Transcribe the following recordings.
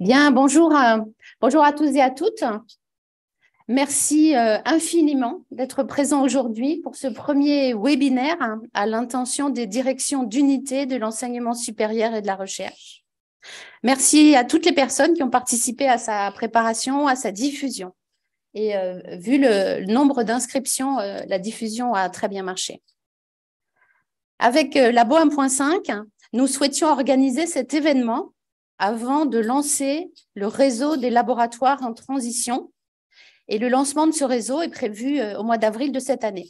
Bien, euh, bonjour, à tous et à toutes. Merci euh, infiniment d'être présent aujourd'hui pour ce premier webinaire hein, à l'intention des directions d'unité de l'enseignement supérieur et de la recherche. Merci à toutes les personnes qui ont participé à sa préparation, à sa diffusion. Et euh, vu le, nombre d'inscriptions, la diffusion a très bien marché. Avec Labo 1.5, nous souhaitions organiser cet événement avant de lancer le réseau des laboratoires en transition. Et le lancement de ce réseau est prévu euh, au mois d'avril de cette année.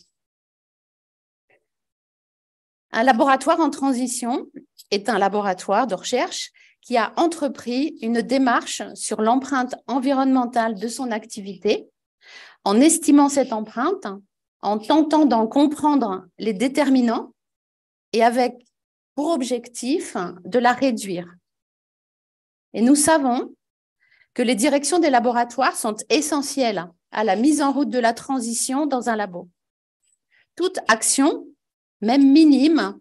Un laboratoire en transition est un laboratoire de recherche qui a entrepris une démarche sur l'empreinte environnementale de son activité en estimant cette empreinte, en tentant d'en comprendre les déterminants et avec pour objectif de la réduire. Et nous savons que les directions des laboratoires sont essentielles à la mise en route de la transition dans un labo. Toute action, même minime,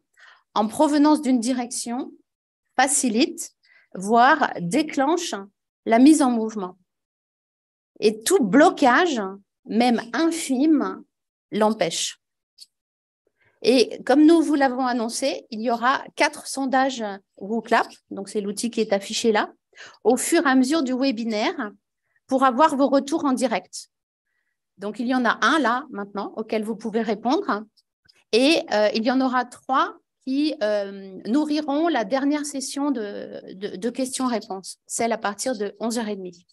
en provenance d'une direction facilite, voire déclenche la mise en mouvement. Et tout blocage, même infime, l'empêche. Et comme nous vous l'avons annoncé, il y aura quatre sondages WooClap, donc c'est l'outil qui est affiché là, au fur et à mesure du webinaire pour avoir vos retours en direct. Donc, il y en a un là maintenant auquel vous pouvez répondre et euh, il y en aura trois qui euh, nourriront la dernière session de, de questions-réponses, celle à partir de 11h30.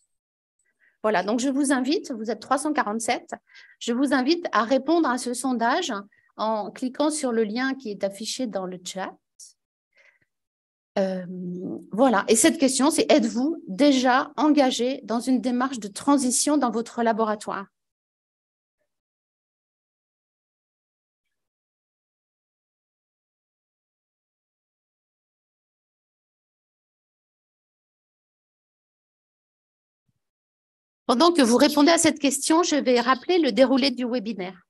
Voilà, donc je vous invite, vous êtes 347, je vous invite à répondre à ce sondage en cliquant sur le lien qui est affiché dans le chat. Euh, voilà. Et cette question, c'est êtes-vous déjà engagé dans une démarche de transition dans votre laboratoire Pendant que vous répondez à cette question, je vais rappeler le déroulé du webinaire.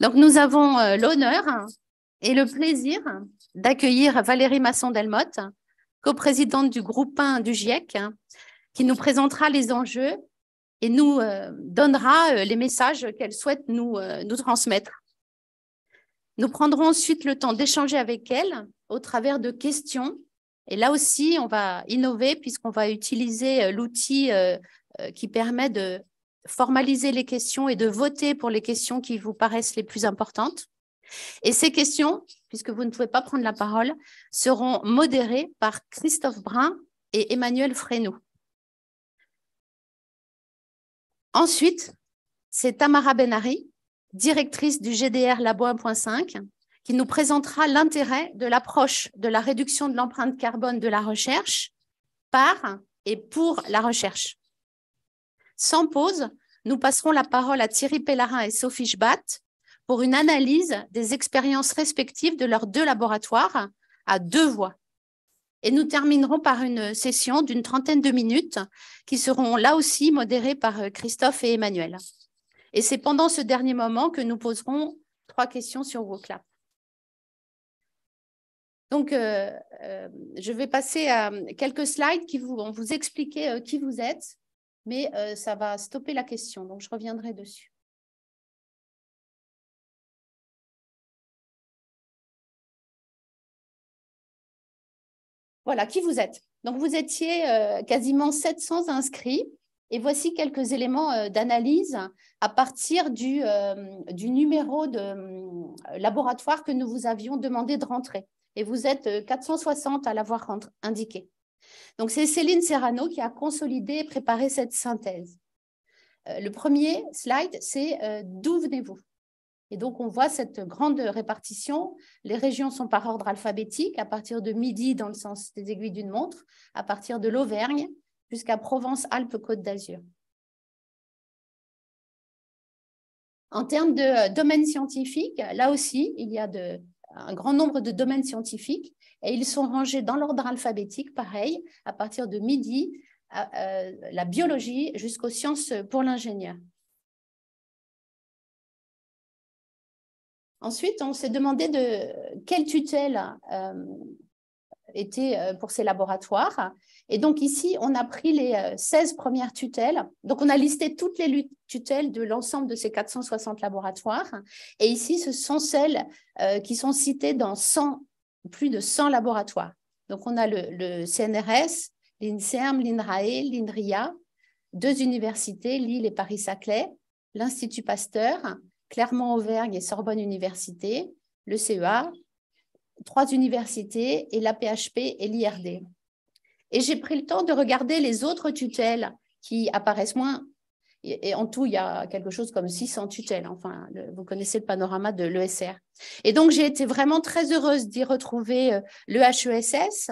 Donc, nous avons euh, l'honneur et le plaisir d'accueillir Valérie Masson-Delmotte, coprésidente du groupe 1 du GIEC, qui nous présentera les enjeux et nous euh, donnera euh, les messages qu'elle souhaite nous, euh, nous transmettre. Nous prendrons ensuite le temps d'échanger avec elle au travers de questions. Et là aussi, on va innover puisqu'on va utiliser l'outil qui permet de formaliser les questions et de voter pour les questions qui vous paraissent les plus importantes. Et ces questions, puisque vous ne pouvez pas prendre la parole, seront modérées par Christophe Brun et Emmanuel Fresneau. Ensuite, c'est Tamara Benari, directrice du GDR Labo 1.5, qui nous présentera l'intérêt de l'approche de la réduction de l'empreinte carbone de la recherche par et pour la recherche. Sans pause, nous passerons la parole à Thierry Pellarin et Sophie Schbatt pour une analyse des expériences respectives de leurs deux laboratoires à deux voix. Et nous terminerons par une session d'une trentaine de minutes qui seront là aussi modérées par euh, Christophe et Emmanuel. Et c'est pendant ce dernier moment que nous poserons trois questions sur claps. Donc, euh, euh, je vais passer à quelques slides qui vont vous expliquer qui vous êtes, mais ça va stopper la question. Donc, je reviendrai dessus. voilà qui vous êtes. Donc, vous étiez euh, quasiment 700 inscrits. Et voici quelques éléments euh, d'analyse à partir du, euh, du numéro de laboratoire que nous vous avions demandé de rentrer. Et vous êtes 460 à l'avoir indiqué. Donc, c'est Céline Serrano qui a consolidé et préparé cette synthèse. le premier slide, c'est d'où venez-vous et donc, on voit cette grande répartition. Les régions sont par ordre alphabétique, à partir de midi dans le sens des aiguilles d'une montre, à partir de l'Auvergne jusqu'à Provence-Alpes-Côte d'Azur. En termes de euh, domaines scientifiques, là aussi, il y a un grand nombre de domaines scientifiques et ils sont rangés dans l'ordre alphabétique, pareil, à partir de midi, euh, la biologie jusqu'aux sciences pour l'ingénieur. Ensuite, on s'est demandé de quelle tutelle euh, était euh, pour ces laboratoires. Et donc ici, on a pris les 16 euh, premières tutelles. Donc on a listé toutes les tutelles de l'ensemble de ces 460 laboratoires. Et ici, ce sont celles qui sont citées dans plus de 100 laboratoires. Donc on a le, le CNRS, l'INSERM, l'INRAE, l'INRIA, deux universités, Lille et Paris-Saclay, l'Institut Pasteur, Clermont-Auvergne et Sorbonne Université, le CEA, trois universités et PHP et l'IRD. Et j'ai pris le temps de regarder les autres tutelles qui apparaissent moins. Et en tout, il y a quelque chose comme 600 tutelles. Enfin, vous connaissez le panorama de l'ESR. Et donc, j'ai été vraiment très heureuse d'y retrouver euh, le HESS,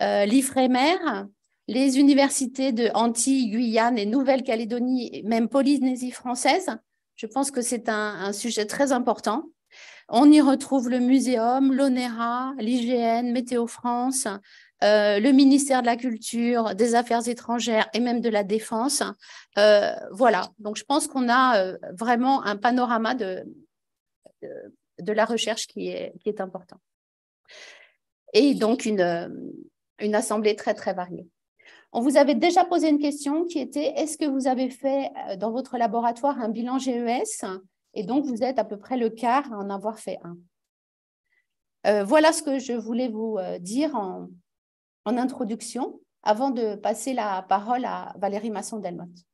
euh, l'IFREMER, e les universités de Antilles, Guyane et Nouvelle-Calédonie, même Polynésie française, je pense que c'est un, sujet très important. On y retrouve le muséum, l'ONERA, l'IGN, Météo France, euh, le ministère de la Culture, des Affaires étrangères et même de la Défense. Euh, voilà, donc je pense qu'on a euh, vraiment un panorama de, de, la recherche qui est, qui est important. Et donc une, une assemblée très, très variée. On vous avait déjà posé une question qui était est-ce que vous avez fait euh, dans votre laboratoire un bilan GES Et donc, vous êtes à peu près le quart à en avoir fait un. Euh, voilà ce que je voulais vous euh, dire en, en introduction avant de passer la parole à Valérie Masson-Delmotte.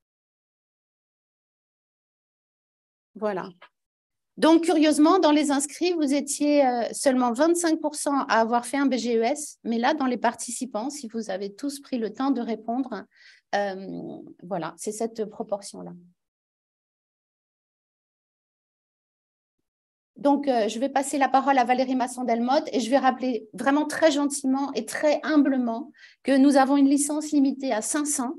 Voilà. Donc, curieusement, dans les inscrits, vous étiez euh, seulement 25% à avoir fait un BGES, mais là, dans les participants, si vous avez tous pris le temps de répondre, euh, voilà, c'est cette proportion-là. Donc, euh, je vais passer la parole à Valérie masson et je vais rappeler vraiment très gentiment et très humblement que nous avons une licence limitée à 500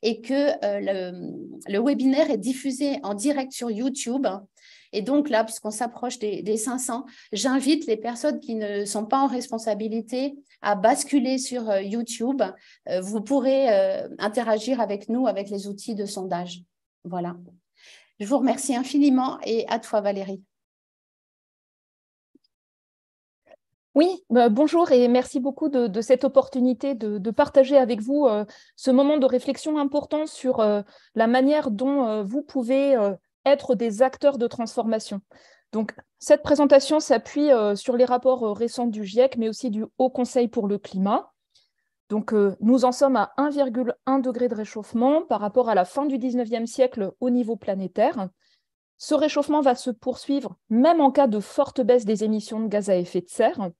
et que le, webinaire est diffusé en direct sur YouTube et donc là, puisqu'on s'approche des, 500, j'invite les personnes qui ne sont pas en responsabilité à basculer sur euh, YouTube. Euh, vous pourrez euh, interagir avec nous avec les outils de sondage. Voilà. Je vous remercie infiniment et à toi Valérie. Oui, bah, bonjour et merci beaucoup de, cette opportunité de, partager avec vous ce moment de réflexion important sur la manière dont vous pouvez être des acteurs de transformation. Donc, cette présentation s'appuie euh, sur les rapports euh, récents du GIEC, mais aussi du Haut Conseil pour le climat. Donc, euh, nous en sommes à 1,1 degré de réchauffement par rapport à la fin du 19e siècle au niveau planétaire. Ce réchauffement va se poursuivre même en cas de forte baisse des émissions de gaz à effet de serre.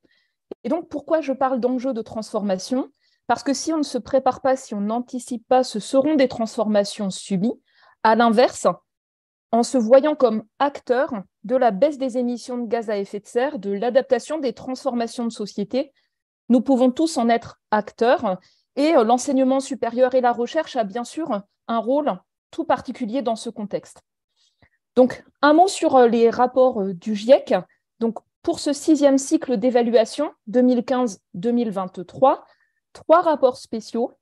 Et donc, pourquoi je parle d'enjeu de transformation Parce que si on ne se prépare pas, si on n'anticipe pas, ce seront des transformations subies. À l'inverse, en se voyant comme acteur de la baisse des émissions de gaz à effet de serre, de l'adaptation des transformations de société. Nous pouvons tous en être acteurs et euh, l'enseignement supérieur et la recherche a bien sûr un rôle tout particulier dans ce contexte. Donc, un mot sur euh, les rapports euh, du GIEC. Donc, pour ce sixième cycle d'évaluation 2015-2023, trois rapports spéciaux,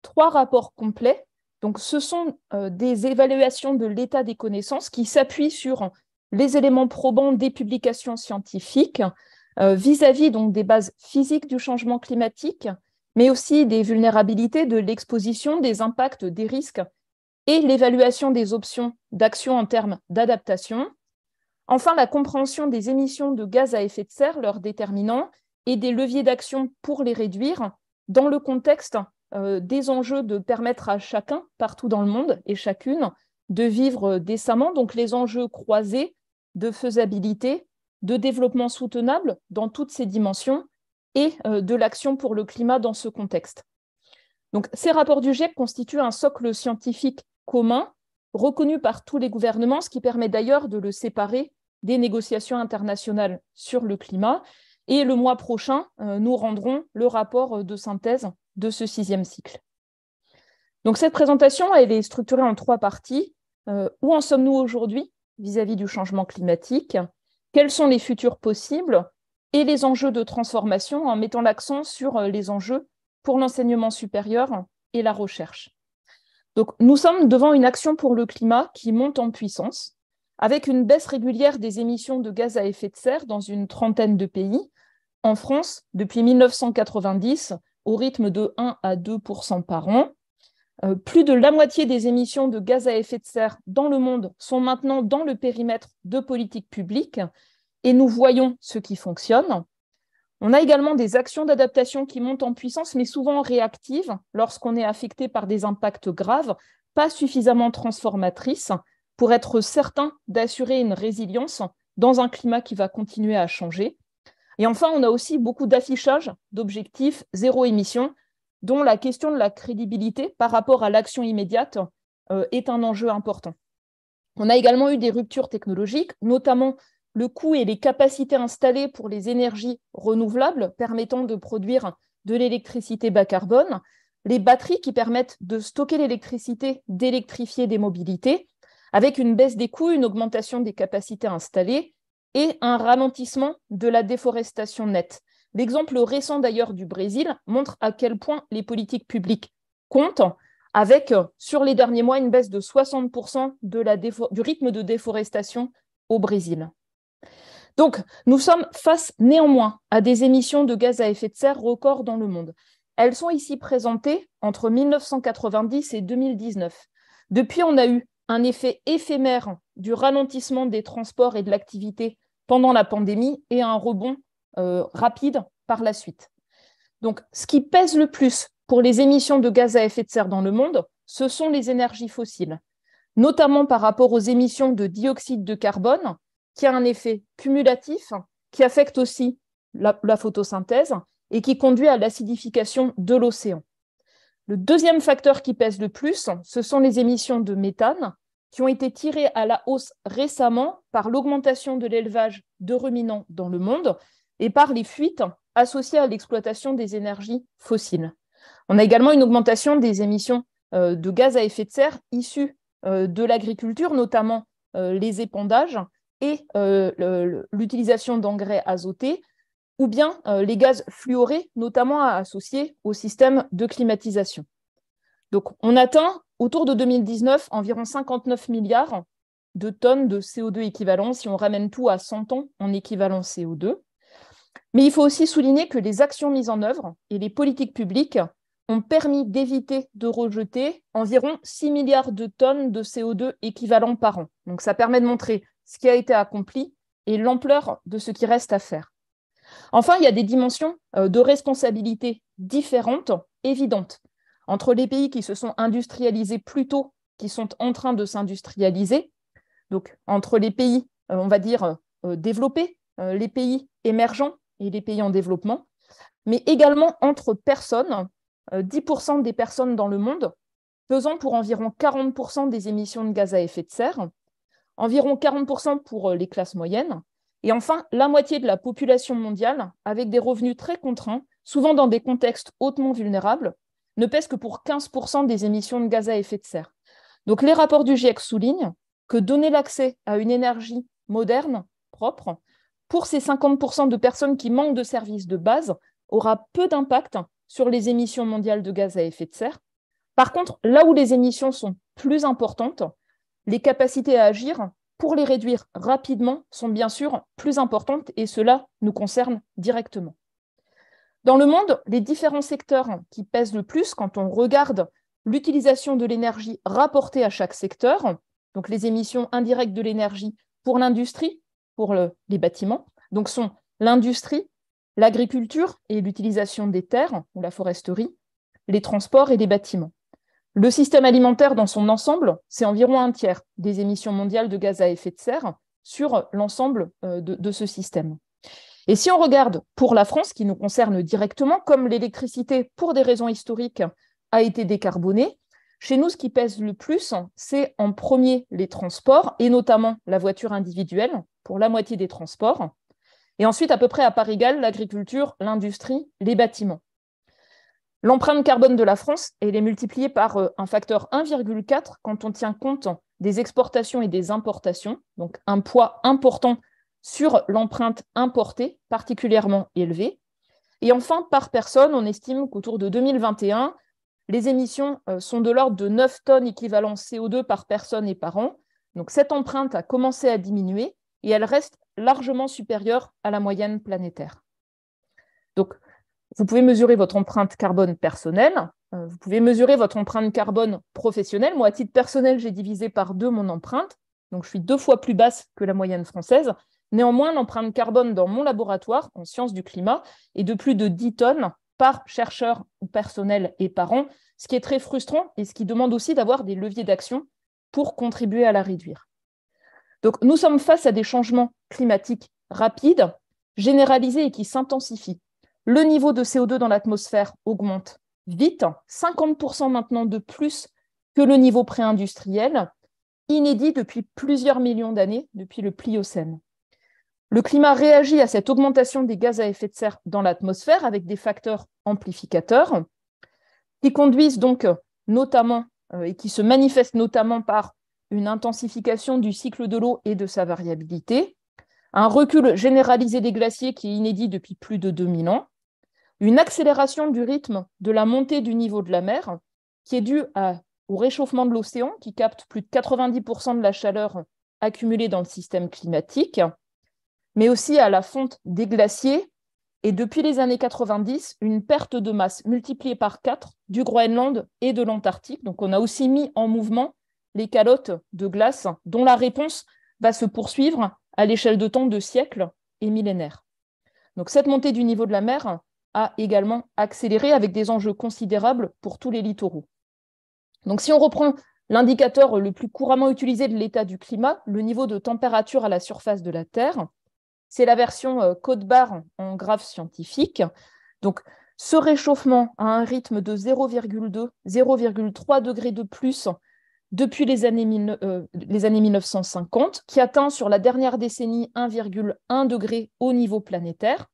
trois rapports complets donc, ce sont euh, des évaluations de l'état des connaissances qui s'appuient sur les éléments probants des publications scientifiques euh, vis-à-vis des bases physiques du changement climatique, mais aussi des vulnérabilités de l'exposition, des impacts, des risques et l'évaluation des options d'action en termes d'adaptation. Enfin, la compréhension des émissions de gaz à effet de serre, leurs déterminants, et des leviers d'action pour les réduire dans le contexte euh, des enjeux de permettre à chacun, partout dans le monde et chacune, de vivre euh, décemment. Donc les enjeux croisés de faisabilité, de développement soutenable dans toutes ces dimensions et euh, de l'action pour le climat dans ce contexte. Donc ces rapports du GIEC constituent un socle scientifique commun reconnu par tous les gouvernements, ce qui permet d'ailleurs de le séparer des négociations internationales sur le climat. Et le mois prochain, nous rendrons le rapport de synthèse de ce sixième cycle. Donc cette présentation, est structurée en trois parties. Euh, où en sommes-nous aujourd'hui vis-à-vis du changement climatique Quels sont les futurs possibles et les enjeux de transformation en mettant l'accent sur euh, les enjeux pour l'enseignement supérieur et la recherche. Donc nous sommes devant une action pour le climat qui monte en puissance avec une baisse régulière des émissions de gaz à effet de serre dans une trentaine de pays. En France, depuis 1990, au rythme de 1 à 2 par an. Euh, plus de la moitié des émissions de gaz à effet de serre dans le monde sont maintenant dans le périmètre de politique publique et nous voyons ce qui fonctionne. On a également des actions d'adaptation qui montent en puissance, mais souvent réactives lorsqu'on est affecté par des impacts graves, pas suffisamment transformatrices pour être certain d'assurer une résilience dans un climat qui va continuer à changer. Et enfin, on a aussi beaucoup d'affichage d'objectifs zéro émission, dont la question de la crédibilité par rapport à l'action immédiate euh, est un enjeu important. On a également eu des ruptures technologiques, notamment le coût et les capacités installées pour les énergies renouvelables permettant de produire de l'électricité bas carbone, les batteries qui permettent de stocker l'électricité, d'électrifier des mobilités, avec une baisse des coûts, une augmentation des capacités installées et un ralentissement de la déforestation nette. L'exemple récent d'ailleurs du Brésil montre à quel point les politiques publiques comptent, avec euh, sur les derniers mois une baisse de 60% du rythme de déforestation au Brésil. Donc, nous sommes face néanmoins à des émissions de gaz à effet de serre records dans le monde. Elles sont ici présentées entre 1990 et 2019. Depuis, on a eu un effet éphémère du ralentissement des transports et de l'activité pendant la pandémie et un rebond euh, rapide par la suite. Donc, ce qui pèse le plus pour les émissions de gaz à effet de serre dans le monde, ce sont les énergies fossiles, notamment par rapport aux émissions de dioxyde de carbone, qui a un effet cumulatif, qui affecte aussi la photosynthèse et qui conduit à l'acidification de l'océan. Le deuxième facteur qui pèse le plus, ce sont les émissions de méthane, qui ont été tirés à la hausse récemment par l'augmentation de l'élevage de ruminants dans le monde et par les fuites associées à l'exploitation des énergies fossiles. On a également une augmentation des émissions euh, de gaz à effet de serre issues euh, de l'agriculture, notamment euh, les épandages et l'utilisation d'engrais azotés, ou bien les gaz fluorés, notamment associés au système de climatisation. Donc, on atteint Autour de 2019, environ 59 milliards de tonnes de CO2 équivalent si on ramène tout à 100 ans en équivalent CO2. Mais il faut aussi souligner que les actions mises en œuvre et les politiques publiques ont permis d'éviter de rejeter environ 6 milliards de tonnes de CO2 équivalent par an. Donc ça permet de montrer ce qui a été accompli et l'ampleur de ce qui reste à faire. Enfin, il y a des dimensions euh, de responsabilité différentes, évidentes entre les pays qui se sont industrialisés plus tôt, qui sont en train de s'industrialiser, donc entre les pays, euh, on va dire, euh, euh, développés, les pays émergents et les pays en développement, mais également entre personnes, 10% des personnes dans le monde, pesant pour environ 40% des émissions de gaz à effet de serre, environ 40% pour les classes moyennes, et enfin la moitié de la population mondiale avec des revenus très contraints, souvent dans des contextes hautement vulnérables, ne pèse que pour 15% des émissions de gaz à effet de serre. Donc les rapports du GIEC soulignent que donner l'accès à une énergie moderne, propre, pour ces 50% de personnes qui manquent de services de base, aura peu d'impact sur les émissions mondiales de gaz à effet de serre. Par contre, là où les émissions sont plus importantes, les capacités à agir pour les réduire rapidement sont bien sûr plus importantes et cela nous concerne directement. Dans le monde, les différents secteurs qui pèsent le plus quand on regarde l'utilisation de l'énergie rapportée à chaque secteur, donc les émissions indirectes de l'énergie pour l'industrie, pour les bâtiments, donc sont l'industrie, l'agriculture et l'utilisation des terres ou la foresterie, les transports et les bâtiments. Le système alimentaire dans son ensemble, c'est environ un tiers des émissions mondiales de gaz à effet de serre sur l'ensemble euh, de ce système. Et si on regarde pour la France, qui nous concerne directement, comme l'électricité, pour des raisons historiques, a été décarbonée, chez nous, ce qui pèse le plus, c'est en premier les transports, et notamment la voiture individuelle, pour la moitié des transports. Et ensuite, à peu près à part égale, l'agriculture, l'industrie, les bâtiments. L'empreinte carbone de la France, elle est multipliée par euh, un facteur 1,4 quand on tient compte des exportations et des importations, donc un poids important sur l'empreinte importée particulièrement élevée. Et enfin, par personne, on estime qu'autour de 2021, les émissions euh, sont de l'ordre de 9 tonnes équivalent CO2 par personne et par an. Donc cette empreinte a commencé à diminuer et elle reste largement supérieure à la moyenne planétaire. Donc vous pouvez mesurer votre empreinte carbone personnelle, euh, vous pouvez mesurer votre empreinte carbone professionnelle. Moi, à titre personnel, j'ai divisé par deux mon empreinte, donc je suis deux fois plus basse que la moyenne française, Néanmoins, l'empreinte carbone dans mon laboratoire en sciences du climat est de plus de 10 tonnes par chercheur ou personnel et par an, ce qui est très frustrant et ce qui demande aussi d'avoir des leviers d'action pour contribuer à la réduire. Donc nous sommes face à des changements climatiques rapides, généralisés et qui s'intensifient. Le niveau de CO2 dans l'atmosphère augmente vite, 50% maintenant de plus que le niveau pré-industriel, inédit depuis plusieurs millions d'années, depuis le Pliocène. Le climat réagit à cette augmentation des gaz à effet de serre dans l'atmosphère avec des facteurs amplificateurs qui conduisent donc notamment euh, et qui se manifestent notamment par une intensification du cycle de l'eau et de sa variabilité, un recul généralisé des glaciers qui est inédit depuis plus de 2000 ans, une accélération du rythme de la montée du niveau de la mer qui est due au réchauffement de l'océan qui capte plus de 90% de la chaleur accumulée dans le système climatique, mais aussi à la fonte des glaciers et depuis les années 90, une perte de masse multipliée par 4 du Groenland et de l'Antarctique. Donc on a aussi mis en mouvement les calottes de glace dont la réponse va se poursuivre à l'échelle de temps de siècles et millénaires. Donc cette montée du niveau de la mer a également accéléré avec des enjeux considérables pour tous les littoraux. Donc si on reprend l'indicateur le plus couramment utilisé de l'état du climat, le niveau de température à la surface de la Terre, c'est la version euh, code-barre en grave scientifique. Donc, ce réchauffement a un rythme de 0,2, 0,3 degrés de plus depuis les années, euh, les années 1950, qui atteint sur la dernière décennie 1,1 degré au niveau planétaire,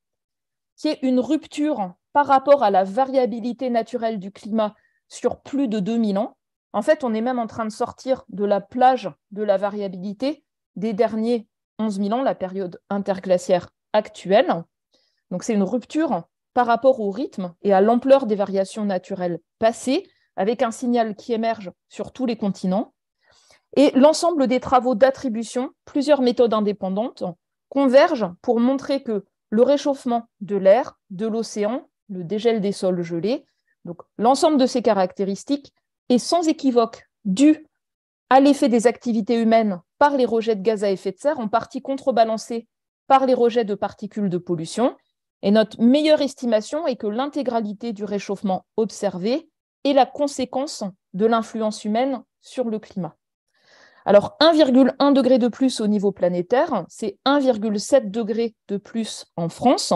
qui est une rupture par rapport à la variabilité naturelle du climat sur plus de 2000 ans. En fait, on est même en train de sortir de la plage de la variabilité des derniers 11 000 ans, la période interglaciaire actuelle. Donc c'est une rupture par rapport au rythme et à l'ampleur des variations naturelles passées, avec un signal qui émerge sur tous les continents. Et l'ensemble des travaux d'attribution, plusieurs méthodes indépendantes, convergent pour montrer que le réchauffement de l'air, de l'océan, le dégel des sols gelés, donc l'ensemble de ces caractéristiques est sans équivoque dû à l'effet des activités humaines par les rejets de gaz à effet de serre, en partie contrebalancés par les rejets de particules de pollution. Et notre meilleure estimation est que l'intégralité du réchauffement observé est la conséquence de l'influence humaine sur le climat. Alors 1,1 degré de plus au niveau planétaire, c'est 1,7 degré de plus en France.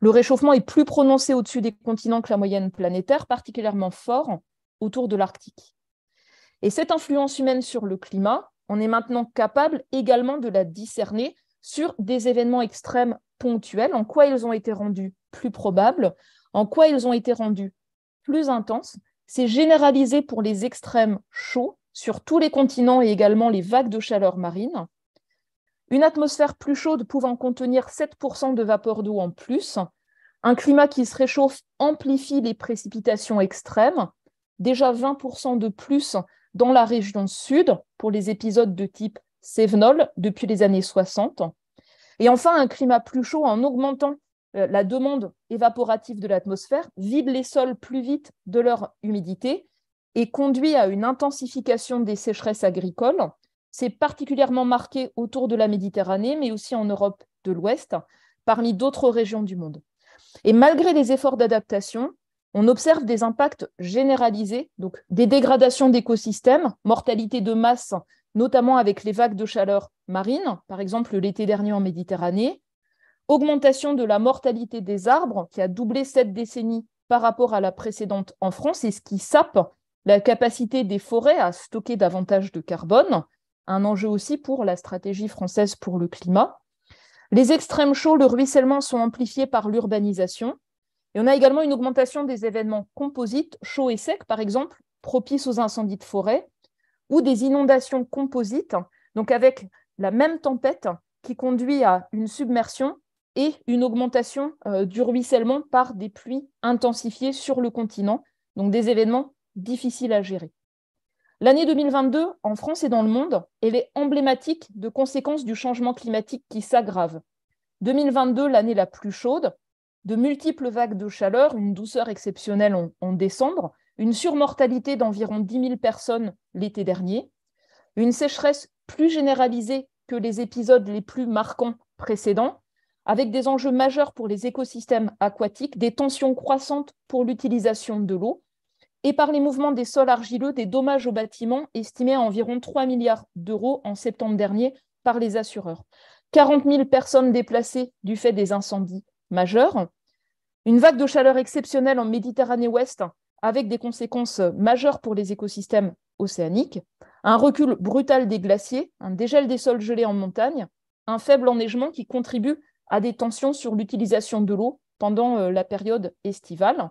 Le réchauffement est plus prononcé au-dessus des continents que la moyenne planétaire, particulièrement fort autour de l'Arctique. Et cette influence humaine sur le climat, on est maintenant capable également de la discerner sur des événements extrêmes ponctuels, en quoi ils ont été rendus plus probables, en quoi ils ont été rendus plus intenses. C'est généralisé pour les extrêmes chauds sur tous les continents et également les vagues de chaleur marine. Une atmosphère plus chaude pouvant contenir 7% de vapeur d'eau en plus. Un climat qui se réchauffe amplifie les précipitations extrêmes. Déjà 20% de plus dans la région sud pour les épisodes de type Sévenol depuis les années 60. Et enfin, un climat plus chaud en augmentant euh, la demande évaporative de l'atmosphère vide les sols plus vite de leur humidité et conduit à une intensification des sécheresses agricoles. C'est particulièrement marqué autour de la Méditerranée, mais aussi en Europe de l'Ouest, parmi d'autres régions du monde. Et malgré les efforts d'adaptation, on observe des impacts généralisés, donc des dégradations d'écosystèmes, mortalité de masse, notamment avec les vagues de chaleur marine, par exemple l'été dernier en Méditerranée, augmentation de la mortalité des arbres, qui a doublé cette décennie par rapport à la précédente en France, et ce qui sape la capacité des forêts à stocker davantage de carbone, un enjeu aussi pour la stratégie française pour le climat. Les extrêmes chauds, le ruissellement sont amplifiés par l'urbanisation, et on a également une augmentation des événements composites, chauds et secs, par exemple, propices aux incendies de forêt, ou des inondations composites, donc avec la même tempête qui conduit à une submersion et une augmentation euh, du ruissellement par des pluies intensifiées sur le continent, donc des événements difficiles à gérer. L'année 2022, en France et dans le monde, elle est emblématique de conséquences du changement climatique qui s'aggrave. 2022, l'année la plus chaude, de multiples vagues de chaleur, une douceur exceptionnelle en, décembre, une surmortalité d'environ 10 000 personnes l'été dernier, une sécheresse plus généralisée que les épisodes les plus marquants précédents, avec des enjeux majeurs pour les écosystèmes aquatiques, des tensions croissantes pour l'utilisation de l'eau, et par les mouvements des sols argileux, des dommages aux bâtiments estimés à environ 3 milliards d'euros en septembre dernier par les assureurs. 40 000 personnes déplacées du fait des incendies, majeures. Une vague de chaleur exceptionnelle en Méditerranée ouest, avec des conséquences majeures pour les écosystèmes océaniques. Un recul brutal des glaciers, un dégel des sols gelés en montagne, un faible enneigement qui contribue à des tensions sur l'utilisation de l'eau pendant euh, la période estivale.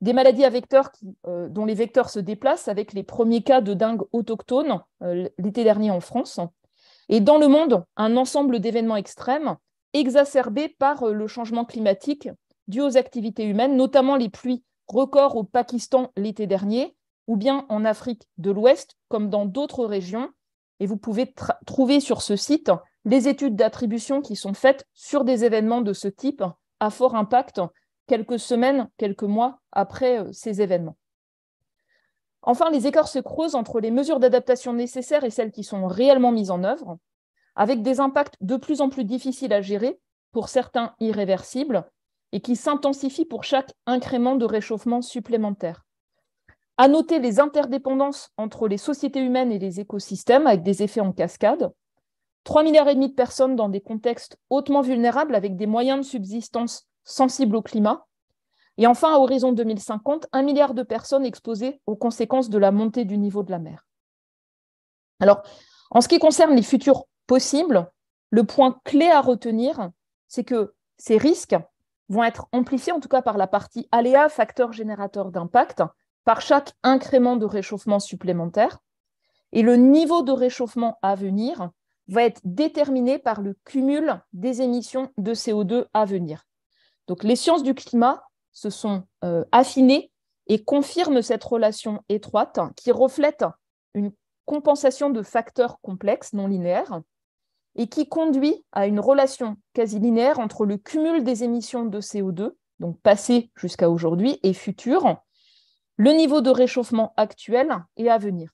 Des maladies à vecteurs euh, dont les vecteurs se déplacent avec les premiers cas de dingue autochtone euh, l'été dernier en France. Et dans le monde, un ensemble d'événements extrêmes exacerbée par euh, le changement climatique dû aux activités humaines, notamment les pluies records au Pakistan l'été dernier, ou bien en Afrique de l'Ouest, comme dans d'autres régions. Et vous pouvez trouver sur ce site les études d'attribution qui sont faites sur des événements de ce type à fort impact quelques semaines, quelques mois après euh, ces événements. Enfin, les écarts se creusent entre les mesures d'adaptation nécessaires et celles qui sont réellement mises en œuvre avec des impacts de plus en plus difficiles à gérer, pour certains irréversibles, et qui s'intensifient pour chaque incrément de réchauffement supplémentaire. À noter les interdépendances entre les sociétés humaines et les écosystèmes, avec des effets en cascade. 3,5 milliards et demi de personnes dans des contextes hautement vulnérables avec des moyens de subsistance sensibles au climat. Et enfin, à horizon 2050, 1 milliard de personnes exposées aux conséquences de la montée du niveau de la mer. Alors, en ce qui concerne les futurs possible, le point clé à retenir, c'est que ces risques vont être amplifiés, en tout cas par la partie aléa, facteur générateur d'impact, par chaque incrément de réchauffement supplémentaire. Et le niveau de réchauffement à venir va être déterminé par le cumul des émissions de CO2 à venir. Donc les sciences du climat se sont euh, affinées et confirment cette relation étroite qui reflète une compensation de facteurs complexes non linéaires et qui conduit à une relation quasi linéaire entre le cumul des émissions de CO2, donc passé jusqu'à aujourd'hui, et futur, le niveau de réchauffement actuel et à venir.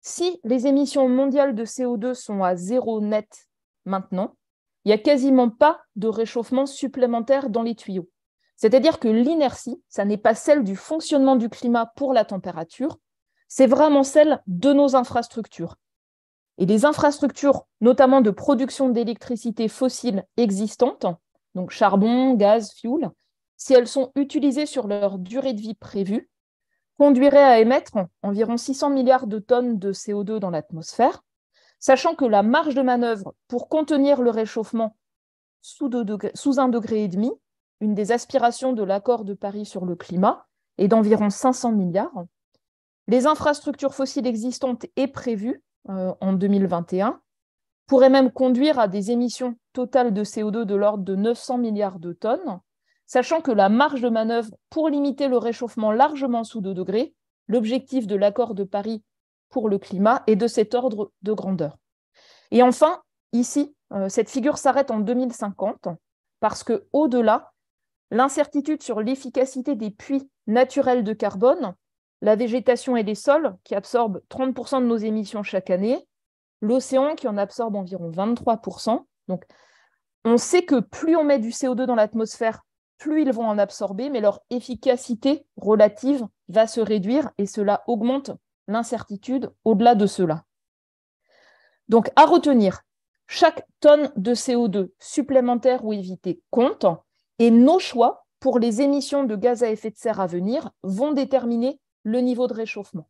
Si les émissions mondiales de CO2 sont à zéro net maintenant, il n'y a quasiment pas de réchauffement supplémentaire dans les tuyaux. C'est-à-dire que l'inertie, ça n'est pas celle du fonctionnement du climat pour la température, c'est vraiment celle de nos infrastructures. Et les infrastructures, notamment de production d'électricité fossile existantes, donc charbon, gaz, fioul, si elles sont utilisées sur leur durée de vie prévue, conduiraient à émettre environ 600 milliards de tonnes de CO2 dans l'atmosphère, sachant que la marge de manœuvre pour contenir le réchauffement sous, un degré et demi, une des aspirations de l'accord de Paris sur le climat, est d'environ 500 milliards. Les infrastructures fossiles existantes et prévues euh, en 2021 pourrait même conduire à des émissions totales de CO2 de l'ordre de 900 milliards de tonnes, sachant que la marge de manœuvre pour limiter le réchauffement largement sous 2 degrés, l'objectif de l'accord de Paris pour le climat, est de cet ordre de grandeur. Et enfin, ici, euh, cette figure s'arrête en 2050, parce que au-delà, l'incertitude sur l'efficacité des puits naturels de carbone la végétation et les sols qui absorbent 30% de nos émissions chaque année, l'océan qui en absorbe environ 23%. Donc, on sait que plus on met du CO2 dans l'atmosphère, plus ils vont en absorber, mais leur efficacité relative va se réduire et cela augmente l'incertitude au-delà de cela. Donc, à retenir, chaque tonne de CO2 supplémentaire ou évitée compte et nos choix pour les émissions de gaz à effet de serre à venir vont déterminer le niveau de réchauffement.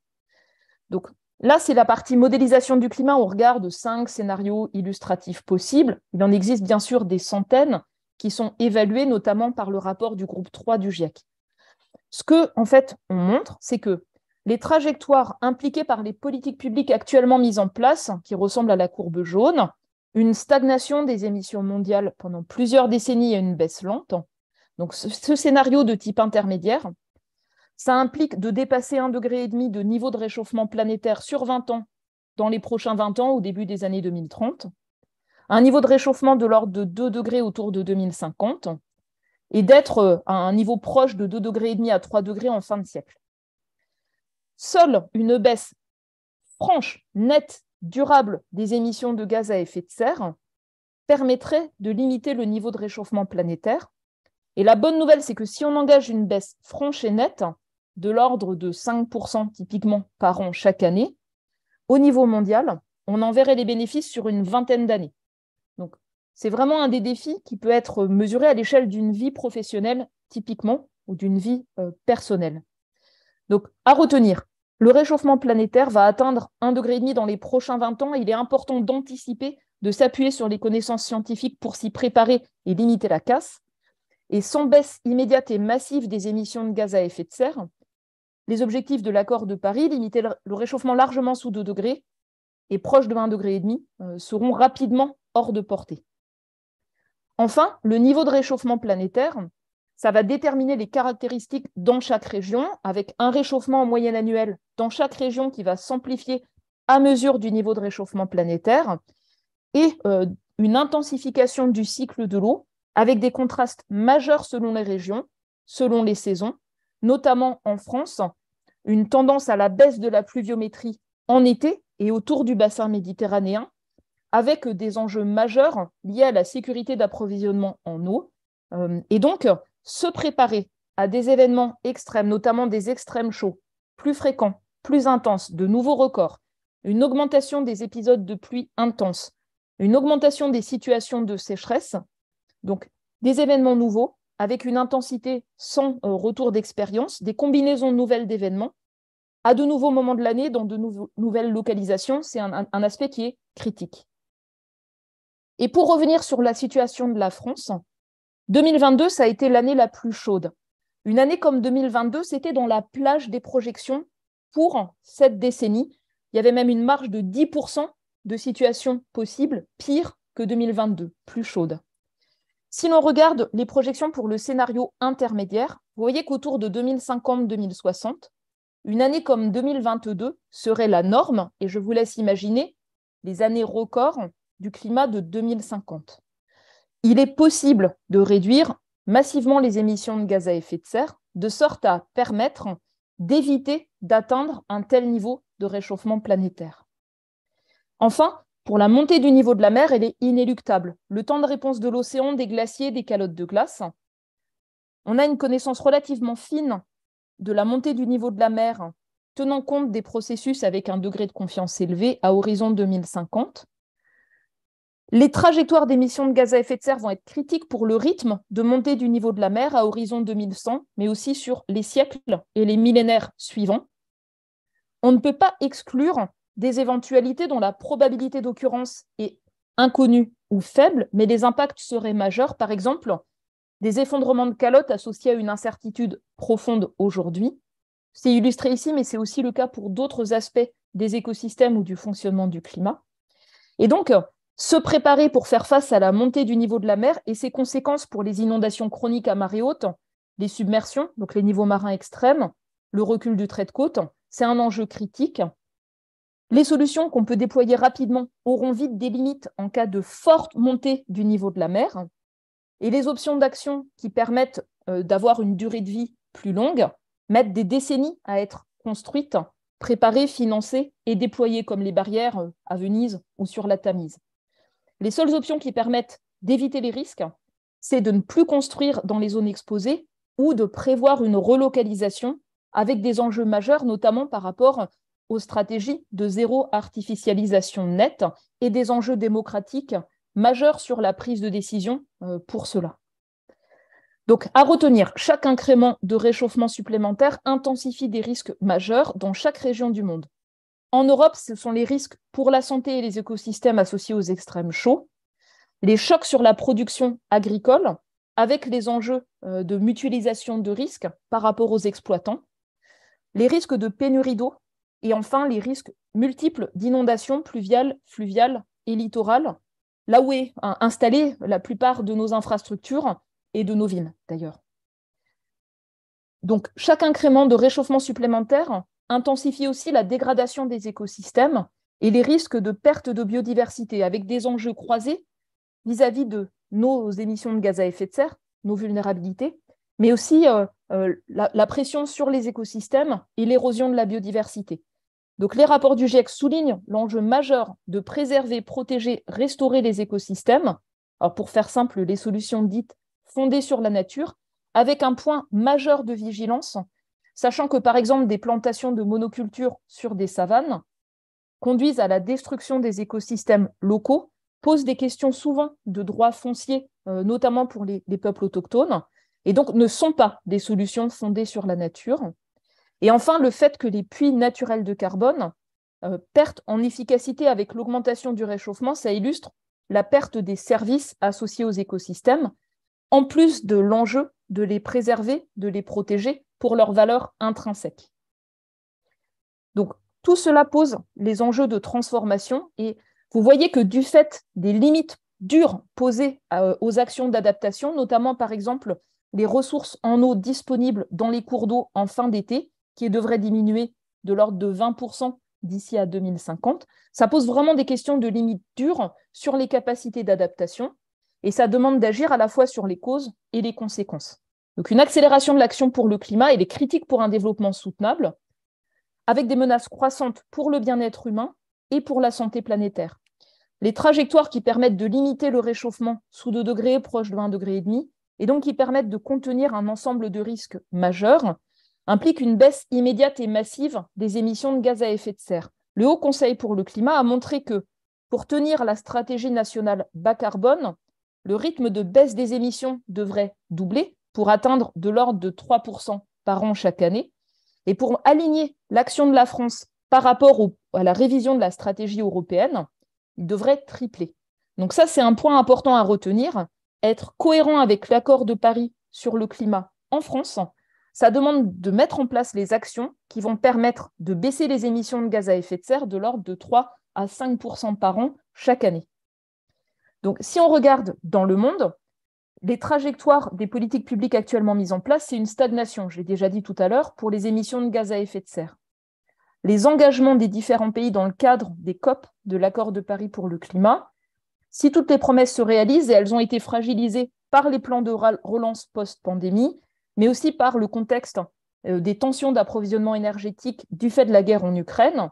Donc là, c'est la partie modélisation du climat. On regarde cinq scénarios illustratifs possibles. Il en existe bien sûr des centaines qui sont évalués notamment par le rapport du groupe 3 du GIEC. Ce que, en fait, on montre, c'est que les trajectoires impliquées par les politiques publiques actuellement mises en place, qui ressemblent à la courbe jaune, une stagnation des émissions mondiales pendant plusieurs décennies et une baisse lente. Donc ce scénario de type intermédiaire, ça implique de dépasser 1,5 degré de niveau de réchauffement planétaire sur 20 ans, dans les prochains 20 ans, au début des années 2030, un niveau de réchauffement de l'ordre de 2 degrés autour de 2050, et d'être euh, à un niveau proche de 2,5 degrés à 3 degrés en fin de siècle. Seule une baisse franche, nette, durable des émissions de gaz à effet de serre permettrait de limiter le niveau de réchauffement planétaire. Et la bonne nouvelle, c'est que si on engage une baisse franche et nette, de l'ordre de 5% typiquement par an chaque année, au niveau mondial, on en verrait les bénéfices sur une vingtaine d'années. Donc, c'est vraiment un des défis qui peut être mesuré à l'échelle d'une vie professionnelle typiquement ou d'une vie euh, personnelle. Donc, à retenir, le réchauffement planétaire va atteindre 1,5 degré dans les prochains 20 ans il est important d'anticiper, de s'appuyer sur les connaissances scientifiques pour s'y préparer et limiter la casse. Et sans baisse immédiate et massive des émissions de gaz à effet de serre, les objectifs de l'accord de Paris, limiter le réchauffement largement sous 2 degrés et proche de 1,5 degré, euh, seront rapidement hors de portée. Enfin, le niveau de réchauffement planétaire, ça va déterminer les caractéristiques dans chaque région, avec un réchauffement en moyenne annuelle dans chaque région qui va s'amplifier à mesure du niveau de réchauffement planétaire, et euh, une intensification du cycle de l'eau, avec des contrastes majeurs selon les régions, selon les saisons, notamment en France, une tendance à la baisse de la pluviométrie en été et autour du bassin méditerranéen, avec des enjeux majeurs liés à la sécurité d'approvisionnement en eau. Euh, et donc, se préparer à des événements extrêmes, notamment des extrêmes chauds, plus fréquents, plus intenses, de nouveaux records, une augmentation des épisodes de pluie intense, une augmentation des situations de sécheresse, donc des événements nouveaux, avec une intensité sans euh, retour d'expérience, des combinaisons nouvelles d'événements, à de nouveaux moments de l'année, dans de nouvelles localisations. C'est un, aspect qui est critique. Et pour revenir sur la situation de la France, 2022, ça a été l'année la plus chaude. Une année comme 2022, c'était dans la plage des projections pour cette décennie. Il y avait même une marge de 10% de situations possibles pire que 2022, plus chaudes. Si l'on regarde les projections pour le scénario intermédiaire, vous voyez qu'autour de 2050-2060, une année comme 2022 serait la norme, et je vous laisse imaginer les années records du climat de 2050. Il est possible de réduire massivement les émissions de gaz à effet de serre, de sorte à permettre d'éviter d'atteindre un tel niveau de réchauffement planétaire. Enfin, pour la montée du niveau de la mer, elle est inéluctable. Le temps de réponse de l'océan, des glaciers, des calottes de glace. On a une connaissance relativement fine de la montée du niveau de la mer, tenant compte des processus avec un degré de confiance élevé à horizon 2050. Les trajectoires d'émissions de gaz à effet de serre vont être critiques pour le rythme de montée du niveau de la mer à horizon 2100, mais aussi sur les siècles et les millénaires suivants. On ne peut pas exclure des éventualités dont la probabilité d'occurrence est inconnue ou faible, mais les impacts seraient majeurs. Par exemple, des effondrements de calottes associés à une incertitude profonde aujourd'hui. C'est illustré ici, mais c'est aussi le cas pour d'autres aspects des écosystèmes ou du fonctionnement du climat. Et donc, se préparer pour faire face à la montée du niveau de la mer et ses conséquences pour les inondations chroniques à marée haute, les submersions, donc les niveaux marins extrêmes, le recul du trait de côte, c'est un enjeu critique. Les solutions qu'on peut déployer rapidement auront vite des limites en cas de forte montée du niveau de la mer. Et les options d'action qui permettent euh, d'avoir une durée de vie plus longue mettent des décennies à être construites, préparées, financées et déployées comme les barrières euh, à Venise ou sur la Tamise. Les seules options qui permettent d'éviter les risques, c'est de ne plus construire dans les zones exposées ou de prévoir une relocalisation avec des enjeux majeurs, notamment par rapport aux stratégies de zéro artificialisation nette et des enjeux démocratiques majeurs sur la prise de décision euh, pour cela. Donc, à retenir, chaque incrément de réchauffement supplémentaire intensifie des risques majeurs dans chaque région du monde. En Europe, ce sont les risques pour la santé et les écosystèmes associés aux extrêmes chauds, les chocs sur la production agricole, avec les enjeux euh, de mutualisation de risques par rapport aux exploitants, les risques de pénurie d'eau et enfin, les risques multiples d'inondations pluviales, fluviales et littorales, là où est hein, installée la plupart de nos infrastructures et de nos villes d'ailleurs. Donc chaque incrément de réchauffement supplémentaire intensifie aussi la dégradation des écosystèmes et les risques de perte de biodiversité avec des enjeux croisés vis-à-vis de nos émissions de gaz à effet de serre, nos vulnérabilités, mais aussi euh, euh, la pression sur les écosystèmes et l'érosion de la biodiversité les rapports du GIEC soulignent l'enjeu majeur de préserver, protéger, restaurer les écosystèmes. pour faire simple, les solutions dites fondées sur la nature, avec un point majeur de vigilance, sachant que, par exemple, des plantations de monoculture sur des savanes conduisent à la destruction des écosystèmes locaux, posent des questions souvent de droits fonciers, euh, notamment pour les, les peuples autochtones, et donc ne sont pas des solutions fondées sur la nature. Et enfin, le fait que les puits naturels de carbone euh, perdent en efficacité avec l'augmentation du réchauffement, ça illustre la perte des services associés aux écosystèmes, en plus de l'enjeu de les préserver, de les protéger pour leur valeur intrinsèque. Donc tout cela pose les enjeux de transformation et vous voyez que du fait des limites dures posées euh, aux actions d'adaptation, notamment par exemple les ressources en eau disponibles dans les cours d'eau en fin d'été, qui devrait diminuer de l'ordre de 20% d'ici à 2050. Ça pose vraiment des questions de limite dures sur les capacités d'adaptation et ça demande d'agir à la fois sur les causes et les conséquences. Donc une accélération de l'action pour le climat, et est critiques pour un développement soutenable, avec des menaces croissantes pour le bien-être humain et pour la santé planétaire. Les trajectoires qui permettent de limiter le réchauffement sous 2 degrés, proche de 1,5 degré, et donc qui permettent de contenir un ensemble de risques majeurs, implique une baisse immédiate et massive des émissions de gaz à effet de serre. Le Haut Conseil pour le climat a montré que pour tenir la stratégie nationale bas carbone, le rythme de baisse des émissions devrait doubler pour atteindre de l'ordre de 3% par an chaque année. Et pour aligner l'action de la France par rapport à la révision de la stratégie européenne, il devrait tripler. Donc ça, c'est un point important à retenir, être cohérent avec l'accord de Paris sur le climat en France ça demande de mettre en place les actions qui vont permettre de baisser les émissions de gaz à effet de serre de l'ordre de 3 à 5 par an chaque année. Donc, si on regarde dans le monde, les trajectoires des politiques publiques actuellement mises en place, c'est une stagnation, je l'ai déjà dit tout à l'heure, pour les émissions de gaz à effet de serre. Les engagements des différents pays dans le cadre des COP de l'accord de Paris pour le climat, si toutes les promesses se réalisent et elles ont été fragilisées par les plans de relance post-pandémie, mais aussi par le contexte euh, des tensions d'approvisionnement énergétique du fait de la guerre en Ukraine,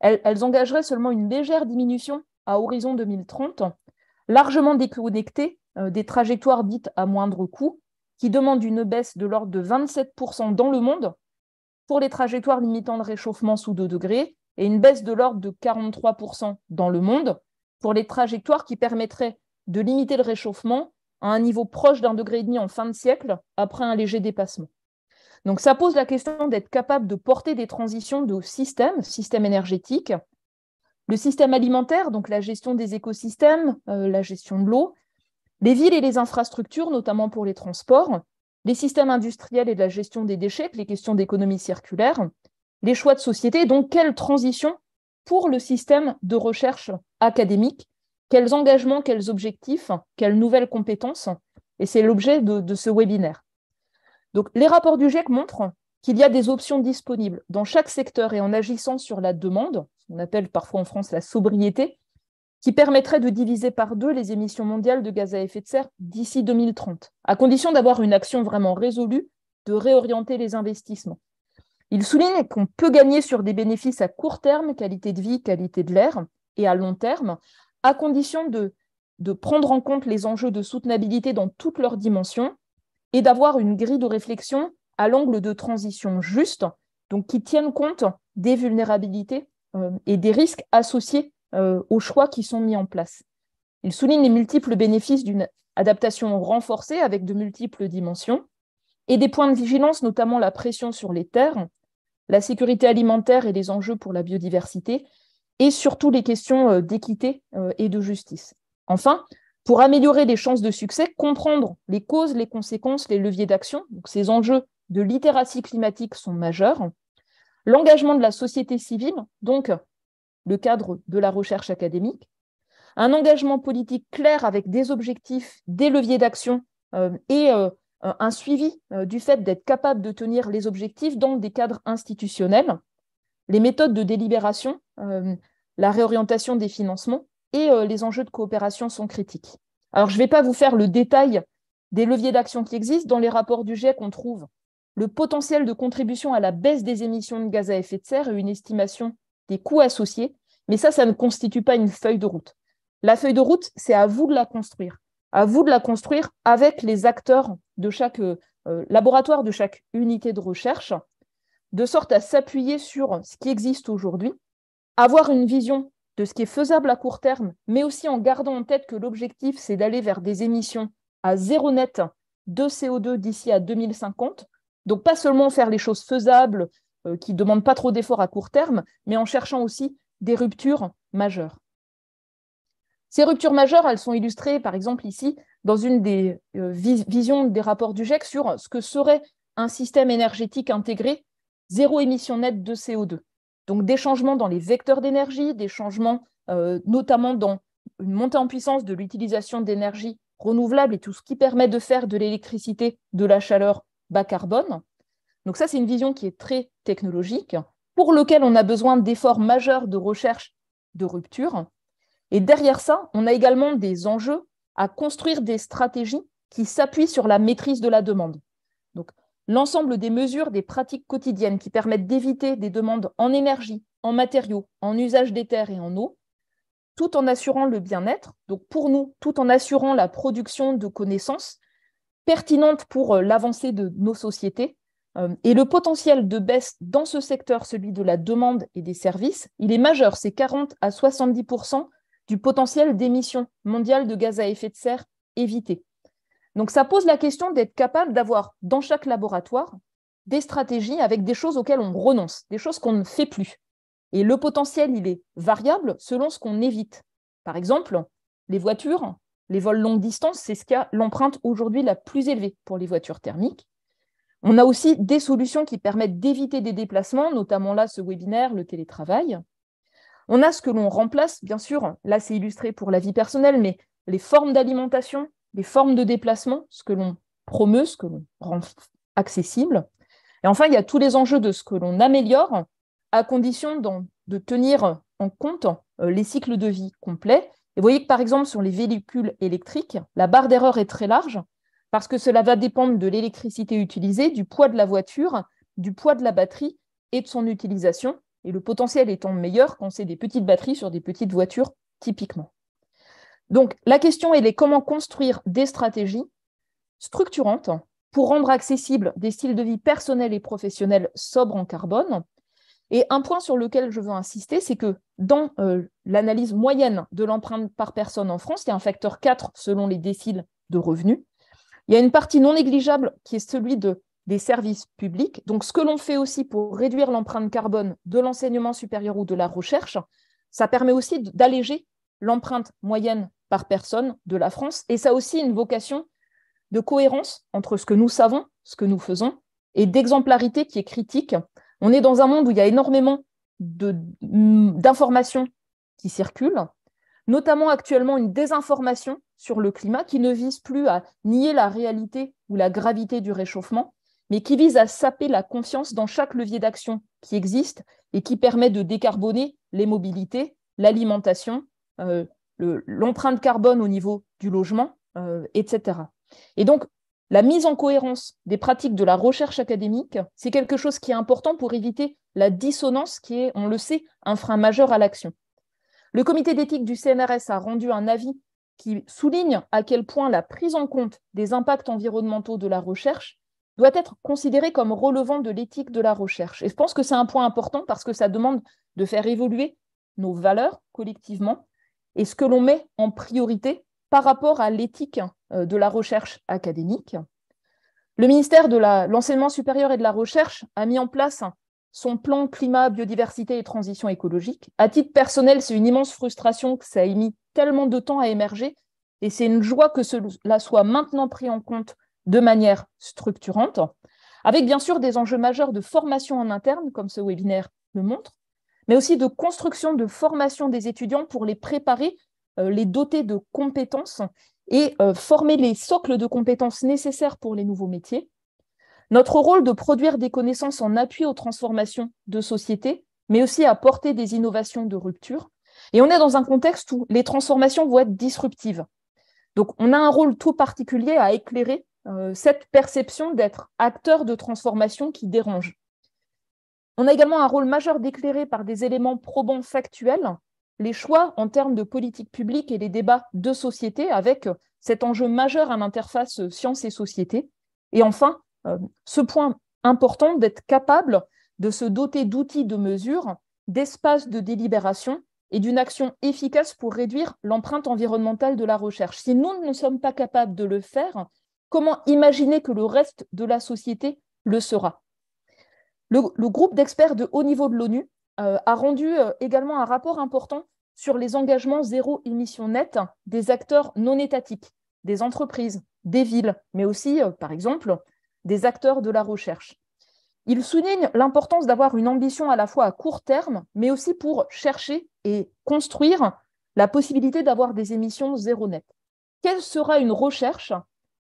elles, engageraient seulement une légère diminution à horizon 2030, largement déconnectée euh, des trajectoires dites à moindre coût, qui demandent une baisse de l'ordre de 27% dans le monde pour les trajectoires limitant le réchauffement sous 2 degrés et une baisse de l'ordre de 43% dans le monde pour les trajectoires qui permettraient de limiter le réchauffement à un niveau proche d'un degré et demi en fin de siècle, après un léger dépassement. Donc ça pose la question d'être capable de porter des transitions de systèmes, système énergétique, le système alimentaire, donc la gestion des écosystèmes, euh, la gestion de l'eau, les villes et les infrastructures, notamment pour les transports, les systèmes industriels et de la gestion des déchets, les questions d'économie circulaire, les choix de société, donc quelle transition pour le système de recherche académique quels engagements, quels objectifs, quelles nouvelles compétences. Et c'est l'objet de, ce webinaire. Donc, les rapports du GIEC montrent qu'il y a des options disponibles dans chaque secteur et en agissant sur la demande, qu'on appelle parfois en France la sobriété, qui permettrait de diviser par deux les émissions mondiales de gaz à effet de serre d'ici 2030, à condition d'avoir une action vraiment résolue de réorienter les investissements. Il souligne qu'on peut gagner sur des bénéfices à court terme, qualité de vie, qualité de l'air, et à long terme, à condition de, prendre en compte les enjeux de soutenabilité dans toutes leurs dimensions et d'avoir une grille de réflexion à l'angle de transition juste, donc qui tienne compte des vulnérabilités euh, et des risques associés euh, aux choix qui sont mis en place. Il souligne les multiples bénéfices d'une adaptation renforcée avec de multiples dimensions et des points de vigilance, notamment la pression sur les terres, la sécurité alimentaire et les enjeux pour la biodiversité, et surtout les questions euh, d'équité euh, et de justice. Enfin, pour améliorer les chances de succès, comprendre les causes, les conséquences, les leviers d'action, donc ces enjeux de littératie climatique sont majeurs. L'engagement de la société civile, donc le cadre de la recherche académique, un engagement politique clair avec des objectifs, des leviers d'action euh, et un suivi du fait d'être capable de tenir les objectifs dans des cadres institutionnels, les méthodes de délibération, euh, la réorientation des financements et euh, les enjeux de coopération sont critiques. Alors, je ne vais pas vous faire le détail des leviers d'action qui existent. Dans les rapports du GEC, on trouve le potentiel de contribution à la baisse des émissions de gaz à effet de serre et une estimation des coûts associés. Mais ça, ça ne constitue pas une feuille de route. La feuille de route, c'est à vous de la construire. À vous de la construire avec les acteurs de chaque euh, laboratoire, de chaque unité de recherche, de sorte à s'appuyer sur ce qui existe aujourd'hui, avoir une vision de ce qui est faisable à court terme, mais aussi en gardant en tête que l'objectif, c'est d'aller vers des émissions à zéro net de CO2 d'ici à 2050. Donc pas seulement faire les choses faisables euh, qui ne demandent pas trop d'efforts à court terme, mais en cherchant aussi des ruptures majeures. Ces ruptures majeures, elles sont illustrées par exemple ici dans une des euh, visions des rapports du GEC sur ce que serait un système énergétique intégré zéro émission nette de CO2. Donc des changements dans les vecteurs d'énergie, des changements euh, notamment dans une montée en puissance de l'utilisation d'énergie renouvelable et tout ce qui permet de faire de l'électricité, de la chaleur bas carbone. Donc ça, c'est une vision qui est très technologique, pour laquelle on a besoin d'efforts majeurs de recherche, de rupture. Et derrière ça, on a également des enjeux à construire des stratégies qui s'appuient sur la maîtrise de la demande. L'ensemble des mesures des pratiques quotidiennes qui permettent d'éviter des demandes en énergie, en matériaux, en usage des terres et en eau, tout en assurant le bien-être, donc pour nous, tout en assurant la production de connaissances pertinentes pour euh, l'avancée de nos sociétés. Euh, et le potentiel de baisse dans ce secteur, celui de la demande et des services, il est majeur, c'est 40 à 70 du potentiel d'émissions mondiales de gaz à effet de serre évité. Donc ça pose la question d'être capable d'avoir dans chaque laboratoire des stratégies avec des choses auxquelles on renonce, des choses qu'on ne fait plus. Et le potentiel, il est variable selon ce qu'on évite. Par exemple, les voitures, les vols longue distance, c'est ce qui a l'empreinte aujourd'hui la plus élevée pour les voitures thermiques. On a aussi des solutions qui permettent d'éviter des déplacements, notamment là ce webinaire, le télétravail. On a ce que l'on remplace, bien sûr, là c'est illustré pour la vie personnelle, mais les formes d'alimentation, les formes de déplacement, ce que l'on promeut, ce que l'on rend accessible. Et enfin, il y a tous les enjeux de ce que l'on améliore, à condition de tenir en compte euh, les cycles de vie complets. Et vous voyez que par exemple sur les véhicules électriques, la barre d'erreur est très large parce que cela va dépendre de l'électricité utilisée, du poids de la voiture, du poids de la batterie et de son utilisation. Et le potentiel étant meilleur quand c'est des petites batteries sur des petites voitures typiquement. Donc, la question, est comment construire des stratégies structurantes pour rendre accessibles des styles de vie personnels et professionnels sobres en carbone. Et un point sur lequel je veux insister, c'est que dans euh, l'analyse moyenne de l'empreinte par personne en France, il y a un facteur 4 selon les déciles de revenus. Il y a une partie non négligeable qui est celui de, des services publics. Donc, ce que l'on fait aussi pour réduire l'empreinte carbone de l'enseignement supérieur ou de la recherche, ça permet aussi d'alléger l'empreinte moyenne par personne de la France. Et ça a aussi une vocation de cohérence entre ce que nous savons, ce que nous faisons, et d'exemplarité qui est critique. On est dans un monde où il y a énormément mm, d'informations qui circulent, notamment actuellement une désinformation sur le climat qui ne vise plus à nier la réalité ou la gravité du réchauffement, mais qui vise à saper la confiance dans chaque levier d'action qui existe et qui permet de décarboner les mobilités, l'alimentation, euh, l'empreinte carbone au niveau du logement, euh, etc. Et donc, la mise en cohérence des pratiques de la recherche académique, c'est quelque chose qui est important pour éviter la dissonance qui est, on le sait, un frein majeur à l'action. Le comité d'éthique du CNRS a rendu un avis qui souligne à quel point la prise en compte des impacts environnementaux de la recherche doit être considérée comme relevant de l'éthique de la recherche. Et je pense que c'est un point important parce que ça demande de faire évoluer nos valeurs collectivement et ce que l'on met en priorité par rapport à l'éthique euh, de la recherche académique. Le ministère de l'Enseignement supérieur et de la Recherche a mis en place son plan climat, biodiversité et transition écologique. À titre personnel, c'est une immense frustration que ça ait mis tellement de temps à émerger et c'est une joie que cela soit maintenant pris en compte de manière structurante, avec bien sûr des enjeux majeurs de formation en interne, comme ce webinaire le montre, mais aussi de construction, de formation des étudiants pour les préparer, euh, les doter de compétences et euh, former les socles de compétences nécessaires pour les nouveaux métiers. Notre rôle de produire des connaissances en appui aux transformations de société, mais aussi à porter des innovations de rupture. Et on est dans un contexte où les transformations vont être disruptives. Donc on a un rôle tout particulier à éclairer euh, cette perception d'être acteur de transformation qui dérange. On a également un rôle majeur d'éclairer par des éléments probants factuels les choix en termes de politique publique et les débats de société avec cet enjeu majeur à l'interface science et société. Et enfin, euh, ce point important d'être capable de se doter d'outils de mesure, d'espaces de délibération et d'une action efficace pour réduire l'empreinte environnementale de la recherche. Si nous ne sommes pas capables de le faire, comment imaginer que le reste de la société le sera le, groupe d'experts de haut niveau de l'ONU euh, a rendu euh, également un rapport important sur les engagements zéro émission nette des acteurs non étatiques, des entreprises, des villes, mais aussi, euh, par exemple, des acteurs de la recherche. Il souligne l'importance d'avoir une ambition à la fois à court terme, mais aussi pour chercher et construire la possibilité d'avoir des émissions zéro net. Quelle sera une recherche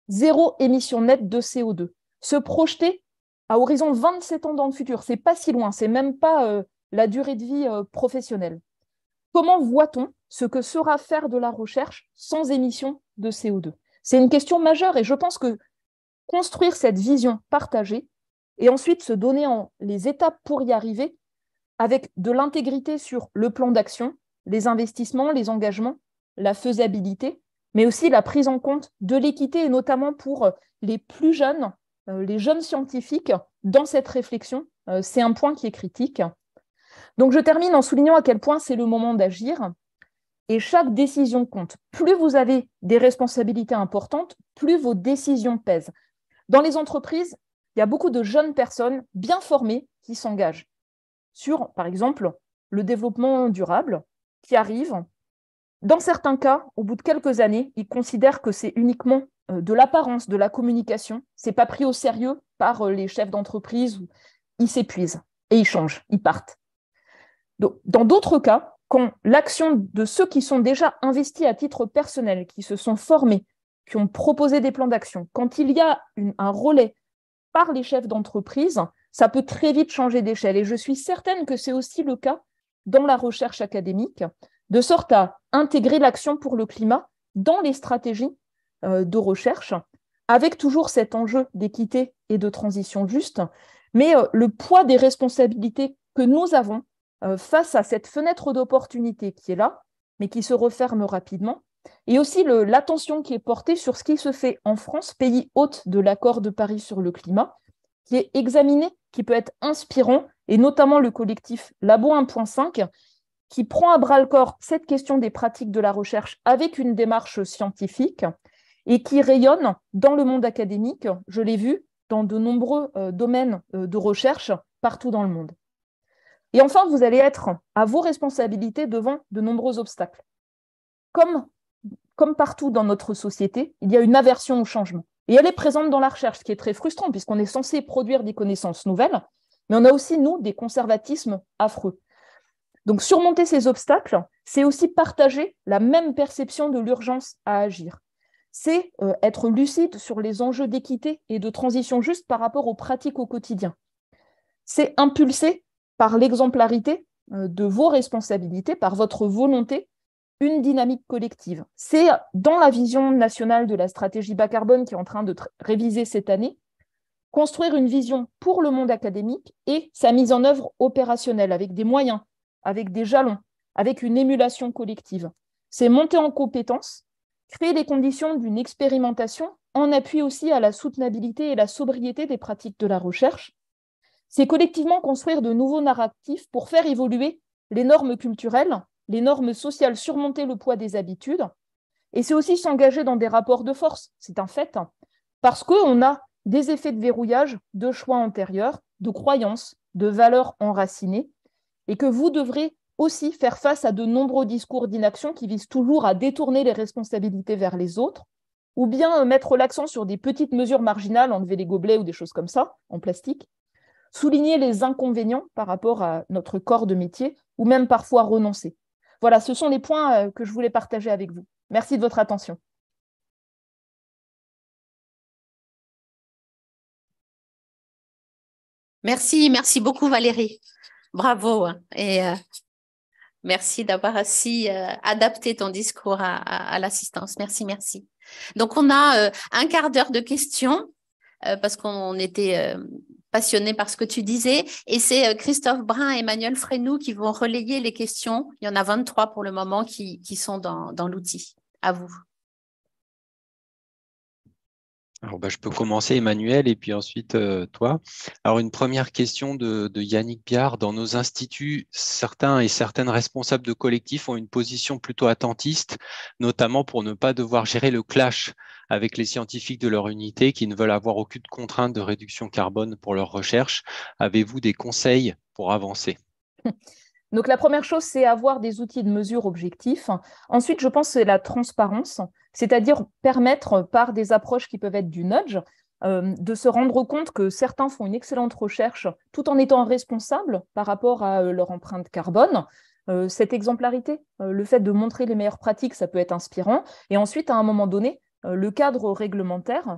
zéro émission nette de CO2 Se projeter à horizon 27 ans dans le futur. C'est pas si loin, c'est même pas euh, la durée de vie euh, professionnelle. Comment voit-on ce que sera faire de la recherche sans émission de CO2 C'est une question majeure et je pense que construire cette vision partagée et ensuite se donner les étapes pour y arriver avec de l'intégrité sur le plan d'action, les investissements, les engagements, la faisabilité, mais aussi la prise en compte de l'équité et notamment pour euh, les plus jeunes euh, les jeunes scientifiques dans cette réflexion. Euh, c'est un point qui est critique. Donc je termine en soulignant à quel point c'est le moment d'agir. Et chaque décision compte. Plus vous avez des responsabilités importantes, plus vos décisions pèsent. Dans les entreprises, il y a beaucoup de jeunes personnes bien formées qui s'engagent sur, par exemple, le développement durable, qui arrive. Dans certains cas, au bout de quelques années, ils considèrent que c'est uniquement euh, de l'apparence, de la communication, c'est pas pris au sérieux par euh, les chefs d'entreprise. Ils s'épuisent et ils changent, ils partent. Donc, dans d'autres cas, quand l'action de ceux qui sont déjà investis à titre personnel, qui se sont formés, qui ont proposé des plans d'action, quand il y a un relais par les chefs d'entreprise, ça peut très vite changer d'échelle. Et je suis certaine que c'est aussi le cas dans la recherche académique, de sorte à intégrer l'action pour le climat dans les stratégies euh, de recherche, avec toujours cet enjeu d'équité et de transition juste, mais euh, le poids des responsabilités que nous avons euh, face à cette fenêtre d'opportunité qui est là, mais qui se referme rapidement, et aussi l'attention qui est portée sur ce qui se fait en France, pays hôte de l'accord de Paris sur le climat, qui est examiné, qui peut être inspirant, et notamment le collectif Labo 1.5, qui prend à bras le corps cette question des pratiques de la recherche avec une démarche scientifique, et qui rayonne dans le monde académique, je l'ai vu, dans de nombreux euh, domaines euh, de recherche partout dans le monde. Et enfin, vous allez être à vos responsabilités devant de nombreux obstacles. Comme, comme partout dans notre société, il y a une aversion au changement. Et elle est présente dans la recherche, ce qui est très frustrant, puisqu'on est censé produire des connaissances nouvelles, mais on a aussi, nous, des conservatismes affreux. Donc surmonter ces obstacles, c'est aussi partager la même perception de l'urgence à agir c'est euh, être lucide sur les enjeux d'équité et de transition juste par rapport aux pratiques au quotidien. C'est impulser par l'exemplarité euh, de vos responsabilités, par votre volonté, une dynamique collective. C'est euh, dans la vision nationale de la stratégie bas carbone qui est en train de réviser cette année, construire une vision pour le monde académique et sa mise en œuvre opérationnelle avec des moyens, avec des jalons, avec une émulation collective. C'est monter en compétences créer les conditions d'une expérimentation en appui aussi à la soutenabilité et la sobriété des pratiques de la recherche. C'est collectivement construire de nouveaux narratifs pour faire évoluer les normes culturelles, les normes sociales, surmonter le poids des habitudes. Et c'est aussi s'engager dans des rapports de force, c'est un fait, parce qu'on a des effets de verrouillage, de choix antérieurs, de croyances, de valeurs enracinées, et que vous devrez aussi faire face à de nombreux discours d'inaction qui visent toujours à détourner les responsabilités vers les autres, ou bien euh, mettre l'accent sur des petites mesures marginales, enlever les gobelets ou des choses comme ça, en plastique, souligner les inconvénients par rapport à notre corps de métier, ou même parfois renoncer. Voilà, ce sont les points euh, que je voulais partager avec vous. Merci de votre attention. Merci, merci beaucoup Valérie. Bravo. Hein. Et euh, Merci d'avoir ainsi euh, adapté ton discours à, l'assistance. Merci, merci. Donc, on a euh, un quart d'heure de questions euh, parce qu'on était passionnés par ce que tu disais. Et c'est Christophe Brun et Emmanuel Frenou qui vont relayer les questions. Il y en a 23 pour le moment qui, qui sont dans, dans l'outil. À vous. Bah, je peux commencer, Emmanuel, et puis ensuite euh, toi. Alors, une première question de, Yannick Biard. Dans nos instituts, certains et certaines responsables de collectifs ont une position plutôt attentiste, notamment pour ne pas devoir gérer le clash avec les scientifiques de leur unité qui ne veulent avoir aucune contrainte de réduction carbone pour leurs recherche. Avez-vous des conseils pour avancer Donc, la première chose, c'est avoir des outils de mesure objectifs. Ensuite, je pense, c'est la transparence c'est-à-dire permettre par des approches qui peuvent être du nudge, euh, de se rendre compte que certains font une excellente recherche tout en étant responsables par rapport à euh, leur empreinte carbone. Euh, cette exemplarité, le fait de montrer les meilleures pratiques, ça peut être inspirant. Et ensuite, à un moment donné, le cadre réglementaire,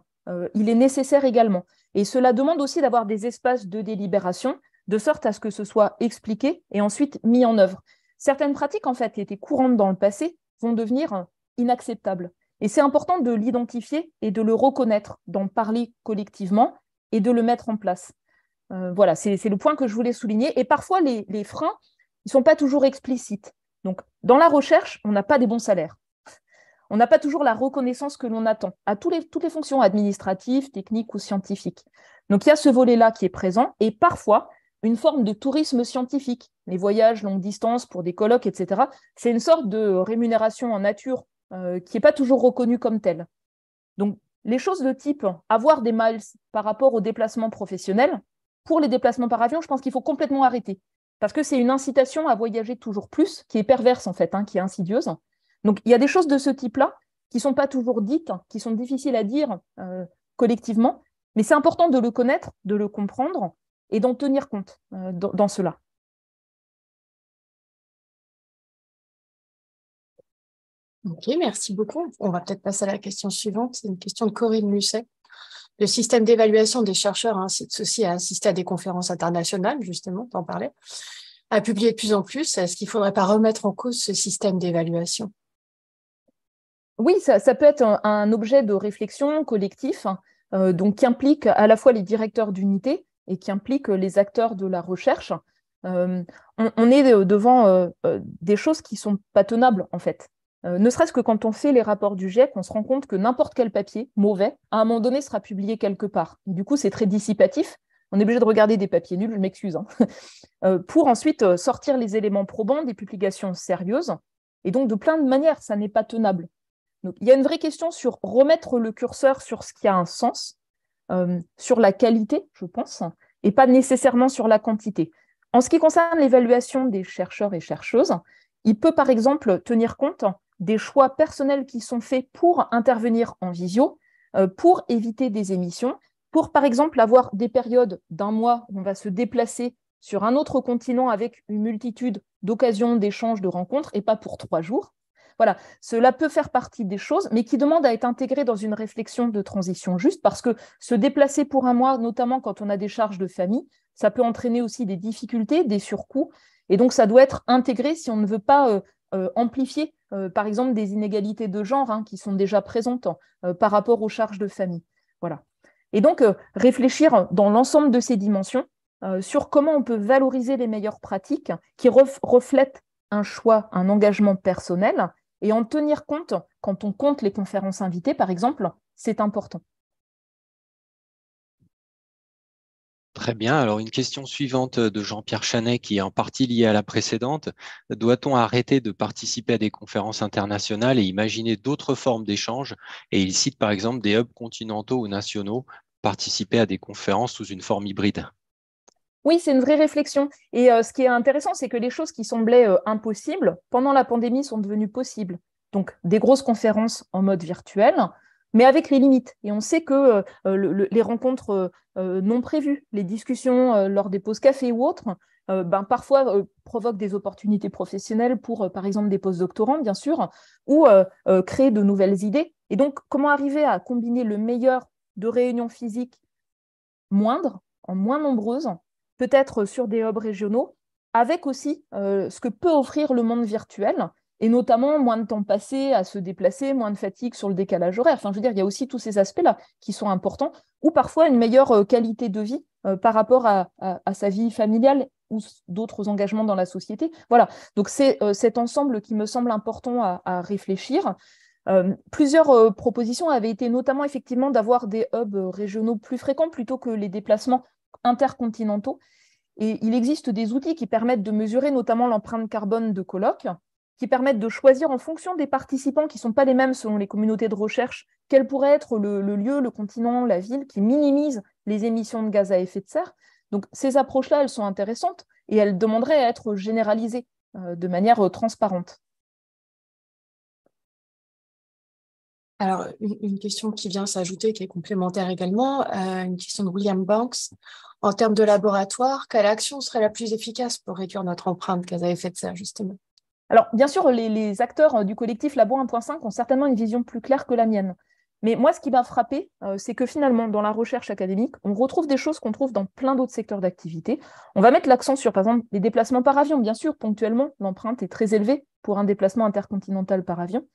il est nécessaire également. Et cela demande aussi d'avoir des espaces de délibération, de sorte à ce que ce soit expliqué et ensuite mis en œuvre. Certaines pratiques, en fait, qui étaient courantes dans le passé, vont devenir inacceptables. Et c'est important de l'identifier et de le reconnaître, d'en parler collectivement et de le mettre en place. Euh, voilà, c'est le point que je voulais souligner. Et parfois, les, freins, ils ne sont pas toujours explicites. Donc, dans la recherche, on n'a pas des bons salaires. On n'a pas toujours la reconnaissance que l'on attend à tous les, toutes les fonctions administratives, techniques ou scientifiques. Donc, il y a ce volet-là qui est présent et parfois une forme de tourisme scientifique. Les voyages longue distance pour des colloques, etc. C'est une sorte de rémunération en nature euh, qui n'est pas toujours reconnu comme tel. Donc, les choses de type avoir des miles par rapport aux déplacements professionnels, pour les déplacements par avion, je pense qu'il faut complètement arrêter. Parce que c'est une incitation à voyager toujours plus, qui est perverse en fait, hein, qui est insidieuse. Donc il y a des choses de ce type-là qui ne sont pas toujours dites, qui sont difficiles à dire euh, collectivement, mais c'est important de le connaître, de le comprendre et d'en tenir compte euh, dans, cela. Ok, merci beaucoup. On va peut-être passer à la question suivante. C'est une question de Corinne Lucet. Le système d'évaluation des chercheurs incite ceux-ci à assister à des conférences internationales, justement, en parlais, à publier de plus en plus. Est-ce qu'il ne faudrait pas remettre en cause ce système d'évaluation Oui, ça, peut être un, objet de réflexion collectif, hein, euh, donc qui implique à la fois les directeurs d'unité et qui implique les acteurs de la recherche. Euh, on, est devant euh, des choses qui ne sont pas tenables, en fait. Euh, ne serait-ce que quand on fait les rapports du GIEC, on se rend compte que n'importe quel papier mauvais, à un moment donné, sera publié quelque part. Du coup, c'est très dissipatif. On est obligé de regarder des papiers nuls, je m'excuse, hein. euh, pour ensuite euh, sortir les éléments probants des publications sérieuses. Et donc, de plein de manières, ça n'est pas tenable. il y a une vraie question sur remettre le curseur sur ce qui a un sens, sur la qualité, je pense, et pas nécessairement sur la quantité. En ce qui concerne l'évaluation des chercheurs et chercheuses, il peut par exemple tenir compte des choix personnels qui sont faits pour intervenir en visio, euh, pour éviter des émissions, pour par exemple avoir des périodes d'un mois où on va se déplacer sur un autre continent avec une multitude d'occasions, d'échanges, de rencontres, et pas pour trois jours. Voilà, cela peut faire partie des choses, mais qui demande à être intégré dans une réflexion de transition juste, parce que se déplacer pour un mois, notamment quand on a des charges de famille, ça peut entraîner aussi des difficultés, des surcoûts, et donc ça doit être intégré si on ne veut pas euh, euh, amplifier euh, par exemple des inégalités de genre hein, qui sont déjà présentes euh, par rapport aux charges de famille. Voilà. Et donc, euh, réfléchir dans l'ensemble de ces dimensions sur comment on peut valoriser les meilleures pratiques qui reflètent un choix, un engagement personnel, et en tenir compte quand on compte les conférences invitées, par exemple, c'est important. Très bien. Alors, une question suivante euh, de Jean-Pierre Chanet, qui est en partie liée à la précédente. Doit-on arrêter de participer à des conférences internationales et imaginer d'autres formes d'échanges Et il cite par exemple des hubs continentaux ou nationaux participer à des conférences sous une forme hybride. Oui, c'est une vraie réflexion. Et euh, ce qui est intéressant, c'est que les choses qui semblaient euh, impossibles pendant la pandémie sont devenues possibles. Donc, des grosses conférences en mode virtuel, mais avec les limites. Et on sait que euh, les rencontres euh, euh, non prévues, les discussions lors des pauses café ou autres, ben, parfois provoquent des opportunités professionnelles pour, par exemple, des doctorants, bien sûr, ou créer de nouvelles idées. Et donc, comment arriver à combiner le meilleur de réunions physiques moindres, en moins nombreuses, peut-être sur des hubs régionaux, avec aussi ce que peut offrir le monde virtuel et notamment moins de temps passé à se déplacer, moins de fatigue sur le décalage horaire. Enfin, je veux dire, il y a aussi tous ces aspects-là qui sont importants, ou parfois une meilleure euh, qualité de vie euh, par rapport à, sa vie familiale ou d'autres engagements dans la société. Voilà, donc c'est euh, cet ensemble qui me semble important à, réfléchir. plusieurs propositions avaient été notamment effectivement d'avoir des hubs régionaux plus fréquents plutôt que les déplacements intercontinentaux. Et il existe des outils qui permettent de mesurer notamment l'empreinte carbone de colloques qui permettent de choisir en fonction des participants qui ne sont pas les mêmes selon les communautés de recherche, quel pourrait être le, lieu, le continent, la ville qui minimise les émissions de gaz à effet de serre. Donc ces approches-là, elles sont intéressantes et elles demanderaient à être généralisées euh, de manière euh, transparente. Alors, une, question qui vient s'ajouter, qui est complémentaire également, euh, une question de William Banks. En termes de laboratoire, quelle action serait la plus efficace pour réduire notre empreinte gaz à effet de serre, justement alors, bien sûr, les, acteurs euh, du collectif Labo 1.5 ont certainement une vision plus claire que la mienne. Mais moi, ce qui m'a frappé, euh, c'est que finalement, dans la recherche académique, on retrouve des choses qu'on trouve dans plein d'autres secteurs d'activité. On va mettre l'accent sur, par exemple, les déplacements par avion. Bien sûr, ponctuellement, l'empreinte est très élevée pour un déplacement intercontinental par avion.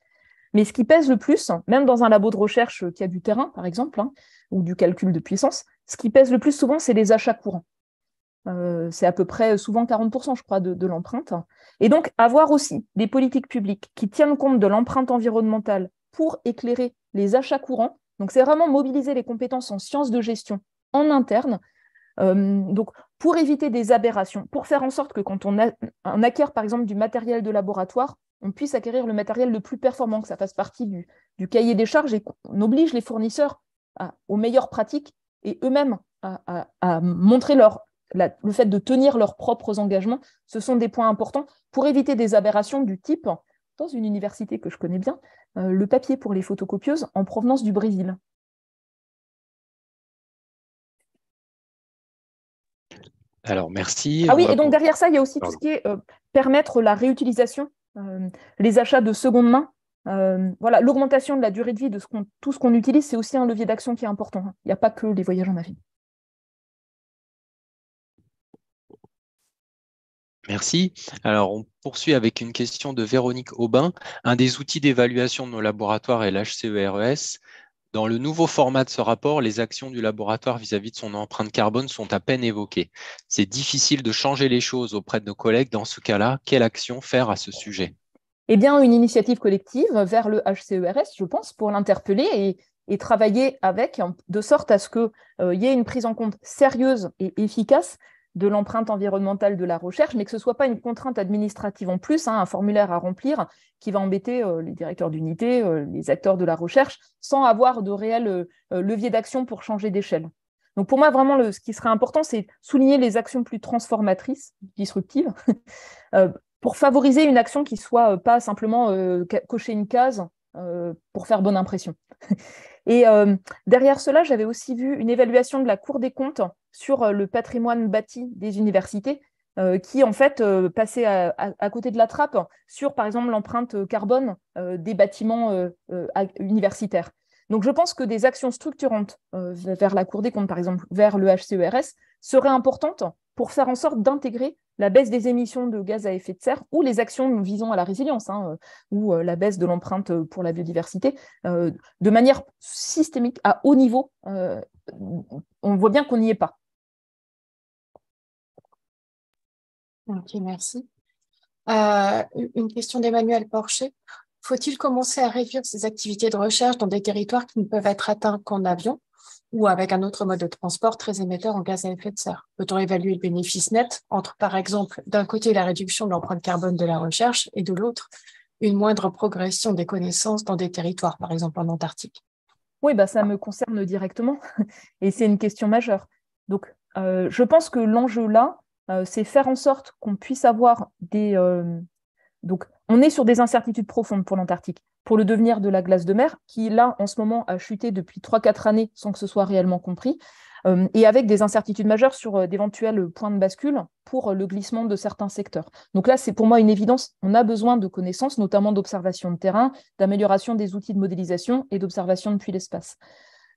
Mais ce qui pèse le plus, même dans un labo de recherche qui a du terrain, par exemple, hein, ou du calcul de puissance, ce qui pèse le plus souvent, c'est les achats courants. Euh, c'est à peu près euh, souvent 40%, je crois, de, l'empreinte. Et donc, avoir aussi des politiques publiques qui tiennent compte de l'empreinte environnementale pour éclairer les achats courants. Donc, c'est vraiment mobiliser les compétences en sciences de gestion en interne. Euh, donc, pour éviter des aberrations, pour faire en sorte que quand on, acquiert, par exemple, du matériel de laboratoire, on puisse acquérir le matériel le plus performant, que ça fasse partie du, cahier des charges et qu'on oblige les fournisseurs aux meilleures pratiques et eux-mêmes à, à, montrer leur le fait de tenir leurs propres engagements, ce sont des points importants pour éviter des aberrations du type, dans une université que je connais bien, euh, le papier pour les photocopieuses en provenance du Brésil. Alors, merci. Ah oui, et donc derrière ça, il y a aussi tout ce qui est euh, permettre la réutilisation, euh, les achats de seconde main. voilà, l'augmentation de la durée de vie de tout ce qu'on utilise, c'est aussi un levier d'action qui est important. Hein. Il n'y a pas que les voyages en avion. Merci. Alors, on poursuit avec une question de Véronique Aubin. Un des outils d'évaluation de nos laboratoires est l'HCERES. Dans le nouveau format de ce rapport, les actions du laboratoire vis-à-vis de son empreinte carbone sont à peine évoquées. C'est difficile de changer les choses auprès de nos collègues. Dans ce cas-là, quelle action faire à ce sujet Eh bien, une initiative collective vers le HCERS, e je pense, pour l'interpeller et, travailler avec, de sorte à ce qu'il euh, y ait une prise en compte sérieuse et efficace de l'empreinte environnementale de la recherche, mais que ce ne soit pas une contrainte administrative en plus, hein, un formulaire à remplir qui va embêter euh, les directeurs d'unité, euh, les acteurs de la recherche, sans avoir de réel euh, levier d'action pour changer d'échelle. Donc pour moi, vraiment, ce qui serait important, c'est souligner les actions plus transformatrices, disruptives, pour favoriser une action qui ne soit pas simplement cocher une case pour faire bonne impression. Et derrière cela, j'avais aussi vu une évaluation de la Cour des comptes sur euh, le patrimoine bâti des universités, euh, qui en fait euh, passait à, côté de la trappe sur, par exemple, l'empreinte carbone des bâtiments universitaires. Donc je pense que des actions structurantes vers la Cour des comptes, par exemple, vers le HCERS, seraient importantes pour faire en sorte d'intégrer la baisse des émissions de gaz à effet de serre ou les actions visant à la résilience hein, ou la baisse de l'empreinte pour la biodiversité de manière systémique à haut niveau. on voit bien qu'on n'y est pas. Ok, merci. Euh, une question d'Emmanuel Porcher. Faut-il commencer à réduire ses activités de recherche dans des territoires qui ne peuvent être atteints qu'en avion ou avec un autre mode de transport très émetteur en gaz à effet de serre Peut-on évaluer le bénéfice net entre, par exemple, d'un côté la réduction de l'empreinte carbone de la recherche et de l'autre une moindre progression des connaissances dans des territoires, par exemple en Antarctique Oui, bah, ça me concerne directement et c'est une question majeure. Donc, euh, je pense que l'enjeu là, euh, c'est faire en sorte qu'on puisse avoir des... Euh, donc, on est sur des incertitudes profondes pour l'Antarctique, pour le devenir de la glace de mer, qui là, en ce moment, a chuté depuis 3-4 années sans que ce soit réellement compris, euh, et avec des incertitudes majeures sur d'éventuels points de bascule pour le glissement de certains secteurs. Donc là, c'est pour moi une évidence, on a besoin de connaissances, notamment d'observation de terrain, d'amélioration des outils de modélisation et d'observation depuis l'espace.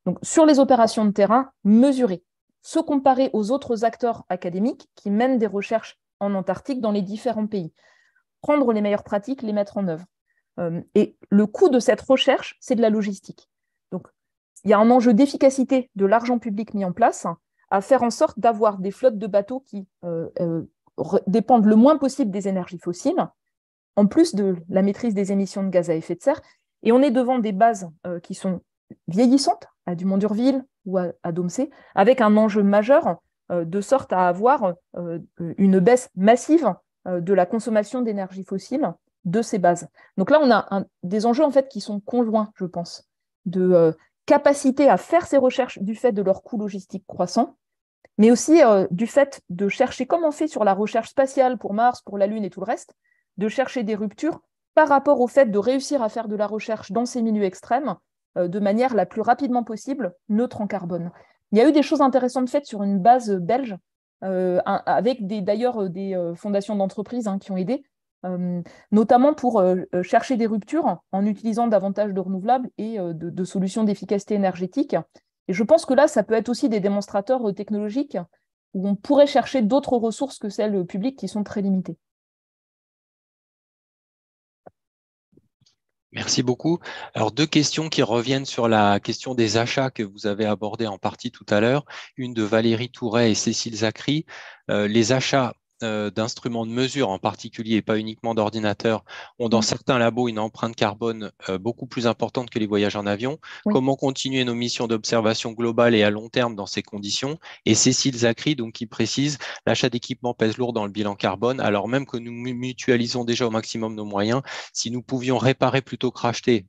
Donc, sur les opérations de terrain, mesurer, se comparer aux autres acteurs académiques qui mènent des recherches en Antarctique dans les différents pays, prendre les meilleures pratiques, les mettre en œuvre. Euh, et le coût de cette recherche, c'est de la logistique. Donc, il y a un enjeu d'efficacité de l'argent public mis en place hein, à faire en sorte d'avoir des flottes de bateaux qui euh, euh, dépendent le moins possible des énergies fossiles, en plus de la maîtrise des émissions de gaz à effet de serre. Et on est devant des bases qui sont vieillissante à Dumont-Durville ou à, à avec un enjeu majeur euh, de sorte à avoir euh, une baisse massive euh, de la consommation d'énergie fossile de ces bases. Donc là, on a des enjeux en fait qui sont conjoints, je pense, de capacité à faire ces recherches du fait de leur coût logistique croissant, mais aussi du fait de chercher, comme on fait sur la recherche spatiale pour Mars, pour la Lune et tout le reste, de chercher des ruptures par rapport au fait de réussir à faire de la recherche dans ces milieux extrêmes euh, de manière la plus rapidement possible, neutre en carbone. Il y a eu des choses intéressantes faites sur une base belge, euh, avec d'ailleurs euh, des, fondations d'entreprises hein, qui ont aidé, notamment pour chercher des ruptures en utilisant davantage de renouvelables et de, solutions d'efficacité énergétique. Et je pense que là, ça peut être aussi des démonstrateurs technologiques où on pourrait chercher d'autres ressources que celles publiques qui sont très limitées. Merci beaucoup. Alors deux questions qui reviennent sur la question des achats que vous avez abordé en partie tout à l'heure. Une de Valérie Touret et Cécile Zachry. Euh, les achats euh, d'instruments de mesure en particulier, et pas uniquement d'ordinateurs, ont dans mm. certains labos une empreinte carbone euh, beaucoup plus importante que les voyages en avion. Comment continuer nos missions d'observation globale et à long terme dans ces conditions Et Cécile Zachry, donc, qui précise l'achat d'équipements pèse lourd dans le bilan carbone, alors même que nous mutualisons déjà au maximum nos moyens. Si nous pouvions réparer plutôt que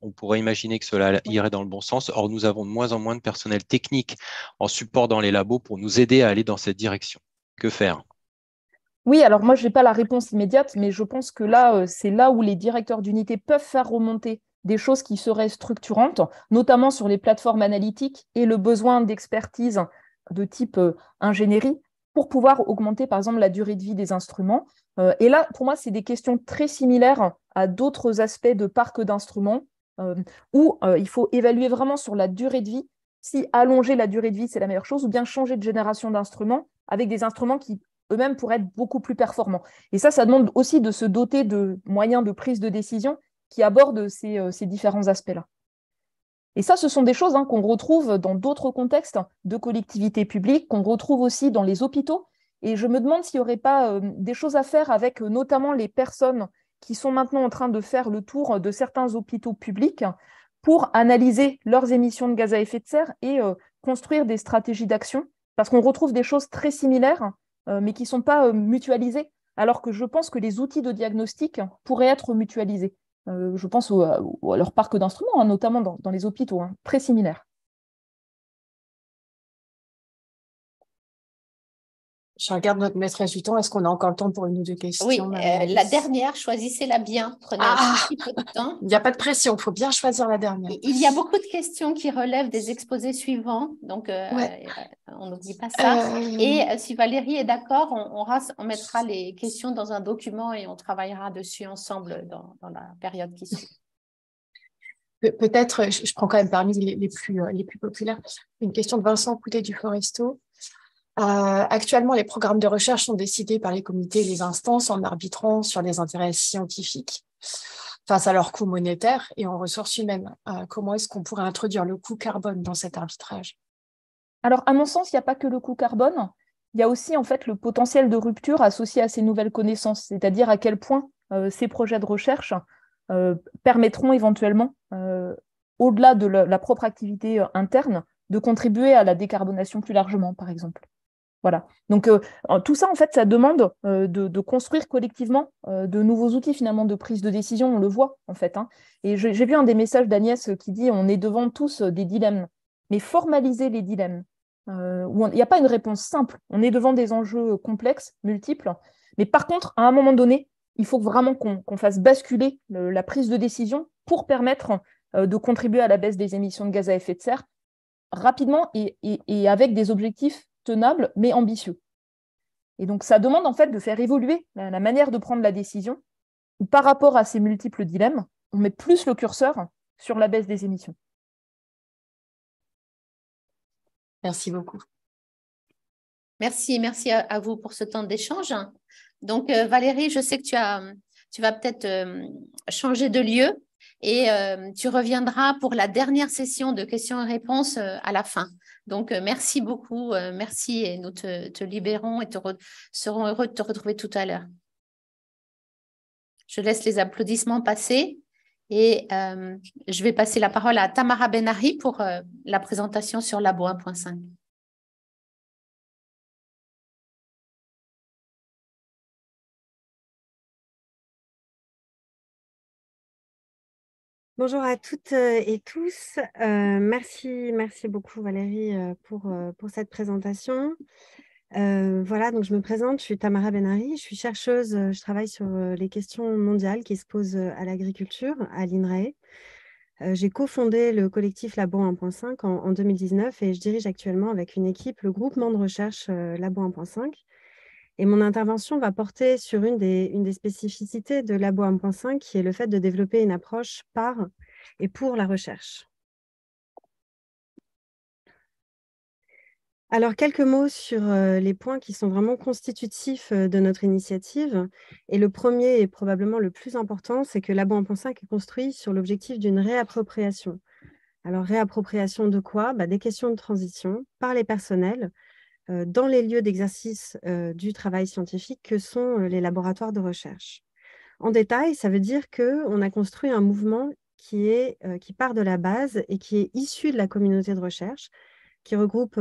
on pourrait imaginer que cela irait dans le bon sens. Or, nous avons de moins en moins de personnel technique en support dans les labos pour nous aider à aller dans cette direction. Que faire oui, alors moi, je n'ai pas la réponse immédiate, mais je pense que là, euh, c'est là où les directeurs d'unité peuvent faire remonter des choses qui seraient structurantes, notamment sur les plateformes analytiques et le besoin d'expertise de type euh, ingénierie pour pouvoir augmenter, par exemple, la durée de vie des instruments. Euh, et là, pour moi, c'est des questions très similaires à d'autres aspects de parc d'instruments où il faut évaluer vraiment sur la durée de vie si allonger la durée de vie, c'est la meilleure chose, ou bien changer de génération d'instruments avec des instruments qui eux-mêmes pour être beaucoup plus performants. Et ça, ça demande aussi de se doter de moyens de prise de décision qui abordent ces, euh, différents aspects-là. Et ça, ce sont des choses hein, qu'on retrouve dans d'autres contextes de collectivités publiques, qu'on retrouve aussi dans les hôpitaux. Et je me demande s'il n'y aurait pas euh, des choses à faire avec euh, notamment les personnes qui sont maintenant en train de faire le tour de certains hôpitaux publics pour analyser leurs émissions de gaz à effet de serre et construire des stratégies d'action, parce qu'on retrouve des choses très similaires euh, mais qui ne sont pas euh, mutualisés, alors que je pense que les outils de diagnostic pourraient être mutualisés. Euh, je pense à leur parc d'instruments, hein, notamment dans, les hôpitaux, hein, très similaires. Je regarde notre maîtresse du temps. Est-ce qu'on a encore le temps pour une ou deux questions Oui, euh, la dernière, choisissez-la bien. Prenez un ah, petit temps. Il n'y a pas de pression, il faut bien choisir la dernière. Il y a beaucoup de questions qui relèvent des exposés suivants, donc euh, euh, on n'oublie pas ça. Et si Valérie est d'accord, on, on, mettra les questions dans un document et on travaillera dessus ensemble dans, la période qui suit. Peut-être, je, prends quand même parmi les, plus, les plus populaires, une question de Vincent Coutet du Foresto. Euh, actuellement, les programmes de recherche sont décidés par les comités et les instances en arbitrant sur les intérêts scientifiques face à leurs coûts monétaires et en ressources humaines. Euh, comment est-ce qu'on pourrait introduire le coût carbone dans cet arbitrage Alors, à mon sens, il n'y a pas que le coût carbone. Il y a aussi en fait le potentiel de rupture associé à ces nouvelles connaissances, c'est-à-dire à quel point euh, ces projets de recherche permettront éventuellement, au-delà de la propre activité interne, de contribuer à la décarbonation plus largement, par exemple. Voilà. Donc euh, tout ça, en fait, ça demande euh, de, construire collectivement euh, de nouveaux outils finalement de prise de décision. On le voit en fait. Hein. Et j'ai vu un des messages d'Agnès qui dit on est devant tous des dilemmes, mais formaliser les dilemmes. Il n'y a pas une réponse simple. On est devant des enjeux complexes, multiples. Mais par contre, à un moment donné, il faut vraiment qu'on fasse basculer la prise de décision pour permettre de contribuer à la baisse des émissions de gaz à effet de serre rapidement et avec des objectifs tenable, mais ambitieux. Et donc, ça demande en fait de faire évoluer la, manière de prendre la décision, où par rapport à ces multiples dilemmes, on met plus le curseur sur la baisse des émissions. Merci beaucoup. Merci, merci à, vous pour ce temps d'échange. Donc, euh, Valérie, je sais que tu, as, tu vas peut-être euh, changer de lieu et euh, tu reviendras pour la dernière session de questions et réponses euh, à la fin. Donc, euh, merci beaucoup. merci et nous te, libérons et serons heureux de te retrouver tout à l'heure. Je laisse les applaudissements passer et je vais passer la parole à Tamara Benari pour la présentation sur Labo 1.5. Bonjour à toutes euh, et tous. Euh, merci, merci beaucoup Valérie euh, pour, cette présentation. voilà, donc je me présente, je suis Tamara Benari, je suis chercheuse, je travaille sur les questions mondiales qui se posent à l'agriculture, à l'INRAE. J'ai cofondé le collectif Labo 1.5 en, 2019 et je dirige actuellement avec une équipe le groupement de recherche Labo 1.5 et mon intervention va porter sur une des, spécificités de Labo 1.5, qui est le fait de développer une approche par et pour la recherche. Alors, quelques mots sur euh, les points qui sont vraiment constitutifs euh, de notre initiative. Et le premier et probablement le plus important, c'est que Labo 1.5 est construit sur l'objectif d'une réappropriation. Alors, réappropriation de quoi bah, Des questions de transition par les personnels, euh, dans les lieux d'exercice euh, du travail scientifique que sont euh, les laboratoires de recherche. En détail, ça veut dire qu'on a construit un mouvement qui, part de la base et qui est issu de la communauté de recherche, qui regroupe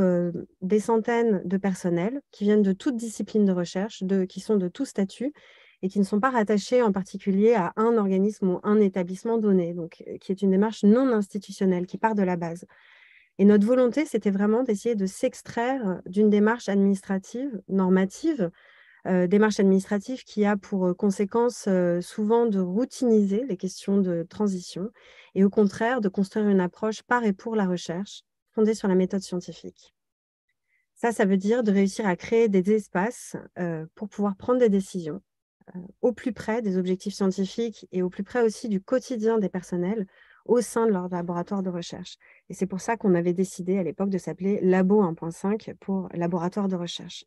des centaines de personnels qui viennent de toutes disciplines de recherche, qui sont de tout statut et qui ne sont pas rattachés en particulier à un organisme ou un établissement donné, donc qui est une démarche non institutionnelle, qui part de la base. Et notre volonté, c'était vraiment d'essayer de s'extraire d'une démarche administrative, normative, euh, démarche administrative qui a pour euh, conséquence euh, souvent de routiniser les questions de transition et au contraire de construire une approche par et pour la recherche fondée sur la méthode scientifique. Ça, ça veut dire de réussir à créer des espaces pour pouvoir prendre des décisions au plus près des objectifs scientifiques et au plus près aussi du quotidien des personnels au sein de leur laboratoire de recherche. Et c'est pour ça qu'on avait décidé à l'époque de s'appeler Labo 1.5 pour laboratoire de recherche.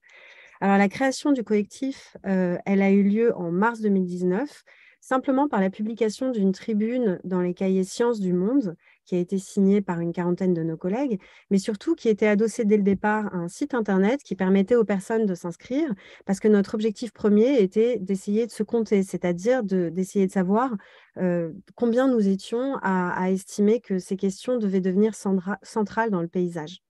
Alors la création du collectif, euh, elle a eu lieu en mars 2019, simplement par la publication d'une tribune dans les cahiers Sciences du Monde qui a été signé par une quarantaine de nos collègues, mais surtout qui était adossé dès le départ à un site Internet qui permettait aux personnes de s'inscrire, parce que notre objectif premier était d'essayer de se compter, c'est-à-dire d'essayer de savoir euh, combien nous étions à, estimer que ces questions devaient devenir centrale centrales dans le paysage.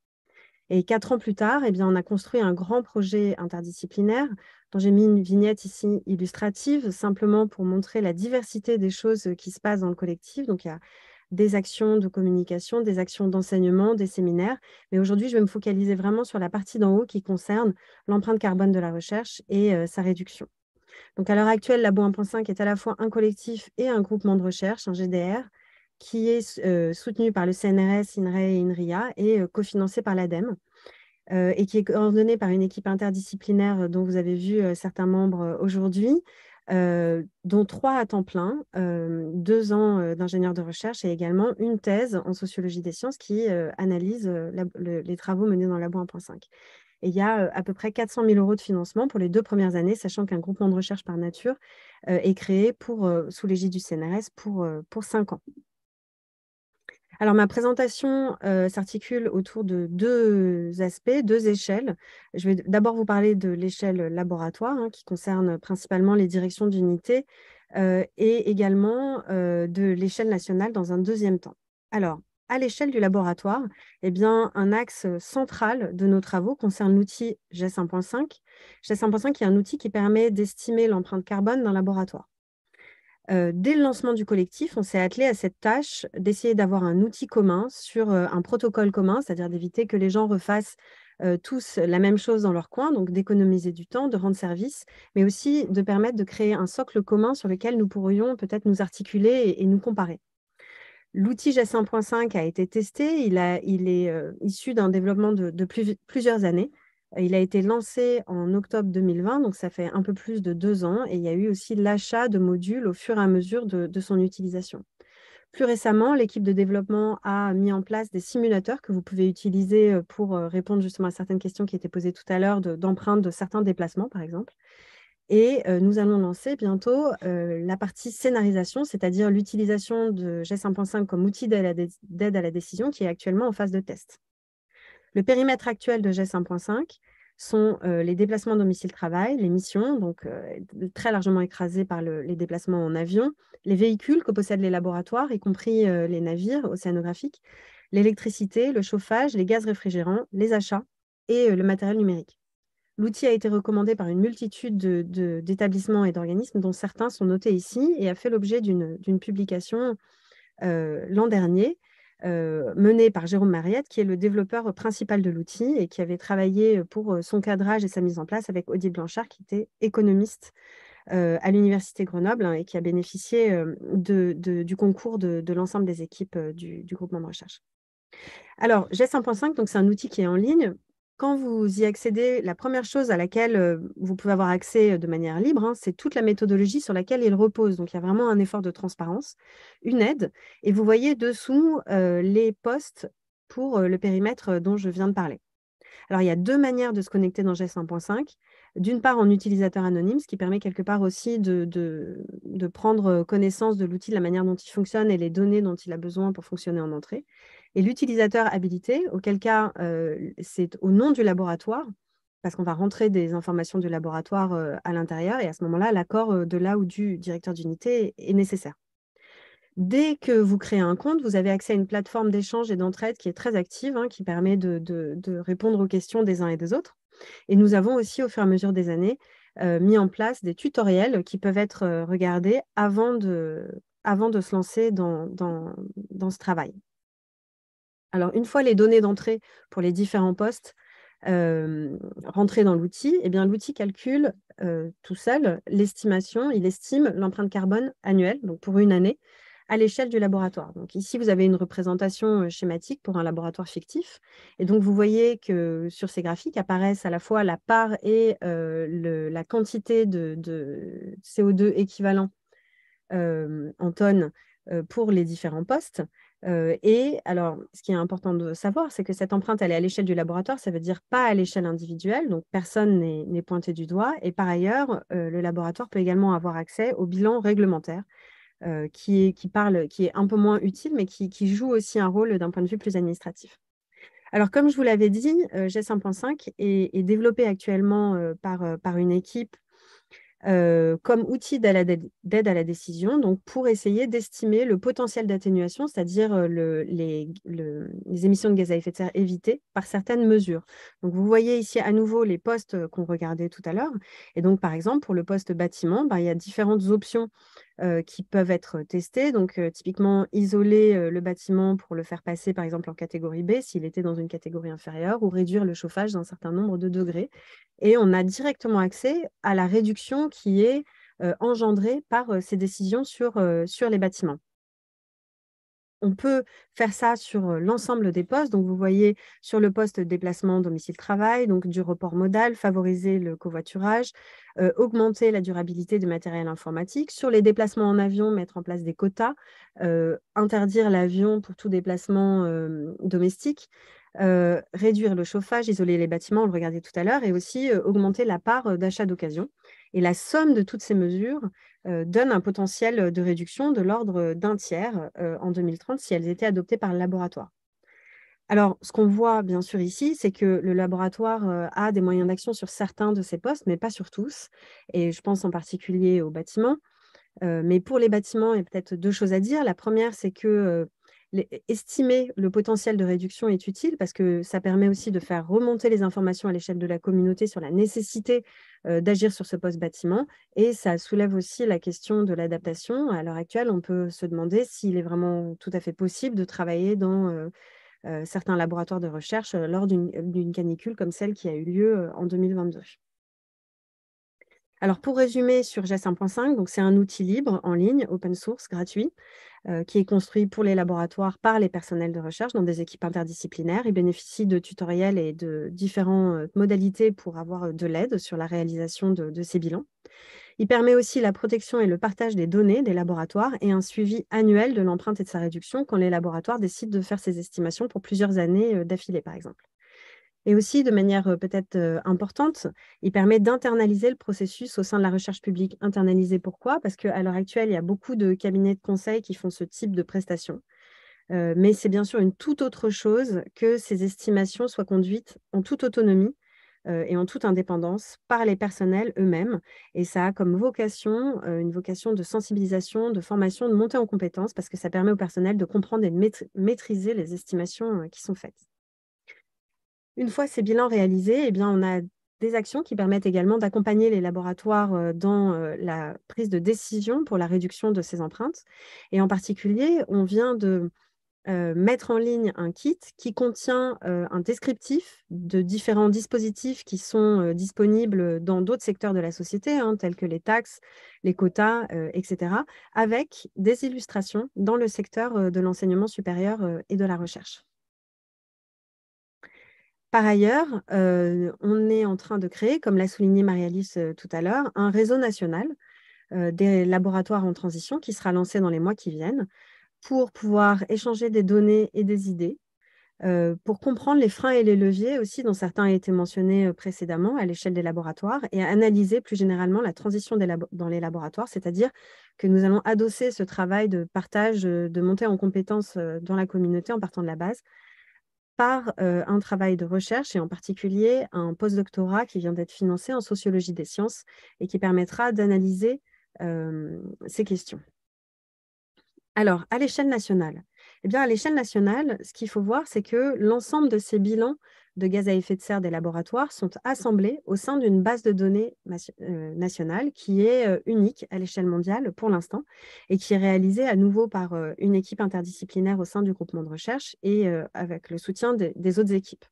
Et quatre ans plus tard, eh bien, on a construit un grand projet interdisciplinaire dont j'ai mis une vignette ici illustrative, simplement pour montrer la diversité des choses qui se passent dans le collectif. Donc, il y a des actions de communication, des actions d'enseignement, des séminaires. Mais aujourd'hui, je vais me focaliser vraiment sur la partie d'en haut qui concerne l'empreinte carbone de la recherche et euh, sa réduction. Donc à l'heure actuelle, Labo 1.5 est à la fois un collectif et un groupement de recherche, un GDR, qui est euh, soutenu par le CNRS, INRE et INRIA et euh, cofinancé par l'ADEME. et qui est coordonnée par une équipe interdisciplinaire dont vous avez vu certains membres aujourd'hui, euh, dont trois à temps plein, euh, deux ans euh, d'ingénieur de recherche et également une thèse en sociologie des sciences qui analyse les travaux menés dans Labo 1.5. Et il y a à peu près 400 000 euros de financement pour les deux premières années, sachant qu'un groupement de recherche par nature est créé pour, sous l'égide du CNRS pour, pour cinq ans. Alors, ma présentation euh, s'articule autour de deux aspects, deux échelles. Je vais d'abord vous parler de l'échelle laboratoire, hein, qui concerne principalement les directions d'unité, euh, et également euh, de l'échelle nationale dans un deuxième temps. Alors, à l'échelle du laboratoire, eh bien, un axe central de nos travaux concerne l'outil GES 1.5. GES 1.5 est un outil qui permet d'estimer l'empreinte carbone d'un laboratoire. Euh, dès le lancement du collectif, on s'est attelé à cette tâche d'essayer d'avoir un outil commun sur euh, un protocole commun, c'est-à-dire d'éviter que les gens refassent euh, tous la même chose dans leur coin, donc d'économiser du temps, de rendre service, mais aussi de permettre de créer un socle commun sur lequel nous pourrions peut-être nous articuler et, nous comparer. L'outil g 1.5 a été testé, il, est issu d'un développement de, plusieurs années. Il a été lancé en octobre 2020, donc ça fait un peu plus de deux ans, et il y a eu aussi l'achat de modules au fur et à mesure de, son utilisation. Plus récemment, l'équipe de développement a mis en place des simulateurs que vous pouvez utiliser euh, pour euh, répondre justement à certaines questions qui étaient posées tout à l'heure d'empreintes de certains déplacements, par exemple. Et euh, nous allons lancer bientôt la partie scénarisation, c'est-à-dire l'utilisation de G5.5 comme outil d'aide à, la décision qui est actuellement en phase de test. Le périmètre actuel de GES 1.5 sont euh, les déplacements domicile-travail, les missions, donc euh, très largement écrasées par les déplacements en avion, les véhicules que possèdent les laboratoires, y compris euh, les navires océanographiques, l'électricité, le chauffage, les gaz réfrigérants, les achats et le matériel numérique. L'outil a été recommandé par une multitude d'établissements et d'organismes, dont certains sont notés ici, et a fait l'objet d'une publication l'an dernier euh, menée par Jérôme Mariette, qui est le développeur principal de l'outil et qui avait travaillé euh, pour euh, son cadrage et sa mise en place avec Odile Blanchard, qui était économiste à l'Université Grenoble hein, et qui a bénéficié du concours de, l'ensemble des équipes du, groupement de recherche. Alors, GES 1.5, donc c'est un outil qui est en ligne, quand vous y accédez, la première chose à laquelle vous pouvez avoir accès de manière libre, hein, c'est toute la méthodologie sur laquelle il repose. Donc il y a vraiment un effort de transparence, une aide. Et vous voyez dessous les postes pour le périmètre dont je viens de parler. Alors il y a deux manières de se connecter dans GS 1.5 d'une part en utilisateur anonyme, ce qui permet quelque part aussi de prendre connaissance de l'outil, de la manière dont il fonctionne et les données dont il a besoin pour fonctionner en entrée et l'utilisateur habilité, auquel cas euh, c'est au nom du laboratoire, parce qu'on va rentrer des informations du laboratoire euh, à l'intérieur, et à ce moment-là, l'accord euh, de là ou du directeur d'unité est nécessaire. Dès que vous créez un compte, vous avez accès à une plateforme d'échange et d'entraide qui est très active, hein, qui permet de, répondre aux questions des uns et des autres. Et nous avons aussi, au fur et à mesure des années, mis en place des tutoriels qui peuvent être regardés avant de, se lancer dans ce travail. Alors, une fois les données d'entrée pour les différents postes euh, rentrées dans l'outil, eh bien l'outil calcule euh, tout seul l'estimation, il estime l'empreinte carbone annuelle, donc pour une année, à l'échelle du laboratoire. Donc ici, vous avez une représentation euh, schématique pour un laboratoire fictif. Et donc, vous voyez que sur ces graphiques apparaissent à la fois la part et la quantité de, CO2 équivalent en tonnes pour les différents postes, et alors, ce qui est important de savoir, c'est que cette empreinte, elle est à l'échelle du laboratoire, ça veut dire pas à l'échelle individuelle, donc personne n'est pointé du doigt. Et par ailleurs, le laboratoire peut également avoir accès au bilan réglementaire, qui, est, parle, qui est un peu moins utile, mais qui, joue aussi un rôle d'un point de vue plus administratif. Alors, comme je vous l'avais dit, g 1.5 est, est, développé actuellement par, par une équipe euh, comme outil d'aide à la décision, donc pour essayer d'estimer le potentiel d'atténuation, c'est-à-dire euh, les, émissions de gaz à effet de serre évitées par certaines mesures. Donc vous voyez ici à nouveau les postes euh, qu'on regardait tout à l'heure. Et donc par exemple, pour le poste bâtiment, ben, il y a différentes options euh, qui peuvent être testés. Donc, euh, typiquement, isoler euh, le bâtiment pour le faire passer, par exemple, en catégorie B, s'il était dans une catégorie inférieure, ou réduire le chauffage d'un certain nombre de degrés. Et on a directement accès à la réduction qui est engendrée par ces décisions sur les bâtiments on peut faire ça sur euh, l'ensemble des postes. Donc, vous voyez sur le poste déplacement domicile-travail, donc du report modal, favoriser le covoiturage, euh, augmenter la durabilité du matériel informatique. Sur les déplacements en avion, mettre en place des quotas, euh, interdire l'avion pour tout déplacement domestique. réduire le chauffage, isoler les bâtiments, on le regardait tout à l'heure, et aussi augmenter la part d'achat d'occasion. Et la somme de toutes ces mesures euh, donne un potentiel de réduction de l'ordre d'un tiers euh, en 2030 si elles étaient adoptées par le laboratoire. Alors, ce qu'on voit bien sûr ici, c'est que le laboratoire euh, a des moyens d'action sur certains de ces postes, mais pas sur tous. Et je pense en particulier aux bâtiments. mais pour les bâtiments, il y a peut-être deux choses à dire. La première, c'est que estimer le potentiel de réduction est utile parce que ça permet aussi de faire remonter les informations à l'échelle de la communauté sur la nécessité euh, d'agir sur ce poste bâtiment et ça soulève aussi la question de l'adaptation. À l'heure actuelle, on peut se demander s'il est vraiment tout à fait possible de travailler dans euh, euh, certains laboratoires de recherche lors d'une canicule comme celle qui a eu lieu en 2022. Alors pour résumer sur GES 1.5, c'est un outil libre en ligne, open source, gratuit, euh, qui est construit pour les laboratoires par les personnels de recherche dans des équipes interdisciplinaires. Il bénéficie de tutoriels et de différentes euh, modalités pour avoir euh, de l'aide sur la réalisation de, de ces bilans. Il permet aussi la protection et le partage des données des laboratoires et un suivi annuel de l'empreinte et de sa réduction quand les laboratoires décident de faire ces estimations pour plusieurs années d'affilée, par exemple. Et aussi, de manière peut-être importante, il permet d'internaliser le processus au sein de la recherche publique. Internaliser pourquoi Parce qu'à l'heure actuelle, il y a beaucoup de cabinets de conseil qui font ce type de prestations. mais c'est bien sûr une toute autre chose que ces estimations soient conduites en toute autonomie et en toute indépendance par les personnels eux-mêmes. Et ça a comme vocation une vocation de sensibilisation, de formation, de montée en compétences, parce que ça permet au personnel de comprendre et de maîtriser les estimations qui sont faites. Une fois ces bilans réalisés, eh bien, on a des actions qui permettent également d'accompagner les laboratoires euh, dans euh, la prise de décision pour la réduction de ces empreintes. Et en particulier, on vient de euh, mettre en ligne un kit qui contient un descriptif de différents dispositifs qui sont disponibles dans d'autres secteurs de la société, hein, tels que les taxes, les quotas, etc., avec des illustrations dans le secteur de l'enseignement supérieur et de la recherche. Par ailleurs, euh, on est en train de créer, comme l'a souligné Marie-Alice euh, tout à l'heure, un réseau national euh, des laboratoires en transition qui sera lancé dans les mois qui viennent pour pouvoir échanger des données et des idées, pour comprendre les freins et les leviers aussi dont certains ont été mentionnés précédemment à l'échelle des laboratoires et analyser plus généralement la transition dans les laboratoires, c'est-à-dire que nous allons adosser ce travail de partage, de montée en compétences dans la communauté en partant de la base par un travail de recherche et en particulier un postdoctorat qui vient d'être financé en sociologie des sciences et qui permettra d'analyser ces questions. Alors, à l'échelle nationale, eh bien, à l'échelle nationale, ce qu'il faut voir, c'est que l'ensemble de ces bilans de gaz à effet de serre des laboratoires sont assemblés au sein d'une base de données euh, nationale qui est euh, unique à l'échelle mondiale pour l'instant et qui est réalisée à nouveau par euh, une équipe interdisciplinaire au sein du groupement de recherche et avec le soutien des autres équipes.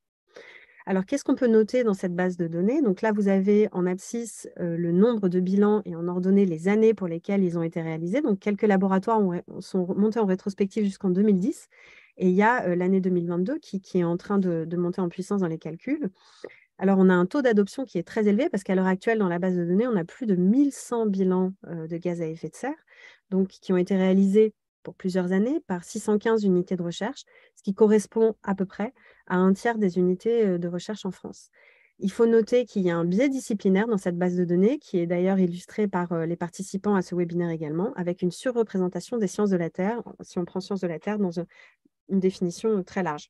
Alors, qu'est-ce qu'on peut noter dans cette base de données Donc là, vous avez en abscisse le nombre de bilans et en ordonnée les années pour lesquelles ils ont été réalisés. Donc, quelques laboratoires ont, sont montés en rétrospective jusqu'en 2010 et il y a euh, l'année 2022 qui, est en train de, monter en puissance dans les calculs. Alors, on a un taux d'adoption qui est très élevé parce qu'à l'heure actuelle, dans la base de données, on a plus de 1100 bilans euh, de gaz à effet de serre donc, qui ont été réalisés pour plusieurs années par 615 unités de recherche, ce qui correspond à peu près à un tiers des unités euh, de recherche en France. Il faut noter qu'il y a un biais disciplinaire dans cette base de données, qui est d'ailleurs illustré par les participants à ce webinaire également, avec une surreprésentation des sciences de la Terre, si on prend sciences de la Terre dans, un une définition très large.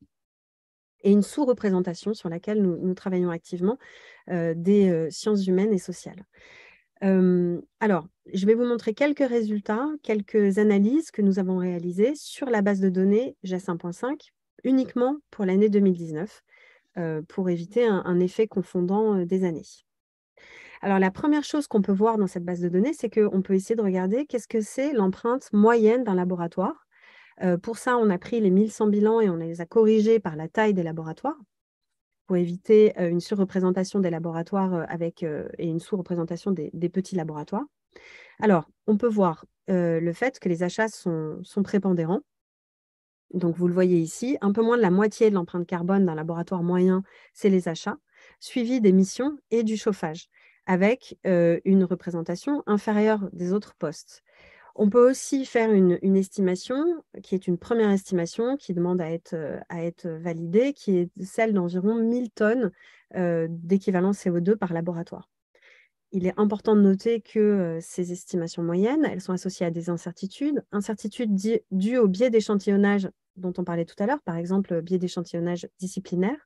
Et une sous-représentation sur laquelle nous, travaillons activement des sciences humaines et sociales. alors, je vais vous montrer quelques résultats, quelques analyses que nous avons réalisées sur la base de données JAS 1.5 uniquement pour l'année 2019 pour éviter un, effet confondant des années. Alors, la première chose qu'on peut voir dans cette base de données, c'est qu'on peut essayer de regarder qu'est-ce que c'est l'empreinte moyenne d'un laboratoire euh, pour ça, on a pris les 1100 bilans et on les a corrigés par la taille des laboratoires pour éviter euh, une surreprésentation des laboratoires euh, avec, et une sous-représentation des, petits laboratoires. Alors, on peut voir le fait que les achats sont, prépondérants. Donc, vous le voyez ici, un peu moins de la moitié de l'empreinte carbone d'un laboratoire moyen, c'est les achats, suivi des missions et du chauffage, avec une représentation inférieure des autres postes. On peut aussi faire une, estimation, qui est une première estimation, qui demande à être, euh, validée, qui est celle d'environ 1000 tonnes euh, d'équivalent CO2 par laboratoire. Il est important de noter que euh, ces estimations moyennes, elles sont associées à des incertitudes, incertitudes dues au biais d'échantillonnage dont on parlait tout à l'heure, par exemple biais d'échantillonnage disciplinaire,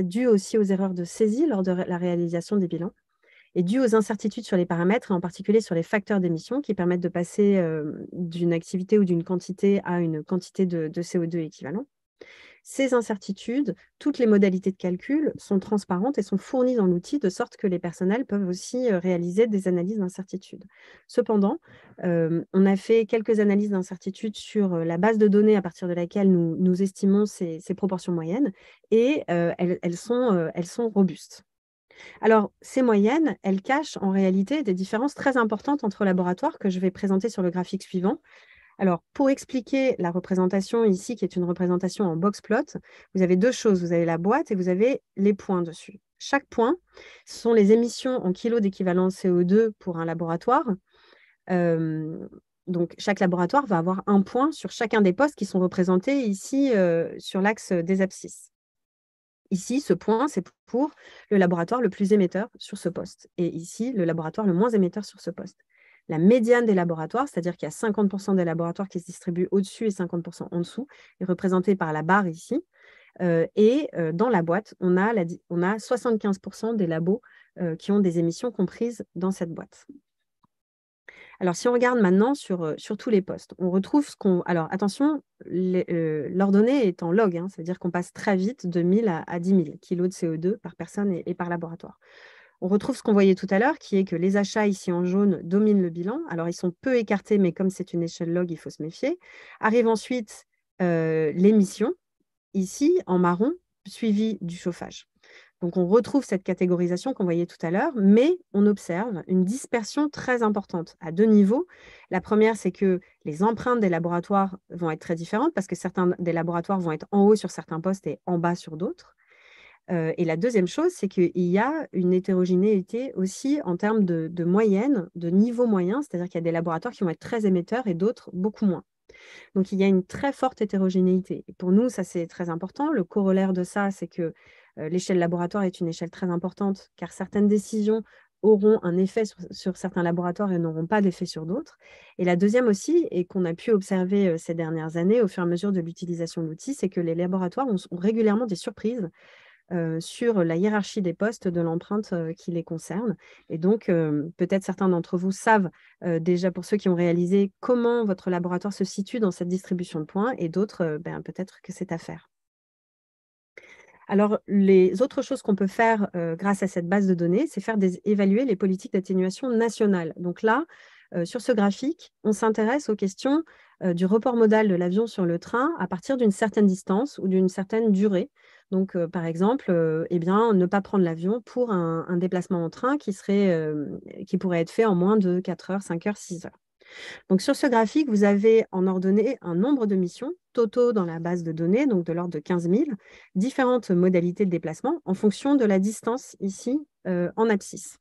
dues aussi aux erreurs de saisie lors de la réalisation des bilans est dû aux incertitudes sur les paramètres, et en particulier sur les facteurs d'émission qui permettent de passer euh, d'une activité ou d'une quantité à une quantité de, CO2 équivalent. Ces incertitudes, toutes les modalités de calcul sont transparentes et sont fournies dans l'outil de sorte que les personnels peuvent aussi euh, réaliser des analyses d'incertitudes. Cependant, euh, on a fait quelques analyses d'incertitudes sur la base de données à partir de laquelle nous, estimons ces, proportions moyennes et elles sont robustes. Alors, ces moyennes, elles cachent en réalité des différences très importantes entre laboratoires que je vais présenter sur le graphique suivant. Alors, pour expliquer la représentation ici, qui est une représentation en box plot, vous avez deux choses. Vous avez la boîte et vous avez les points dessus. Chaque point, ce sont les émissions en kilos d'équivalent CO2 pour un laboratoire. Euh, donc, chaque laboratoire va avoir un point sur chacun des postes qui sont représentés ici euh, sur l'axe des abscisses ici, ce point, c'est pour le laboratoire le plus émetteur sur ce poste. Et ici, le laboratoire le moins émetteur sur ce poste. La médiane des laboratoires, c'est-à-dire qu'il y a 50% des laboratoires qui se distribuent au-dessus et 50% en dessous, est représentée par la barre ici. Euh, et euh, dans la boîte, on a, on a 75% des labos euh, qui ont des émissions comprises dans cette boîte. Alors, si on regarde maintenant sur, euh, sur tous les postes, on retrouve ce qu'on. Alors, attention, euh, l'ordonnée est en log, hein, cest à dire qu'on passe très vite de 1000 à, à 10 000 kilos de CO2 par personne et, par laboratoire. On retrouve ce qu'on voyait tout à l'heure, qui est que les achats ici en jaune dominent le bilan. Alors, ils sont peu écartés, mais comme c'est une échelle log, il faut se méfier. Arrive ensuite euh, l'émission, ici en marron, suivie du chauffage. Donc on retrouve cette catégorisation qu'on voyait tout à l'heure, mais on observe une dispersion très importante à deux niveaux. La première, c'est que les empreintes des laboratoires vont être très différentes parce que certains des laboratoires vont être en haut sur certains postes et en bas sur d'autres. Euh, et la deuxième chose, c'est qu'il y a une hétérogénéité aussi en termes de, moyenne, de niveau moyen, c'est-à-dire qu'il y a des laboratoires qui vont être très émetteurs et d'autres beaucoup moins. Donc il y a une très forte hétérogénéité. pour nous, ça c'est très important. Le corollaire de ça, c'est que euh, l'échelle laboratoire est une échelle très importante car certaines décisions auront un effet sur, certains laboratoires et n'auront pas d'effet sur d'autres. Et la deuxième aussi, et qu'on a pu observer euh, ces dernières années au fur et à mesure de l'utilisation de l'outil, c'est que les laboratoires ont, régulièrement des surprises euh, sur la hiérarchie des postes de l'empreinte qui les concerne. Et donc, peut-être certains d'entre vous savent déjà, pour ceux qui ont réalisé, comment votre laboratoire se situe dans cette distribution de points, et d'autres, ben, peut-être que c'est à faire. Alors, les autres choses qu'on peut faire euh, grâce à cette base de données, c'est faire des, évaluer les politiques d'atténuation nationales. Donc là, euh, sur ce graphique, on s'intéresse aux questions euh, du report modal de l'avion sur le train à partir d'une certaine distance ou d'une certaine durée. Donc, par exemple, eh bien, ne pas prendre l'avion pour un, déplacement en train qui, serait, qui pourrait être fait en moins de 4 heures, 5 heures, 6 heures. Donc sur ce graphique, vous avez en ordonnée un nombre de missions totaux dans la base de données, donc de l'ordre de 15 000, différentes modalités de déplacement en fonction de la distance ici euh, en abscisse.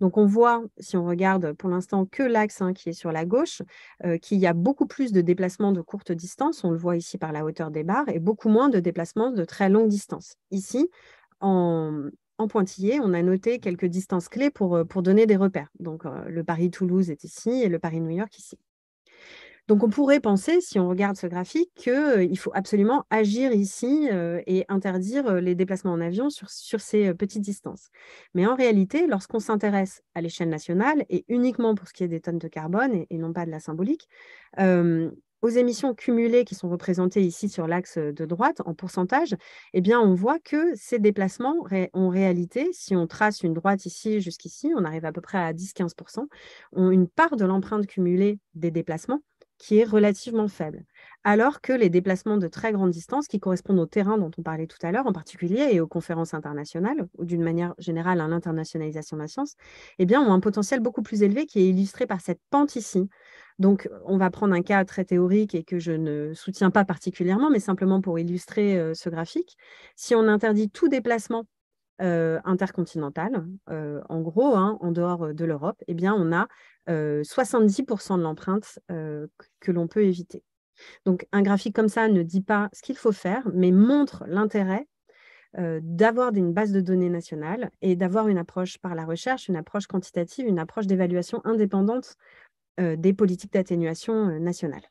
Donc on voit, si on regarde pour l'instant que l'axe hein, qui est sur la gauche, euh, qu'il y a beaucoup plus de déplacements de courte distance, on le voit ici par la hauteur des barres, et beaucoup moins de déplacements de très longue distance. Ici, en, en pointillé, on a noté quelques distances clés pour, euh, donner des repères. Donc euh, le Paris-Toulouse est ici et le Paris-New York ici. Donc on pourrait penser, si on regarde ce graphique, qu'il euh, faut absolument agir ici et interdire les déplacements en avion sur, ces petites distances. Mais en réalité, lorsqu'on s'intéresse à l'échelle nationale et uniquement pour ce qui est des tonnes de carbone et, non pas de la symbolique, aux émissions cumulées qui sont représentées ici sur l'axe euh, de droite en pourcentage, eh bien, on voit que ces déplacements, en réalité, si on trace une droite ici jusqu'ici, on arrive à peu près à 10-15%, ont une part de l'empreinte cumulée des déplacements qui est relativement faible. Alors que les déplacements de très grande distance, qui correspondent au terrain dont on parlait tout à l'heure en particulier et aux conférences internationales, ou d'une manière générale à l'internationalisation de la science, eh bien, ont un potentiel beaucoup plus élevé qui est illustré par cette pente ici. Donc, on va prendre un cas très théorique et que je ne soutiens pas particulièrement, mais simplement pour illustrer euh, ce graphique. Si on interdit tout déplacement euh, intercontinental, intercontinentale, euh, en gros, hein, en dehors euh, de l'Europe, eh bien, on a 70% de l'empreinte que l'on peut éviter. Donc, un graphique comme ça ne dit pas ce qu'il faut faire, mais montre l'intérêt d'avoir une base de données nationale et d'avoir une approche par la recherche, une approche quantitative, une approche d'évaluation indépendante des politiques d'atténuation nationale.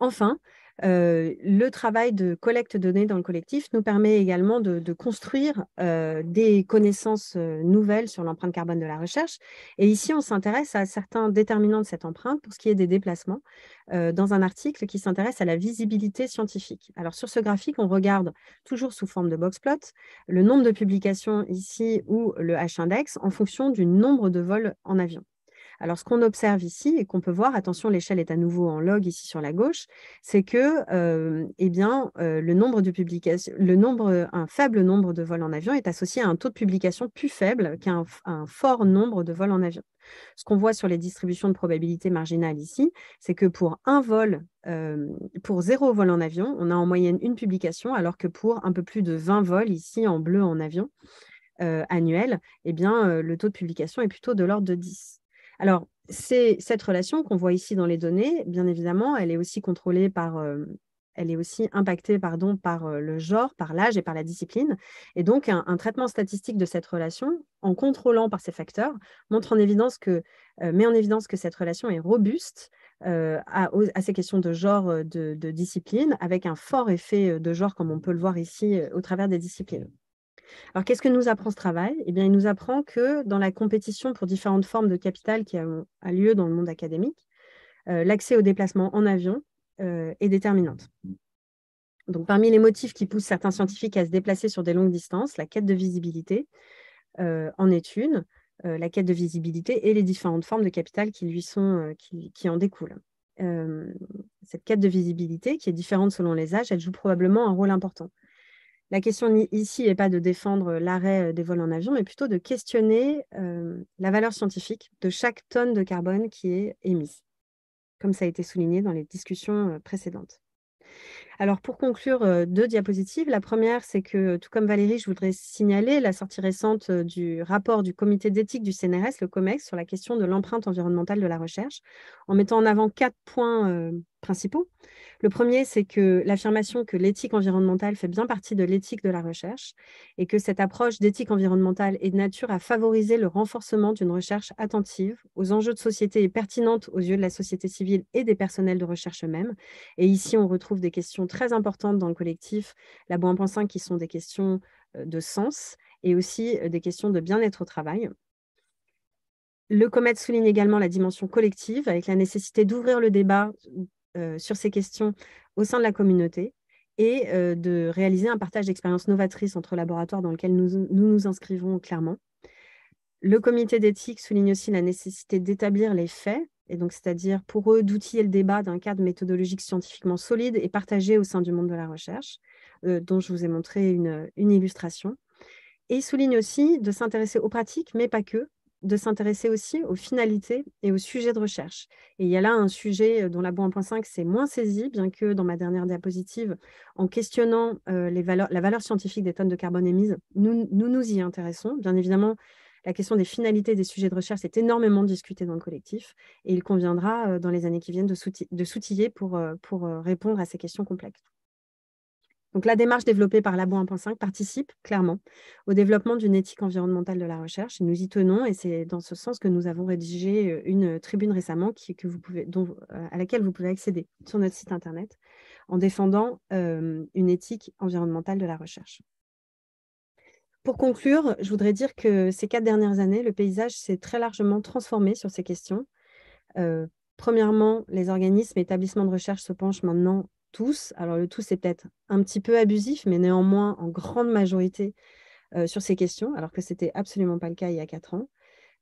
Enfin, le travail de collecte de données dans le collectif nous permet également de, construire des connaissances nouvelles sur l'empreinte carbone de la recherche. Et ici, on s'intéresse à certains déterminants de cette empreinte pour ce qui est des déplacements dans un article qui s'intéresse à la visibilité scientifique. Alors sur ce graphique, on regarde toujours sous forme de box plot le nombre de publications ici ou le H-index en fonction du nombre de vols en avion. Alors, ce qu'on observe ici et qu'on peut voir, attention, l'échelle est à nouveau en log ici sur la gauche, c'est que euh, eh bien, euh, le nombre de publications, le nombre, un faible nombre de vols en avion est associé à un taux de publication plus faible qu'un fort nombre de vols en avion. Ce qu'on voit sur les distributions de probabilité marginales ici, c'est que pour un vol, euh, pour zéro vol en avion, on a en moyenne une publication, alors que pour un peu plus de 20 vols ici en bleu en avion, annuel, eh bien, le taux de publication est plutôt de l'ordre de 10. Alors, c'est cette relation qu'on voit ici dans les données, bien évidemment, elle est aussi contrôlée par, euh, elle est aussi impactée par euh, le genre, par l'âge et par la discipline. Et donc, un, traitement statistique de cette relation, en contrôlant par ces facteurs, montre en évidence que, euh, met en évidence que cette relation est robuste à, ces questions de genre, de discipline, avec un fort effet de genre, comme on peut le voir ici, au travers des disciplines. Alors, qu'est-ce que nous apprend ce travail Eh bien, il nous apprend que dans la compétition pour différentes formes de capital qui a, lieu dans le monde académique, euh, l'accès au déplacements en avion euh, est déterminante. Donc, parmi les motifs qui poussent certains scientifiques à se déplacer sur des longues distances, la quête de visibilité euh, en est une, la quête de visibilité et les différentes formes de capital qui, lui sont, qui en découlent. cette quête de visibilité, qui est différente selon les âges, elle joue probablement un rôle important la question ici n'est pas de défendre euh, l'arrêt euh, des vols en avion, mais plutôt de questionner euh, la valeur scientifique de chaque tonne de carbone qui est émise, comme ça a été souligné dans les discussions précédentes. Alors pour conclure, deux diapositives. La première, c'est que tout comme Valérie, je voudrais signaler la sortie récente du rapport du comité d'éthique du CNRS, le COMEX, sur la question de l'empreinte environnementale de la recherche, en mettant en avant quatre points principaux. Le premier, c'est que l'affirmation que l'éthique environnementale fait bien partie de l'éthique de la recherche et que cette approche d'éthique environnementale est de nature à favoriser le renforcement d'une recherche attentive aux enjeux de société et pertinente aux yeux de la société civile et des personnels de recherche eux-mêmes. Et ici, on retrouve des questions très importantes dans le collectif Labo 1.5 qui sont des questions euh, de sens et aussi euh, des questions de bien-être au travail. Le comète souligne également la dimension collective avec la nécessité d'ouvrir le débat euh, sur ces questions au sein de la communauté et euh, de réaliser un partage d'expériences novatrices entre laboratoires dans lesquels nous, nous inscrivons clairement. Le comité d'éthique souligne aussi la nécessité d'établir les faits, et donc c'est-à-dire pour eux d'outiller le débat d'un cadre méthodologique scientifiquement solide et partagé au sein du monde de la recherche, euh, dont je vous ai montré une, une illustration. Et il souligne aussi de s'intéresser aux pratiques, mais pas que, de s'intéresser aussi aux finalités et aux sujets de recherche. Et il y a là un sujet euh, dont la 1.5 s'est moins saisi, bien que dans ma dernière diapositive, en questionnant euh, la valeur scientifique des tonnes de carbone émises, nous, nous, y intéressons. Bien évidemment, la question des finalités des sujets de recherche est énormément discutée dans le collectif et il conviendra euh, dans les années qui viennent de, soutiller pour répondre à ces questions complexes. Donc la démarche développée par Labo 1.5 participe clairement au développement d'une éthique environnementale de la recherche nous y tenons et c'est dans ce sens que nous avons rédigé euh, une euh, tribune récemment que vous pouvez, euh, à laquelle vous pouvez accéder sur notre site internet en défendant une éthique environnementale de la recherche. Pour conclure, je voudrais dire que ces quatre dernières années, le paysage s'est très largement transformé sur ces questions. Premièrement, les organismes et établissements de recherche se penchent maintenant tous, alors le tout c'est peut-être un petit peu abusif, mais néanmoins en grande majorité euh, sur ces questions, alors que c'était absolument pas le cas il y a quatre ans.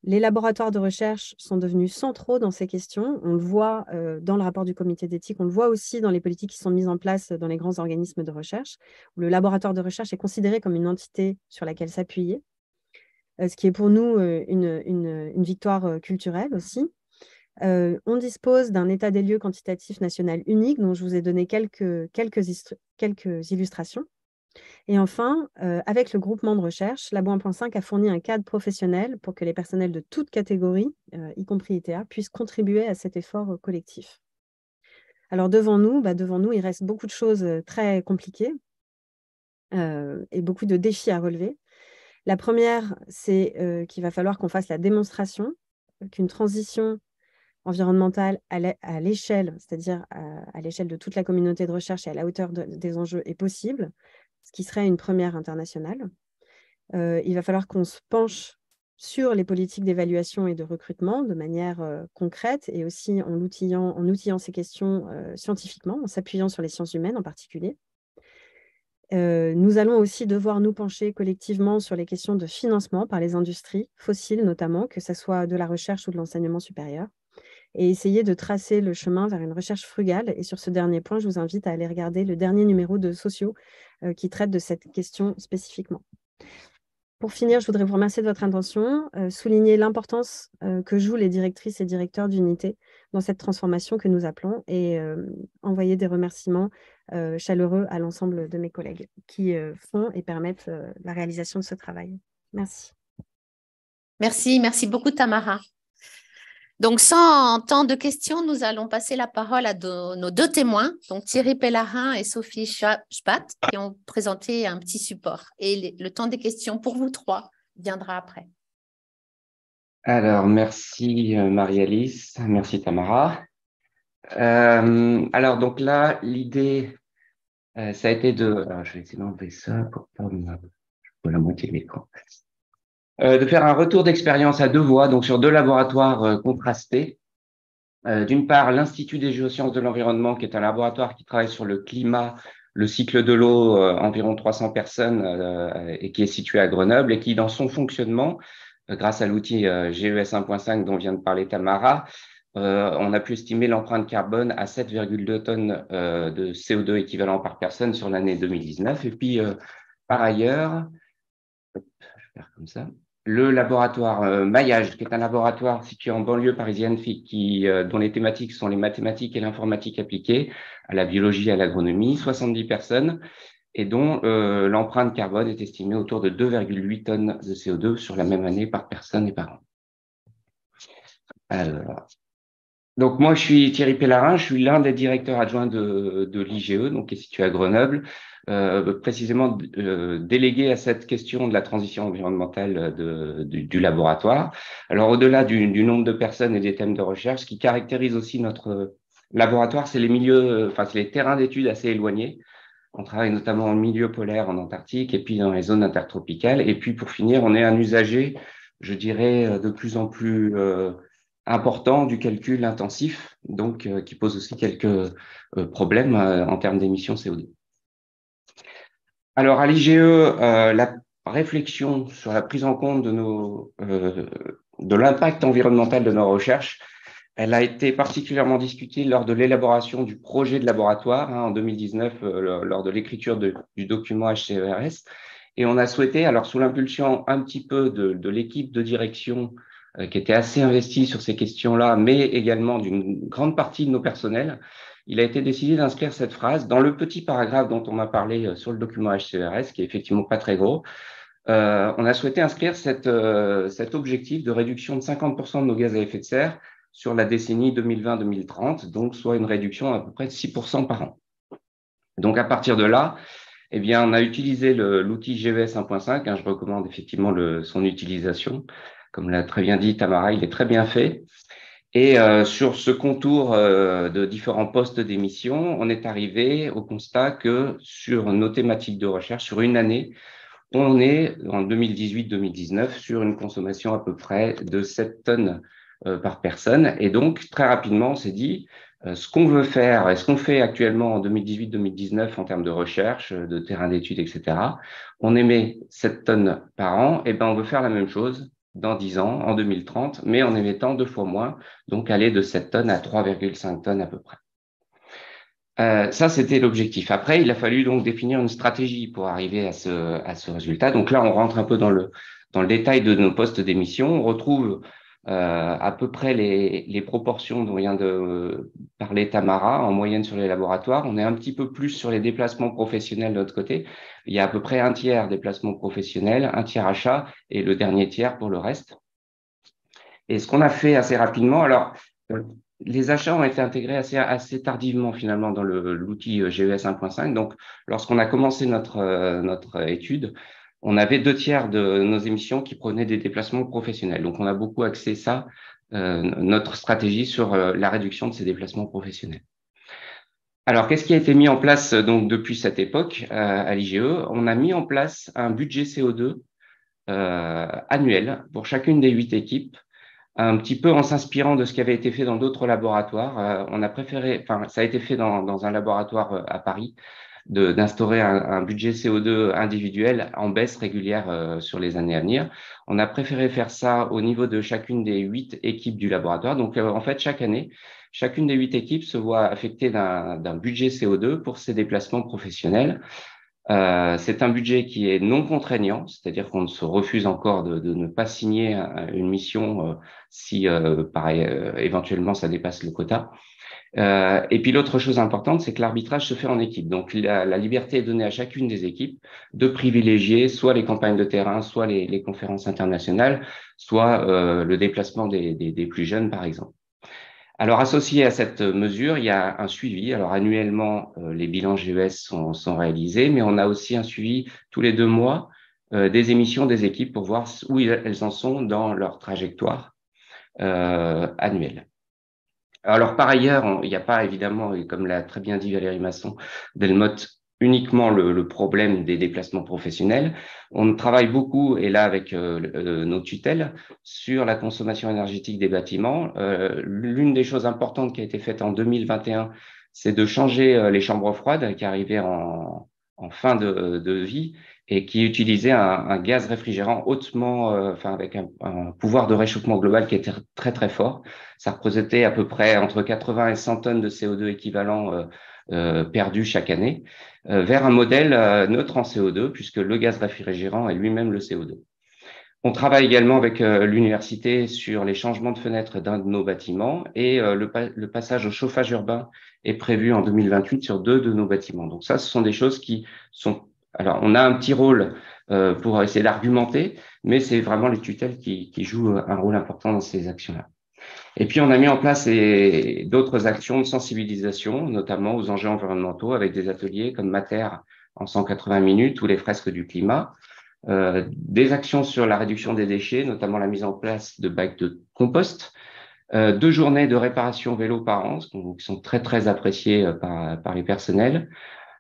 Les laboratoires de recherche sont devenus centraux dans ces questions. On le voit euh, dans le rapport du comité d'éthique, on le voit aussi dans les politiques qui sont mises en place dans les grands organismes de recherche, où le laboratoire de recherche est considéré comme une entité sur laquelle s'appuyer, euh, ce qui est pour nous une victoire culturelle aussi on dispose d'un état des lieux quantitatif national unique dont je vous ai donné quelques, illustrations. Et enfin, avec le groupement de recherche, Labo 1.5 a fourni un cadre professionnel pour que les personnels de toutes catégories, y compris ITA, puissent contribuer à cet effort collectif. Alors devant nous, bah, devant nous, il reste beaucoup de choses très compliquées et beaucoup de défis à relever. La première, c'est qu'il va falloir qu'on fasse la démonstration qu'une transition environnementale à l'échelle, c'est-à-dire euh, à, l'échelle de toute la communauté de recherche et à la hauteur des enjeux est possible, ce qui serait une première internationale. Euh, il va falloir qu'on se penche sur les politiques d'évaluation et de recrutement de manière euh, concrète et aussi en outillant, ces questions scientifiquement, en s'appuyant sur les sciences humaines en particulier. nous allons aussi devoir nous pencher collectivement sur les questions de financement par les industries fossiles, notamment, que ce soit de la recherche ou de l'enseignement supérieur et essayer de tracer le chemin vers une recherche frugale. Et sur ce dernier point, je vous invite à aller regarder le dernier numéro de Sociaux euh, qui traite de cette question spécifiquement. Pour finir, je voudrais vous remercier de votre intention, euh, souligner l'importance euh, que jouent les directrices et directeurs d'unité dans cette transformation que nous appelons et envoyer des remerciements chaleureux à l'ensemble de mes collègues qui font et permettent la réalisation de ce travail. Merci. Merci, merci beaucoup Tamara. Donc, sans temps de questions, nous allons passer la parole à nos deux témoins, donc Thierry Pellarin et Sophie Schpat, qui ont présenté un petit support. Et le temps des questions pour vous trois viendra après. Alors, merci euh, Marie-Alice, merci Tamara. Euh, alors, donc là, l'idée, euh, ça a été de. je vais essayer d'enlever ça pour pas la moitié de l'écran. Euh, de faire un retour d'expérience à deux voies, donc sur deux laboratoires euh, contrastés. Euh, d'une part, l'Institut des géosciences de l'environnement, qui est un laboratoire qui travaille sur le climat, le cycle de l'eau, environ 300 personnes, et qui est situé à Grenoble, et qui, dans son fonctionnement, grâce à l'outil GES 1.5 dont vient de parler Tamara, on a pu estimer l'empreinte carbone à 7,2 tonnes de CO2 équivalent par personne sur l'année 2019. Et puis, par ailleurs, je vais faire comme ça le laboratoire euh, Maillage, qui est un laboratoire situé en banlieue parisienne, qui, euh, dont les thématiques sont les mathématiques et l'informatique appliquées à la biologie et à l'agronomie, 70 personnes, et dont euh, l'empreinte carbone est estimée autour de 2,8 tonnes de CO2 sur la même année par personne et par an. Alors, donc moi, je suis Thierry Pellarin, je suis l'un des directeurs adjoints de, l'IGE, donc qui est situé à Grenoble. Euh, précisément euh, délégué à cette question de la transition environnementale euh, de, du, laboratoire. Alors au-delà du, du, nombre de personnes et des thèmes de recherche, ce qui caractérise aussi notre euh, laboratoire, c'est les milieux, enfin c'est les terrains d'études assez éloignés. On travaille notamment en milieu polaire en Antarctique et puis dans les zones intertropicales. Et puis pour finir, on est un usager, je dirais, de plus en plus important du calcul intensif, donc qui pose aussi quelques problèmes en termes d'émissions CO2. Alors à l'IGE, euh, la réflexion sur la prise en compte euh, de, l'impact environnemental de nos recherches, elle a été particulièrement discutée lors de l'élaboration du projet de laboratoire hein, en 2019, euh, lors de l'écriture du document HCERS. Et on a souhaité, alors sous l'impulsion un petit peu de l'équipe de direction qui était assez investie sur ces questions-là, mais également d'une grande partie de nos personnels, il a été décidé d'inscrire cette phrase dans le petit paragraphe dont on m'a parlé euh, sur le document HCRS, e qui est effectivement pas très gros. Euh, on a souhaité inscrire cette, euh, cet objectif de réduction de 50% de nos gaz à effet de serre sur la décennie 2020-2030, donc soit une réduction à peu près de 6% par an. Donc à partir de là, eh bien, on a utilisé l'outil GVS e 1.5. Hein, je recommande effectivement le, son utilisation. Comme l'a très bien dit Tamara, il est très bien fait. Et euh, sur ce contour euh, de différents postes d'émission, on est arrivé au constat que sur nos thématiques de recherche, sur une année, on est en 2018-2019 sur une consommation à peu près de 7 tonnes euh, par personne. Et donc, très rapidement, on s'est dit, ce qu'on veut faire et ce qu'on fait actuellement en 2018-2019 en termes de recherche, de terrain d'études, etc., on émet 7 tonnes par an, et ben on veut faire la même chose dans 10 ans, en 2030, mais en émettant deux fois moins, donc aller de 7 tonnes à 3,5 tonnes à peu près. Euh, ça, c'était l'objectif. Après, il a fallu donc définir une stratégie pour arriver à ce, à ce résultat. Donc là, on rentre un peu dans le, dans le détail de nos postes d'émission. On retrouve euh, à peu près les, proportions dont vient de euh, parler Tamara en moyenne sur les laboratoires. On est un petit peu plus sur les déplacements professionnels de notre côté. Il y a à peu près un tiers déplacements professionnels, un tiers achat et le dernier tiers pour le reste. Et ce qu'on a fait assez rapidement, alors euh, les achats ont été intégrés assez, assez tardivement finalement dans l'outil GES 1.5. Donc lorsqu'on a commencé notre, notre étude, on avait deux tiers de nos émissions qui prenaient des déplacements professionnels. Donc, on a beaucoup axé ça, euh, notre stratégie sur euh, la réduction de ces déplacements professionnels. Alors, qu'est-ce qui a été mis en place euh, donc depuis cette époque à l'IGE On a mis en place un budget CO2 annuel pour chacune des huit équipes, un petit peu en s'inspirant de ce qui avait été fait dans d'autres laboratoires. on a préféré, enfin, ça a été fait dans, dans un laboratoire à Paris d'instaurer un, budget CO2 individuel en baisse régulière euh, sur les années à venir. On a préféré faire ça au niveau de chacune des huit équipes du laboratoire. Donc, euh, en fait, chaque année, chacune des huit équipes se voit affectée d'un budget CO2 pour ses déplacements professionnels. Euh, c'est un budget qui est non contraignant, c'est-à-dire qu'on se refuse encore de, ne pas signer une mission si, pareil, éventuellement, ça dépasse le quota. Euh, et puis l'autre chose importante, c'est que l'arbitrage se fait en équipe. Donc la, liberté est donnée à chacune des équipes de privilégier soit les campagnes de terrain, soit les, conférences internationales, soit euh, le déplacement des, plus jeunes, par exemple. Alors associé à cette mesure, il y a un suivi. Alors annuellement, euh, les bilans GES sont, réalisés, mais on a aussi un suivi tous les deux mois des émissions des équipes pour voir où elles en sont dans leur trajectoire annuelle. Alors par ailleurs, il n'y a pas évidemment, comme l'a très bien dit Valérie Masson, Delmotte, uniquement le, problème des déplacements professionnels. On travaille beaucoup, et là avec euh, euh, nos tutelles, sur la consommation énergétique des bâtiments. Euh, l'une des choses importantes qui a été faite en 2021, c'est de changer les chambres froides qui arrivaient en, fin de vie et qui utilisait un, gaz réfrigérant hautement, euh, enfin avec un, pouvoir de réchauffement global qui était très très fort. Ça représentait à peu près entre 80 et 100 tonnes de CO2 équivalent euh, euh, perdu chaque année, euh, vers un modèle neutre en CO2 puisque le gaz réfrigérant est lui-même le CO2. On travaille également avec l'université sur les changements de fenêtres d'un de nos bâtiments et le, le, passage au chauffage urbain est prévu en 2028 sur deux de nos bâtiments. Donc ça, ce sont des choses qui sont alors, on a un petit rôle euh, pour essayer d'argumenter, mais c'est vraiment les tutelles qui, jouent un rôle important dans ces actions-là. Et puis, on a mis en place d'autres actions de sensibilisation, notamment aux enjeux environnementaux, avec des ateliers comme Mater en 180 minutes ou les fresques du climat, euh, des actions sur la réduction des déchets, notamment la mise en place de bacs de compost, euh, deux journées de réparation vélo par an, qui sont très très appréciées par les personnels,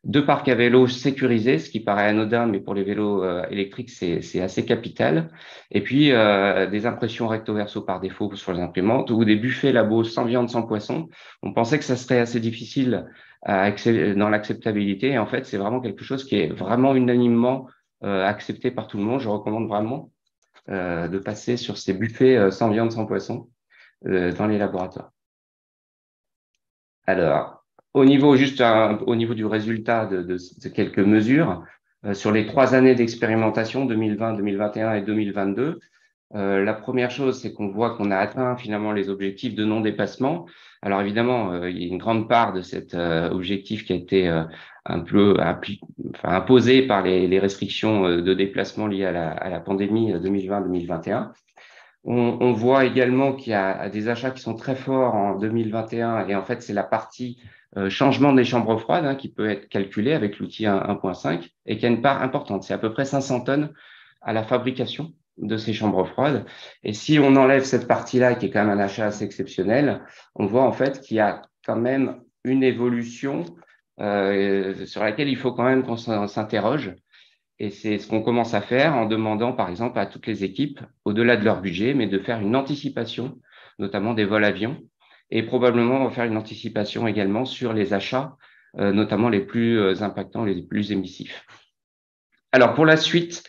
deux parcs à vélos sécurisés, ce qui paraît anodin, mais pour les vélos euh, électriques, c'est assez capital. Et puis, euh, des impressions recto-verso par défaut sur les imprimantes ou des buffets labos sans viande, sans poisson. On pensait que ça serait assez difficile dans l'acceptabilité. Et en fait, c'est vraiment quelque chose qui est vraiment unanimement euh, accepté par tout le monde. Je recommande vraiment de passer sur ces buffets sans viande, sans poisson dans les laboratoires. Alors, au niveau juste au niveau du résultat de, de, quelques mesures, euh, sur les trois années d'expérimentation 2020, 2021 et 2022, euh, la première chose, c'est qu'on voit qu'on a atteint finalement les objectifs de non-dépassement. Alors évidemment, euh, il y a une grande part de cet objectif qui a été un peu imposé par les, restrictions de déplacement liées à la, à la pandémie 2020-2021. On, voit également qu'il y a des achats qui sont très forts en 2021 et en fait c'est la partie euh, changement des chambres froides hein, qui peut être calculée avec l'outil 1.5 et qui a une part importante. C'est à peu près 500 tonnes à la fabrication de ces chambres froides. Et si on enlève cette partie-là, qui est quand même un achat assez exceptionnel, on voit en fait qu'il y a quand même une évolution euh, sur laquelle il faut quand même qu'on s'interroge et c'est ce qu'on commence à faire en demandant, par exemple, à toutes les équipes, au-delà de leur budget, mais de faire une anticipation, notamment des vols avions, et probablement faire une anticipation également sur les achats, euh, notamment les plus euh, impactants, les plus émissifs. Alors pour la suite,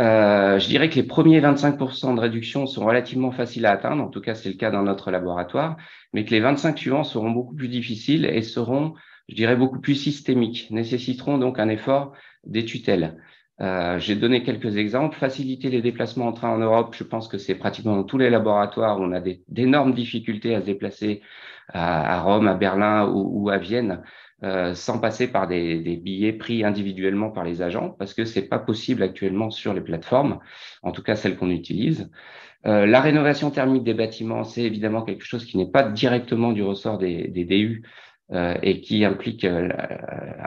euh, je dirais que les premiers 25% de réduction sont relativement faciles à atteindre, en tout cas c'est le cas dans notre laboratoire, mais que les 25 suivants seront beaucoup plus difficiles et seront je dirais, beaucoup plus systémiques, nécessiteront donc un effort des tutelles. Euh, j'ai donné quelques exemples. Faciliter les déplacements en train en Europe, je pense que c'est pratiquement dans tous les laboratoires où on a d'énormes difficultés à se déplacer à, Rome, à Berlin ou, à Vienne. Euh, sans passer par des, billets pris individuellement par les agents, parce que c'est pas possible actuellement sur les plateformes, en tout cas celles qu'on utilise. Euh, la rénovation thermique des bâtiments, c'est évidemment quelque chose qui n'est pas directement du ressort des, des DU, euh, et qui implique euh,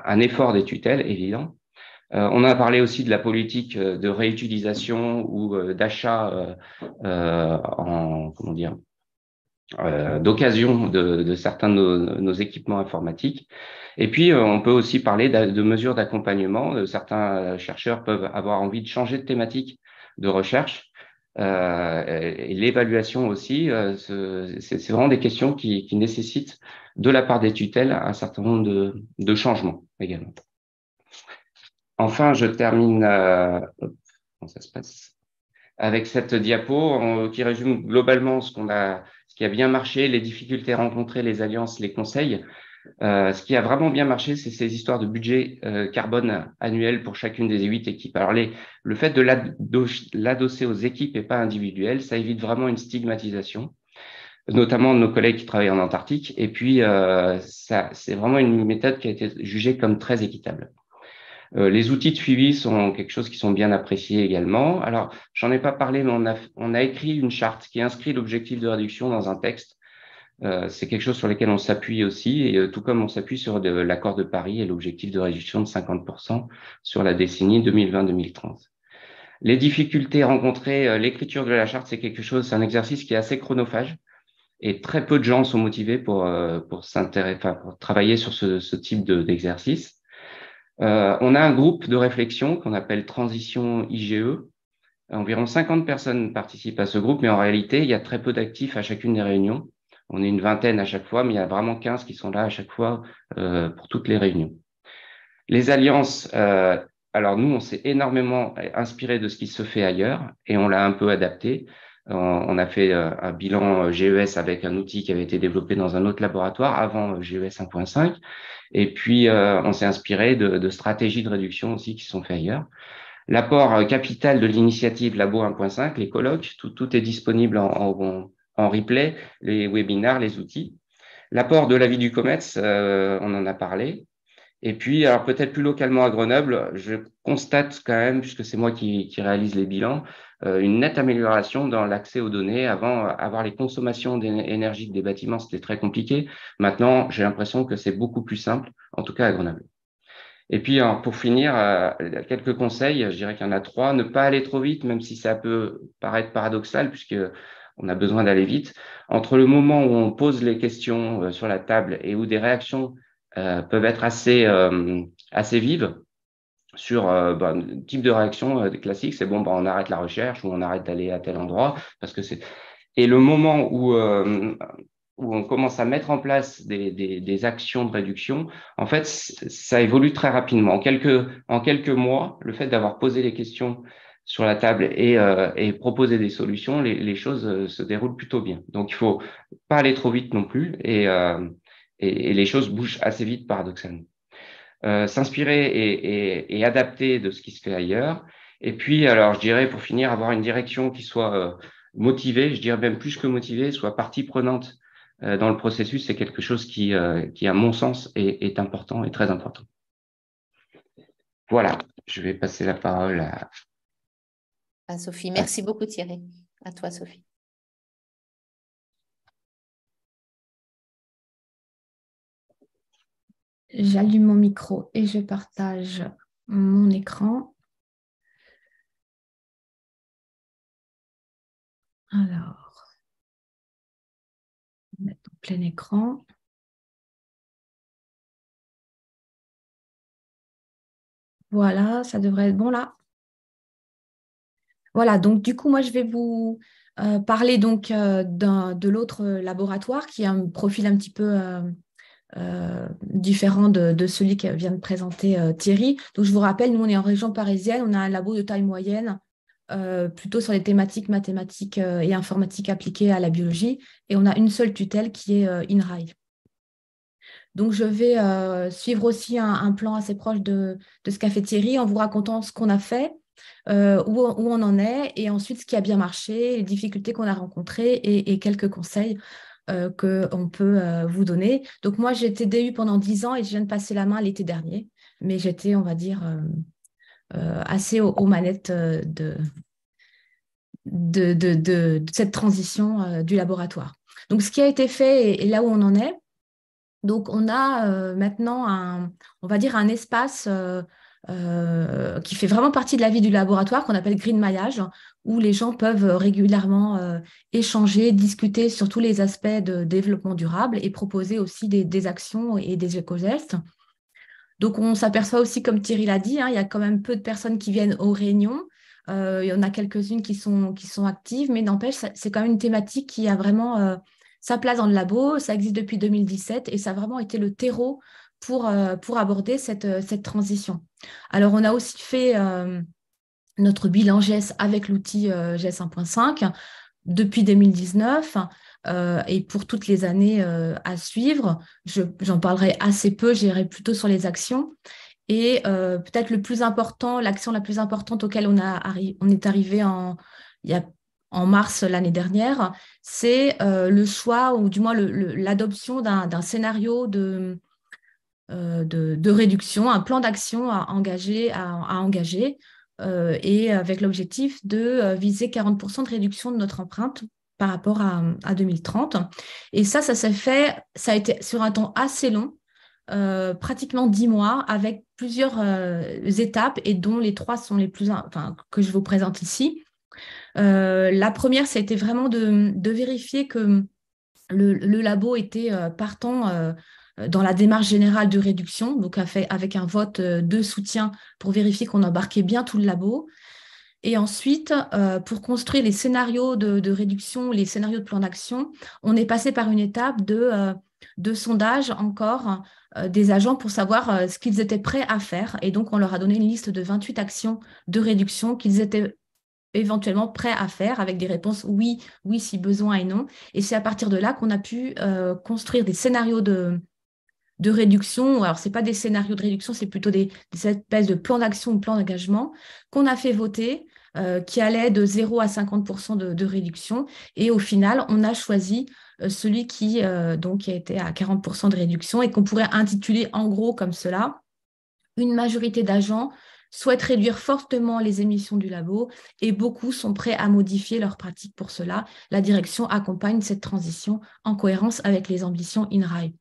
un effort des tutelles évident. Euh, on a parlé aussi de la politique de réutilisation ou d'achat en comment dire d'occasion de, certains de nos, équipements informatiques. Et puis, on peut aussi parler de mesures d'accompagnement. Certains chercheurs peuvent avoir envie de changer de thématique de recherche euh, et l'évaluation aussi, euh, c'est vraiment des questions qui, nécessitent de la part des tutelles un certain nombre de, changements également. Enfin, je termine euh, ça se passe avec cette diapo qui résume globalement ce qu'on a, ce qui a bien marché, les difficultés rencontrées, les alliances, les conseils. Euh, ce qui a vraiment bien marché, c'est ces histoires de budget euh, carbone annuel pour chacune des huit équipes. Alors, le fait de l'adosser aux équipes et pas individuelles, ça évite vraiment une stigmatisation, notamment de nos collègues qui travaillent en Antarctique. Et puis, euh, c'est vraiment une méthode qui a été jugée comme très équitable. les outils de suivi sont quelque chose qui sont bien appréciés également. Alors, j'en ai pas parlé, mais on a écrit une charte qui inscrit l'objectif de réduction dans un texte euh, c'est quelque chose sur lequel on s'appuie aussi, et euh, tout comme on s'appuie sur l'accord de Paris et l'objectif de réduction de 50% sur la décennie 2020-2030. Les difficultés rencontrées, euh, l'écriture de la charte, c'est quelque chose, c'est un exercice qui est assez chronophage, et très peu de gens sont motivés pour, pour, enfin, pour travailler sur ce, type d'exercice. on a un groupe de réflexion qu'on appelle Transition IGE, Environ 50 personnes participent à ce groupe, mais en réalité, il y a très peu d'actifs à chacune des réunions. On est une vingtaine à chaque fois, mais il y a vraiment 15 qui sont là à chaque fois euh, pour toutes les réunions. Les alliances, euh, alors nous, on s'est énormément euh, inspiré de ce qui se fait ailleurs et on l'a un peu adapté. On a fait un bilan GES avec un outil qui avait été développé dans un autre laboratoire avant GES 1.5. Et puis, on s'est inspiré de, stratégies de réduction aussi qui sont faites ailleurs. L'apport capital de l'initiative Labo 1.5, les colloques, tout, tout est disponible en, en, en replay les webinars, les outils. L'apport de la vie du commerce, euh, on en a parlé. Et puis, alors peut-être plus localement à Grenoble, je constate quand même, puisque c'est moi qui, réalise les bilans, euh, une nette amélioration dans l'accès aux données. Avant, avoir les consommations énergiques des bâtiments, c'était très compliqué. Maintenant, j'ai l'impression que c'est beaucoup plus simple, en tout cas à Grenoble. Et puis, pour finir, euh, quelques conseils, je dirais qu'il y en a trois. Ne pas aller trop vite, même si ça peut paraître paradoxal, puisque on a besoin d'aller vite. Entre le moment où on pose les questions euh, sur la table et où des réactions euh, peuvent être assez, euh, assez vives, sur bah, type de réaction classique, c'est bon, bah, on arrête la recherche ou on arrête d'aller à tel endroit parce que c'est et le moment où où on commence à mettre en place des, des, des actions de réduction, en fait, ça évolue très rapidement. En quelques en quelques mois, le fait d'avoir posé les questions sur la table et, euh, et proposer des solutions, les, les, choses euh, se déroulent plutôt bien. Donc il faut pas aller trop vite non plus et, euh, et, les choses bougent assez vite paradoxalement. Euh, S'inspirer et, et, adapter de ce qui se fait ailleurs. Et puis alors je dirais pour finir avoir une direction qui soit euh, motivée, je dirais même plus que motivée, soit partie prenante dans le processus, c'est quelque chose qui, qui à mon sens est, est important et très important. Voilà, je vais passer la parole à, ah, Sophie. Merci beaucoup Thierry. À toi Sophie. J'allume mon micro et je partage mon écran. Alors, je vais mettre en plein écran. Voilà, ça devrait être bon là. Voilà, donc du coup, moi, je vais vous euh, parler donc euh, de l'autre euh, laboratoire qui a un profil un petit peu différent de, celui que vient de présenter Thierry. Donc, je vous rappelle, nous, on est en région parisienne, on a un labo de taille moyenne, plutôt sur les thématiques mathématiques et informatiques appliquées à la biologie, et on a une seule tutelle qui est INRAI. Donc, je vais suivre aussi un, plan assez proche de ce qu'a fait Thierry en vous racontant ce qu'on a fait, euh, où, on, en est, et ensuite ce qui a bien marché, les difficultés qu'on a rencontrées et, quelques conseils euh, qu'on peut euh, vous donner. Donc moi, j'ai été DU pendant 10 ans et je viens de passer la main l'été dernier, mais j'étais, on va dire, euh, assez aux, manettes de, de, cette transition du laboratoire. Donc ce qui a été fait et, et là où on en est, donc on a maintenant un, on va dire un espace euh, qui fait vraiment partie de la vie du laboratoire qu'on appelle Green Maillage, où les gens peuvent euh, régulièrement euh, échanger, discuter sur tous les aspects de développement durable et proposer aussi des, actions et des éco-gestes. Donc on s'aperçoit aussi, comme Thierry l'a dit, hein, il y a quand même peu de personnes qui viennent aux réunions. il y en a quelques-unes qui sont, qui sont actives, mais n'empêche, c'est quand même une thématique qui a vraiment sa place dans le labo. Ça existe depuis 2017 et ça a vraiment été le terreau euh, pour, aborder cette, euh, cette, transition. Alors, on a aussi fait euh, notre bilan GES avec l'outil GES 1.5 depuis 2019. et pour toutes les années à suivre. J'en parlerai assez peu, j'irai plutôt sur les actions. Et peut-être le plus important, l'action la plus importante auquel on, a on est arrivé en, y a, en mars l'année dernière, c'est le choix ou du moins l'adoption d'un scénario de, euh, de, réduction, un plan d'action à engager, à, engager euh, et avec l'objectif de euh, viser 40% de réduction de notre empreinte par rapport à, 2030. Et ça, ça s'est fait, ça a été sur un temps assez long, pratiquement 10 mois, avec plusieurs étapes et dont les trois sont les plus, enfin, que je vous présente ici. la première, ça a été vraiment de, vérifier que le, labo était partant euh, dans la démarche générale de réduction, donc avec un vote euh, de soutien pour vérifier qu'on embarquait bien tout le labo. Et ensuite, euh, pour construire les scénarios de, réduction, les scénarios de plan d'action, on est passé par une étape de, sondage encore des agents pour savoir ce qu'ils étaient prêts à faire. Et donc, on leur a donné une liste de 28 actions de réduction qu'ils étaient éventuellement prêts à faire avec des réponses oui, oui si besoin et non. Et c'est à partir de là qu'on a pu construire des scénarios de, de réduction, alors ce n'est pas des scénarios de réduction, c'est plutôt des, espèces de plans d'action ou plans d'engagement qu'on a fait voter, euh, qui allait de 0 à 50% de, réduction. Et au final, on a choisi euh, celui qui euh, donc était à 40% de réduction et qu'on pourrait intituler en gros comme cela, une majorité d'agents souhaitent réduire fortement les émissions du labo et beaucoup sont prêts à modifier leurs pratiques pour cela. La direction accompagne cette transition en cohérence avec les ambitions INRAE.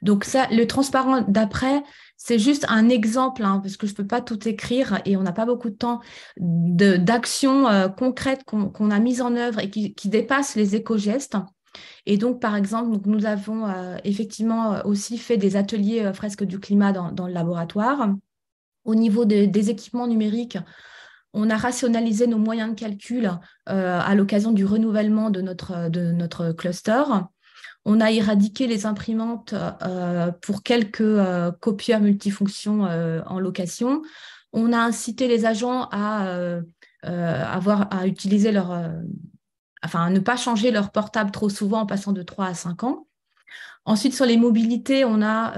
Donc ça, le transparent d'après, c'est juste un exemple, hein, parce que je ne peux pas tout écrire et on n'a pas beaucoup de temps d'actions euh, concrètes qu'on a mises en œuvre et qui, dépassent les éco-gestes. Et donc, par exemple, nous avons euh, effectivement euh, aussi fait des ateliers fresques du climat dans, le laboratoire. Au niveau des équipements numériques, on a rationalisé nos moyens de calcul à l'occasion du renouvellement de de notre cluster. On a éradiqué les imprimantes euh, pour quelques euh, copieurs multifonctions euh, en location. On a incité les agents à, avoir, à utiliser leur, enfin, ne pas changer leur portable trop souvent en passant de 3 à 5 ans. Ensuite, sur les mobilités, on a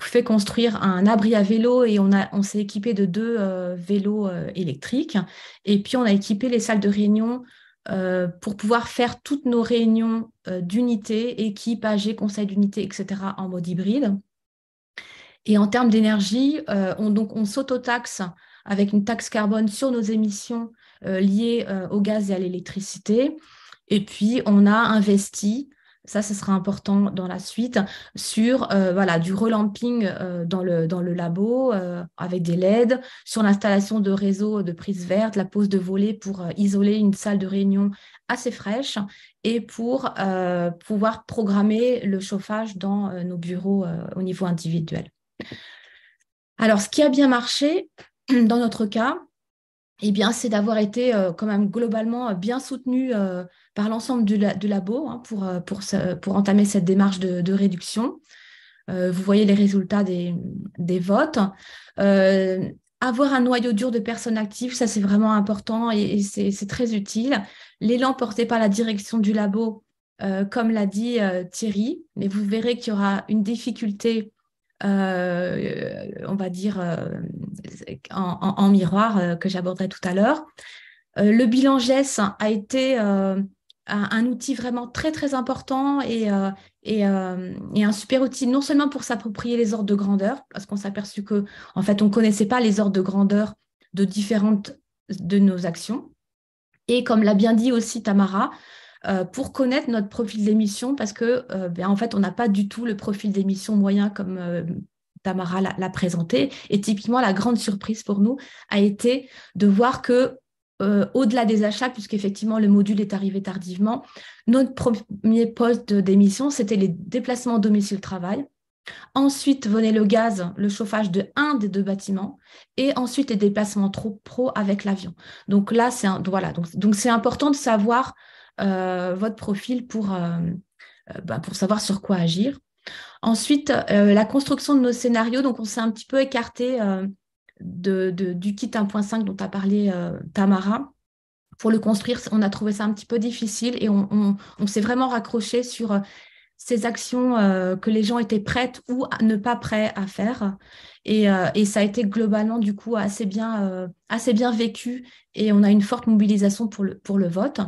fait construire un abri à vélo et on, on s'est équipé de deux vélos électriques. Et puis, on a équipé les salles de réunion euh, pour pouvoir faire toutes nos réunions euh, d'unité, équipe, AG, conseil d'unité, etc. en mode hybride. Et en termes d'énergie, euh, on, donc on s'autotaxe avec une taxe carbone sur nos émissions liées au gaz et à l'électricité. Et puis, on a investi ça, ce sera important dans la suite, sur euh, voilà, du relamping euh, dans, le, dans le labo euh, avec des LED, sur l'installation de réseaux de prises vertes, la pose de volets pour isoler une salle de réunion assez fraîche et pour pouvoir programmer le chauffage dans nos bureaux au niveau individuel. Alors, ce qui a bien marché dans notre cas, eh bien, c'est d'avoir été euh, quand même globalement euh, bien soutenu euh, par l'ensemble du, labo hein, pour, pour, entamer cette démarche de, réduction. vous voyez les résultats des, votes. avoir un noyau dur de personnes actives, ça c'est vraiment important et, c'est, c'est très utile. L'élan porté par la direction du labo, comme l'a dit Thierry, mais vous verrez qu'il y aura une difficulté euh, on va dire, euh, en, miroir euh, que j'aborderai tout à l'heure. le bilan GES a été un, outil vraiment très, très important et, et, un super outil, non seulement pour s'approprier les ordres de grandeur, parce qu'on s'est aperçu que, en fait, on ne connaissait pas les ordres de grandeur de différentes de nos actions. Et comme l'a bien dit aussi Tamara, euh, pour connaître notre profil d'émission parce que euh, ben, en fait on n'a pas du tout le profil d'émission moyen comme euh, Tamara l'a présenté et typiquement la grande surprise pour nous a été de voir que au-delà des achats, puisqu'effectivement le module est arrivé tardivement, notre premier poste d'émission, c'était les déplacements domicile-travail. Ensuite venait le gaz, le chauffage de un des deux bâtiments, et ensuite les déplacements trop pro avec l'avion. Donc là, c'est voilà, donc c'est important de savoir euh, votre profil pour, euh, euh, ben, pour savoir sur quoi agir. Ensuite, la construction de nos scénarios, donc on s'est un petit peu écarté de, du kit 1.5 dont a parlé Tamara pour le construire, on a trouvé ça un petit peu difficile et on, s'est vraiment raccroché sur ces actions que les gens étaient prêtes ou ne pas prêts à faire. Et, ça a été globalement, du coup, assez bien, assez bien vécu et on a une forte mobilisation pour le, pour le vote.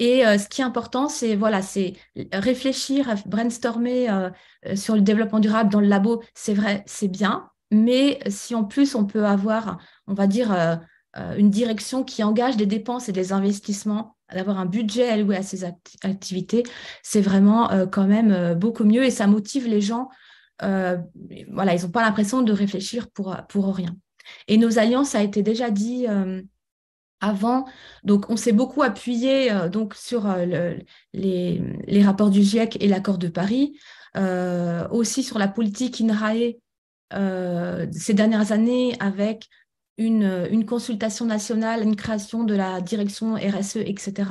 Et euh, ce qui est important, c'est voilà, c'est réfléchir, brainstormer euh, sur le développement durable dans le labo. C'est vrai, c'est bien, mais si en plus on peut avoir, on va dire, euh, une direction qui engage des dépenses et des investissements, d'avoir un budget alloué à ces activités, c'est vraiment quand même beaucoup mieux et ça motive les gens. voilà, ils n'ont pas l'impression de réfléchir pour, pour rien. Et nos alliances, ça a été déjà dit avant. Donc, on s'est beaucoup appuyé euh, donc sur euh, les, rapports du GIEC et l'accord de Paris, euh, aussi sur la politique INRAE ces dernières années avec une, une, consultation nationale, une création de la direction RSE, etc.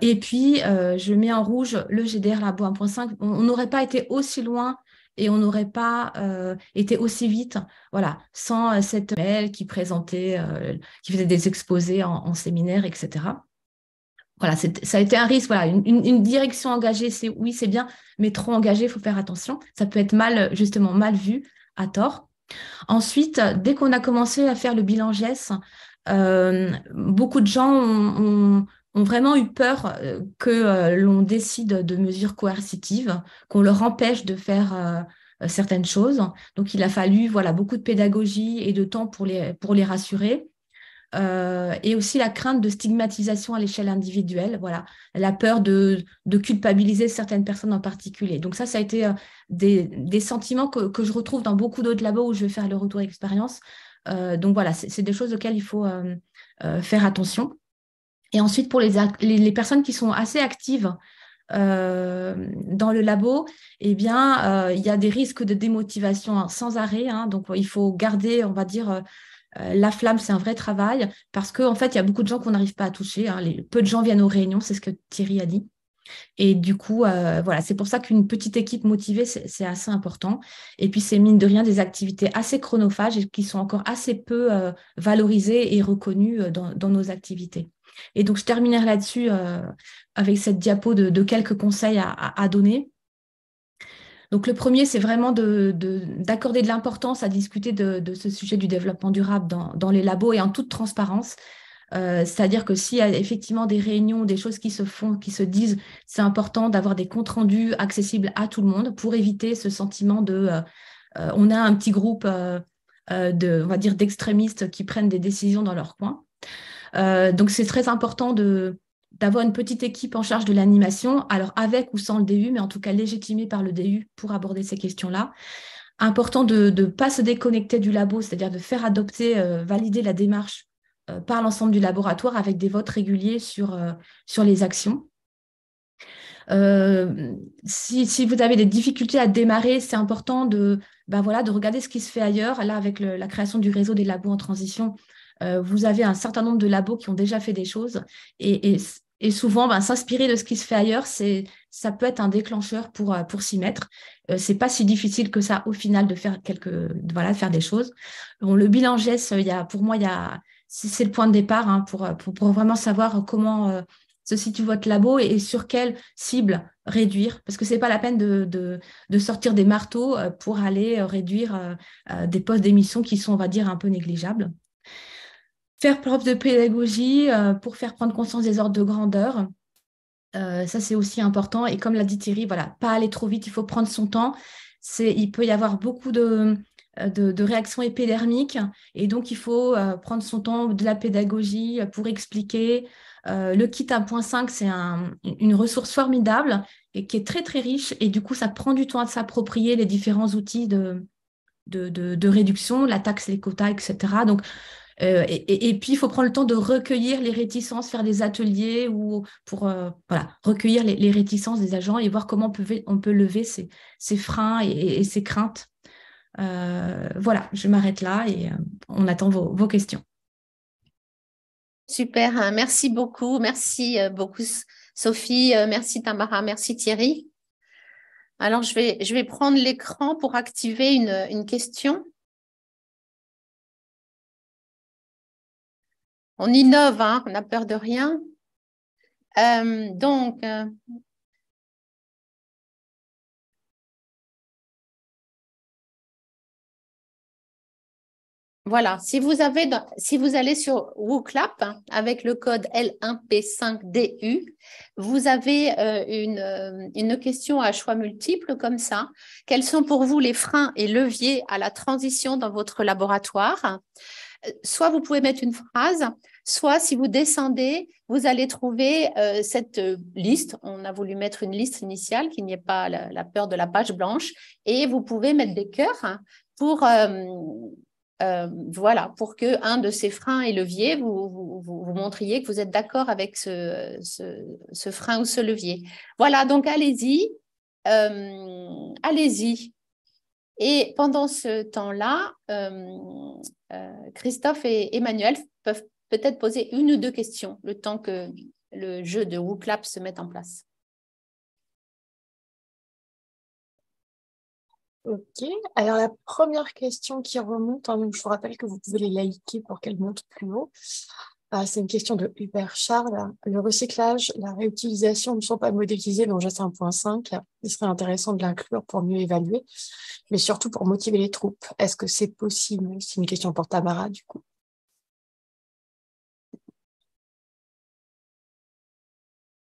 et puis, je mets en rouge le GDR Labo 1.5. On n'aurait pas été aussi loin et on n'aurait pas euh, été aussi vite, voilà, sans euh, cette mail qui présentait, euh, qui faisait des exposés en, séminaire, etc. Voilà, ça a été un risque. Voilà, une, direction engagée, c'est oui, c'est bien, mais trop engagée, il faut faire attention. Ça peut être mal, justement, mal vu à tort. Ensuite, dès qu'on a commencé à faire le bilan GES, beaucoup de gens ont ont vraiment eu peur euh, que euh, l'on décide de mesures coercitives, qu'on leur empêche de faire euh, certaines choses. Donc, il a fallu voilà, beaucoup de pédagogie et de temps pour les, pour les rassurer. et aussi la crainte de stigmatisation à l'échelle individuelle, voilà, la peur de, de, culpabiliser certaines personnes en particulier. Donc ça, ça a été des, sentiments que, je retrouve dans beaucoup d'autres labos où je vais faire le retour d'expérience. donc voilà, c'est des choses auxquelles il faut faire attention. Et ensuite, pour les, personnes qui sont assez actives euh, dans le labo, eh bien, euh, il y a des risques de démotivation hein, sans arrêt. Hein. donc, il faut garder, on va dire, euh, la flamme, c'est un vrai travail parce qu'en fait, il y a beaucoup de gens qu'on n'arrive pas à toucher. Hein. peu de gens viennent aux réunions, c'est ce que Thierry a dit. Et du coup, voilà, c'est pour ça qu'une petite équipe motivée, c'est assez important. Et puis, c'est mine de rien des activités assez chronophages et qui sont encore assez peu valorisées et reconnues dans nos activités. Et donc, je terminerai là-dessus euh, avec cette diapo de, quelques conseils à, donner. Donc, le premier, c'est vraiment d'accorder de, l'importance à discuter de, ce sujet du développement durable dans, les labos et en toute transparence. Euh, c'est-à-dire que s'il y a effectivement des réunions, des choses qui se font, qui se disent, c'est important d'avoir des comptes rendus accessibles à tout le monde pour éviter ce sentiment de euh, on a un petit groupe de, on va dire, d'extrémistes qui prennent des décisions dans leur coin. Euh, donc c'est très important d'avoir une petite équipe en charge de l'animation, alors avec ou sans le DU, mais en tout cas légitimée par le DU pour aborder ces questions-là. Important de ne pas se déconnecter du labo, c'est-à-dire de faire adopter, euh, valider la démarche euh, par l'ensemble du laboratoire avec des votes réguliers sur, sur les actions. si, vous avez des difficultés à démarrer, c'est important de, bah voilà, de regarder ce qui se fait ailleurs. Là, avec la création du réseau des labos en transition, euh, vous avez un certain nombre de labos qui ont déjà fait des choses et, souvent, ben, s'inspirer de ce qui se fait ailleurs, ça peut être un déclencheur pour, euh, pour s'y mettre. Euh, c'est pas si difficile que ça au final de faire quelques voilà, faire des choses. Bon, le bilan GES, euh, il y a, pour moi, c'est le point de départ hein, pour, vraiment savoir comment se situe votre labo et, sur quelle cible réduire. Parce que ce n'est pas la peine de, sortir des marteaux pour aller réduire des postes d'émission qui sont, on va dire, un peu négligeables faire preuve de pédagogie euh, pour faire prendre conscience des ordres de grandeur. Euh, ça, c'est aussi important. Et comme l'a dit Thierry, voilà, pas aller trop vite, il faut prendre son temps. il peut y avoir beaucoup de, de, réactions épidermiques et donc il faut euh, prendre son temps de la pédagogie pour expliquer. le kit 1.5, c'est une ressource formidable et qui est très très riche et du coup, ça prend du temps à s'approprier les différents outils de, de, de réduction, la taxe, les quotas, etc. Donc, euh, et, puis, il faut prendre le temps de recueillir les réticences, faire des ateliers ou pour euh, recueillir les, réticences des agents et voir comment on peut, lever ces, freins et, ces craintes. Euh, voilà, je m'arrête là et on attend vos, questions. Super, hein, merci beaucoup. Merci beaucoup, Sophie. merci, Tamara. Merci, Thierry. Alors, je vais, je vais prendre l'écran pour activer une question. on innove, hein, on n'a peur de rien. Euh, donc, euh, voilà, si vous, avez, si vous allez sur WooClap hein, avec le code L1P5DU, vous avez euh, une, une question à choix multiple comme ça. Quels sont pour vous les freins et leviers à la transition dans votre laboratoire euh, soit vous pouvez mettre une phrase, soit si vous descendez, vous allez trouver euh, cette euh, liste. On a voulu mettre une liste initiale, qu'il n'y ait pas la, peur de la page blanche, et vous pouvez mettre des cœurs pour... voilà, pour que un de ces freins et leviers, vous, montriez que vous êtes d'accord avec ce, frein ou ce levier. Voilà, donc allez-y, allez-y, et pendant ce temps-là, euh, euh, Christophe et Emmanuel peuvent peut-être poser une ou deux questions le temps que le jeu de WooClap se mette en place. Ok, alors la première question qui remonte, hein, je vous rappelle que vous pouvez les liker pour qu'elles montent plus haut. Ah, c'est une question de Hubert Charles. Le recyclage, la réutilisation ne sont pas modélisés dans point 1.5. Il serait intéressant de l'inclure pour mieux évaluer, mais surtout pour motiver les troupes. Est-ce que c'est possible C'est une question pour Tamara, du coup.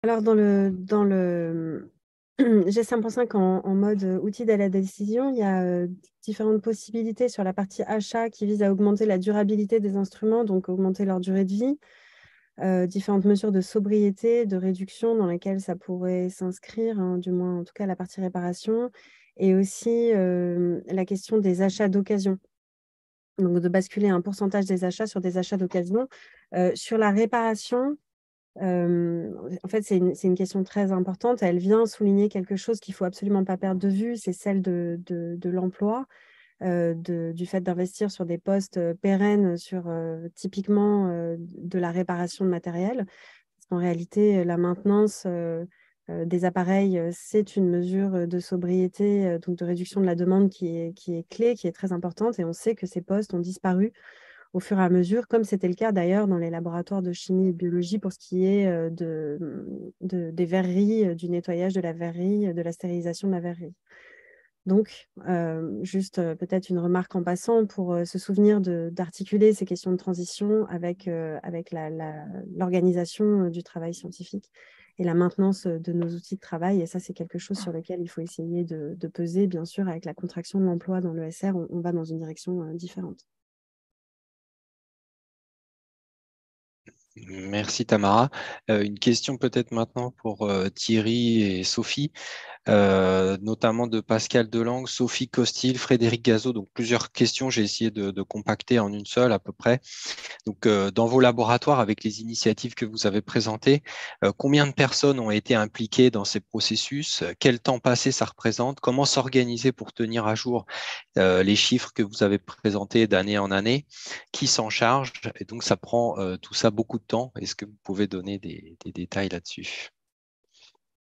Alors, dans le, dans le, G5.5 en, mode euh, outil d'aide à la décision, il y a euh, différentes possibilités sur la partie achat qui vise à augmenter la durabilité des instruments, donc augmenter leur durée de vie, euh, différentes mesures de sobriété, de réduction dans lesquelles ça pourrait s'inscrire, hein, du moins en tout cas la partie réparation, et aussi la question des achats d'occasion. Donc de basculer un pourcentage des achats sur des achats d'occasion. sur la réparation, en fait, c'est une, question très importante. Elle vient souligner quelque chose qu'il faut absolument pas perdre de vue, c'est celle de, l'emploi, du fait d'investir sur des postes pérennes, sur typiquement de la réparation de matériel. en réalité, la maintenance des appareils, c'est une mesure de sobriété, donc de réduction de la demande qui est clé, qui est très importante. Et on sait que ces postes ont disparu au fur et à mesure, comme c'était le cas d'ailleurs dans les laboratoires de chimie et biologie pour ce qui est euh, mm, des verreries, euh, du nettoyage de la verrerie, euh, de la stérilisation de la verrerie. Donc, juste peut-être une remarque en passant pour se souvenir d'articuler ces questions de transition avec, l'organisation du travail scientifique et la maintenance de nos outils de travail. Et ça, c'est quelque chose sur lequel il faut essayer de, peser, bien sûr, avec la contraction de l'emploi dans l'ESR, on va dans une direction différente. Merci Tamara. Euh, une question peut-être maintenant pour euh, Thierry et Sophie. Euh, notamment de Pascal Delangue, Sophie Costil, Frédéric Gazot. Donc plusieurs questions, j'ai essayé de, compacter en une seule à peu près. Donc euh, dans vos laboratoires, avec les initiatives que vous avez présentées, euh, combien de personnes ont été impliquées dans ces processus Quel temps passé ça représente Comment s'organiser pour tenir à jour les chiffres que vous avez présentés d'année en année Qui s'en charge Et donc ça prend tout ça beaucoup de temps. Est-ce que vous pouvez donner des, des détails là-dessus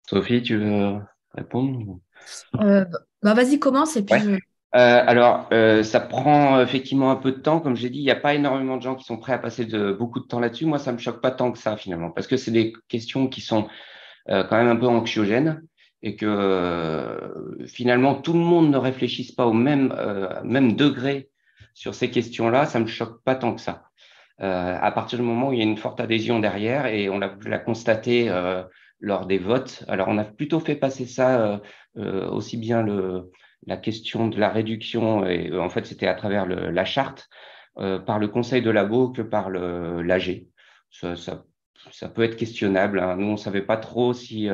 Sophie, tu veux répondre euh, bah Vas-y, commence et puis. Euh, alors, euh, ça prend effectivement un peu de temps. Comme j'ai dit, il n'y a pas énormément de gens qui sont prêts à passer beaucoup de temps là-dessus. Moi, ça ne me choque pas tant que ça, finalement, parce que c'est des questions qui sont quand même un peu anxiogènes et que finalement, tout le monde ne réfléchisse pas au même, même degré sur ces questions-là. Ça ne me choque pas tant que ça. à partir du moment où il y a une forte adhésion derrière, et on l'a constaté lors des votes. Alors, on a plutôt fait passer ça euh, euh, aussi bien la question de la réduction, et en fait, c'était à travers la charte, euh, par le conseil de labo que par l'AG. Ça, peut être questionnable. Hein. Nous, on ne savait pas trop si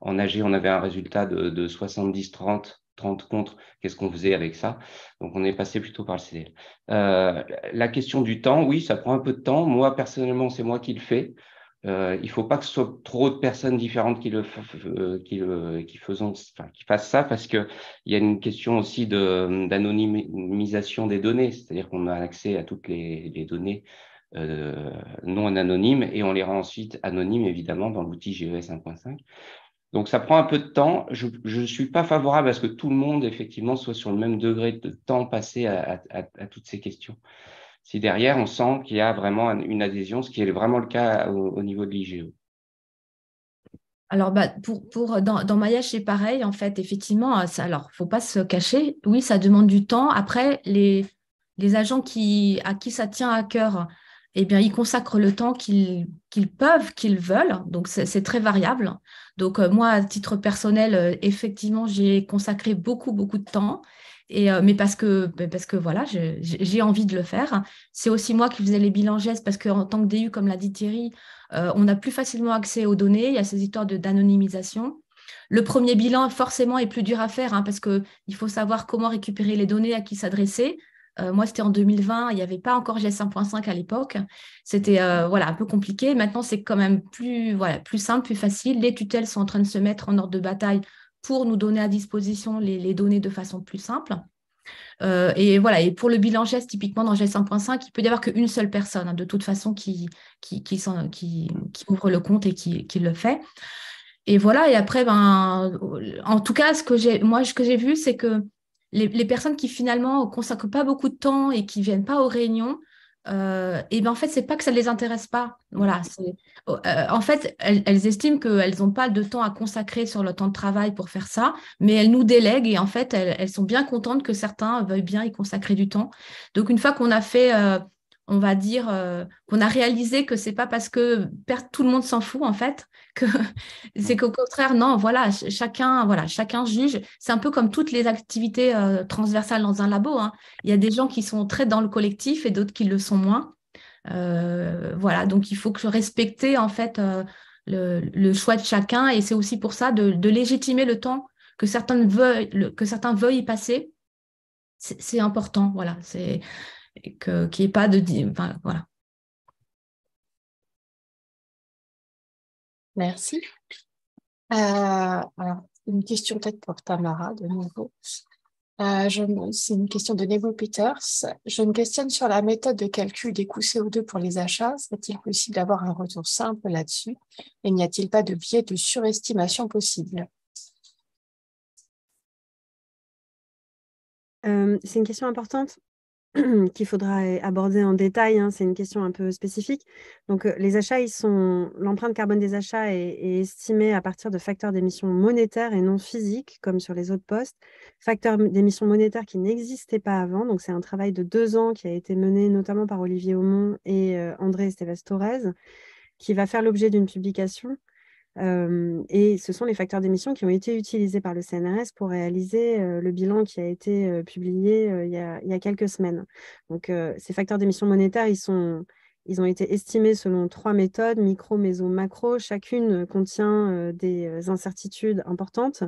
en AG, on avait un résultat de, 70-30 30 contre, qu'est-ce qu'on faisait avec ça Donc, on est passé plutôt par le CDL. la question du temps, oui, ça prend un peu de temps. Moi, personnellement, c'est moi qui le fais. Euh, il ne faut pas que ce soit trop de personnes différentes qui, le, euh, qui, qui, fassent ça parce il y a une question aussi d'anonymisation des données, c'est-à-dire qu'on a accès à toutes les, données euh, non anonymes et on les rend ensuite anonymes évidemment dans l'outil GES 1.5. Donc ça prend un peu de temps. Je ne suis pas favorable à ce que tout le monde effectivement soit sur le même degré de temps passé à toutes ces questions si derrière on sent qu'il y a vraiment une adhésion, ce qui est vraiment le cas au, niveau de l'IGEO. Alors, bah, pour, pour, dans, dans c'est pareil, en fait, effectivement, euh, ça, alors, faut pas se cacher. Oui, ça demande du temps. Après, les, les agents qui, à qui ça tient à cœur, eh bien, ils consacrent le temps qu'ils peuvent, qu'ils veulent. Donc, c'est très variable. Donc, euh, moi, à titre personnel, euh, effectivement, j'ai consacré beaucoup, beaucoup de temps. Euh, mais parce que, ben, parce que voilà, j'ai envie de le faire. C'est aussi moi qui faisais les bilans GES, parce qu'en tant que DU, comme l'a dit Thierry, euh, on a plus facilement accès aux données. Il y a ces histoires d'anonymisation. Le premier bilan, forcément, est plus dur à faire hein, parce qu'il faut savoir comment récupérer les données, à qui s'adresser. Euh, moi, c'était en 2020, il n'y avait pas encore GES 1.5 à l'époque. C'était voilà, un peu compliqué. Maintenant, c'est quand même plus, voilà, plus simple, plus facile. Les tutelles sont en train de se mettre en ordre de bataille pour nous donner à disposition les, données de façon plus simple. Euh, et voilà, et pour le bilan GES, typiquement dans GES 1.5, il peut y avoir qu'une seule personne, hein, de toute façon, qui, qui, ouvre le compte et qui, le fait. Et voilà, et après, ben, en tout cas, ce que j'ai, moi, ce que j'ai vu, c'est que les, les, personnes qui finalement consacrent pas beaucoup de temps et qui viennent pas aux réunions, euh, et ben en fait c'est pas que ça les intéresse pas voilà mm. oh, euh, en fait elles, estiment qu'elles n'ont pas de temps à consacrer sur le temps de travail pour faire ça mais elles nous délèguent et en fait elles, sont bien contentes que certains veuillent bien y consacrer du temps donc une fois qu'on a fait euh, on va dire, euh, qu'on a réalisé que c'est pas parce que tout le monde s'en fout en fait, que c'est qu'au contraire, non, voilà, chacun, voilà, chacun juge. C'est un peu comme toutes les activités euh, transversales dans un labo. Hein. Il y a des gens qui sont très dans le collectif et d'autres qui le sont moins. Euh, voilà, donc il faut que respecter en fait le, choix de chacun et c'est aussi pour ça de, légitimer le temps que certains veulent que certains veuillent y passer. C'est important, voilà. C'est et qu'il n'y ait pas de... Enfin, voilà. Merci. Euh, alors, une question peut-être pour Tamara de nouveau. Euh, c'est une question de Nego Peters. Je me questionne sur la méthode de calcul des coûts CO2 pour les achats. Serait-il possible d'avoir un retour simple là-dessus Et n'y a-t-il pas de biais de surestimation possible euh, C'est une question importante. qu'il faudra aborder en détail. Hein, c'est une question un peu spécifique. Donc, euh, les achats, ils sont l'empreinte carbone des achats est, estimée à partir de facteurs d'émission monétaires et non physiques, comme sur les autres postes. Facteurs d'émission monétaires qui n'existaient pas avant. Donc, c'est un travail de deux ans qui a été mené notamment par Olivier Aumont et euh, André Esteves Torres, qui va faire l'objet d'une publication et ce sont les facteurs d'émission qui ont été utilisés par le CNRS pour réaliser le bilan qui a été publié il y a, quelques semaines. Donc, ces facteurs d'émission monétaires, ils, ils ont été estimés selon trois méthodes, micro, méso, macro. Chacune contient des incertitudes importantes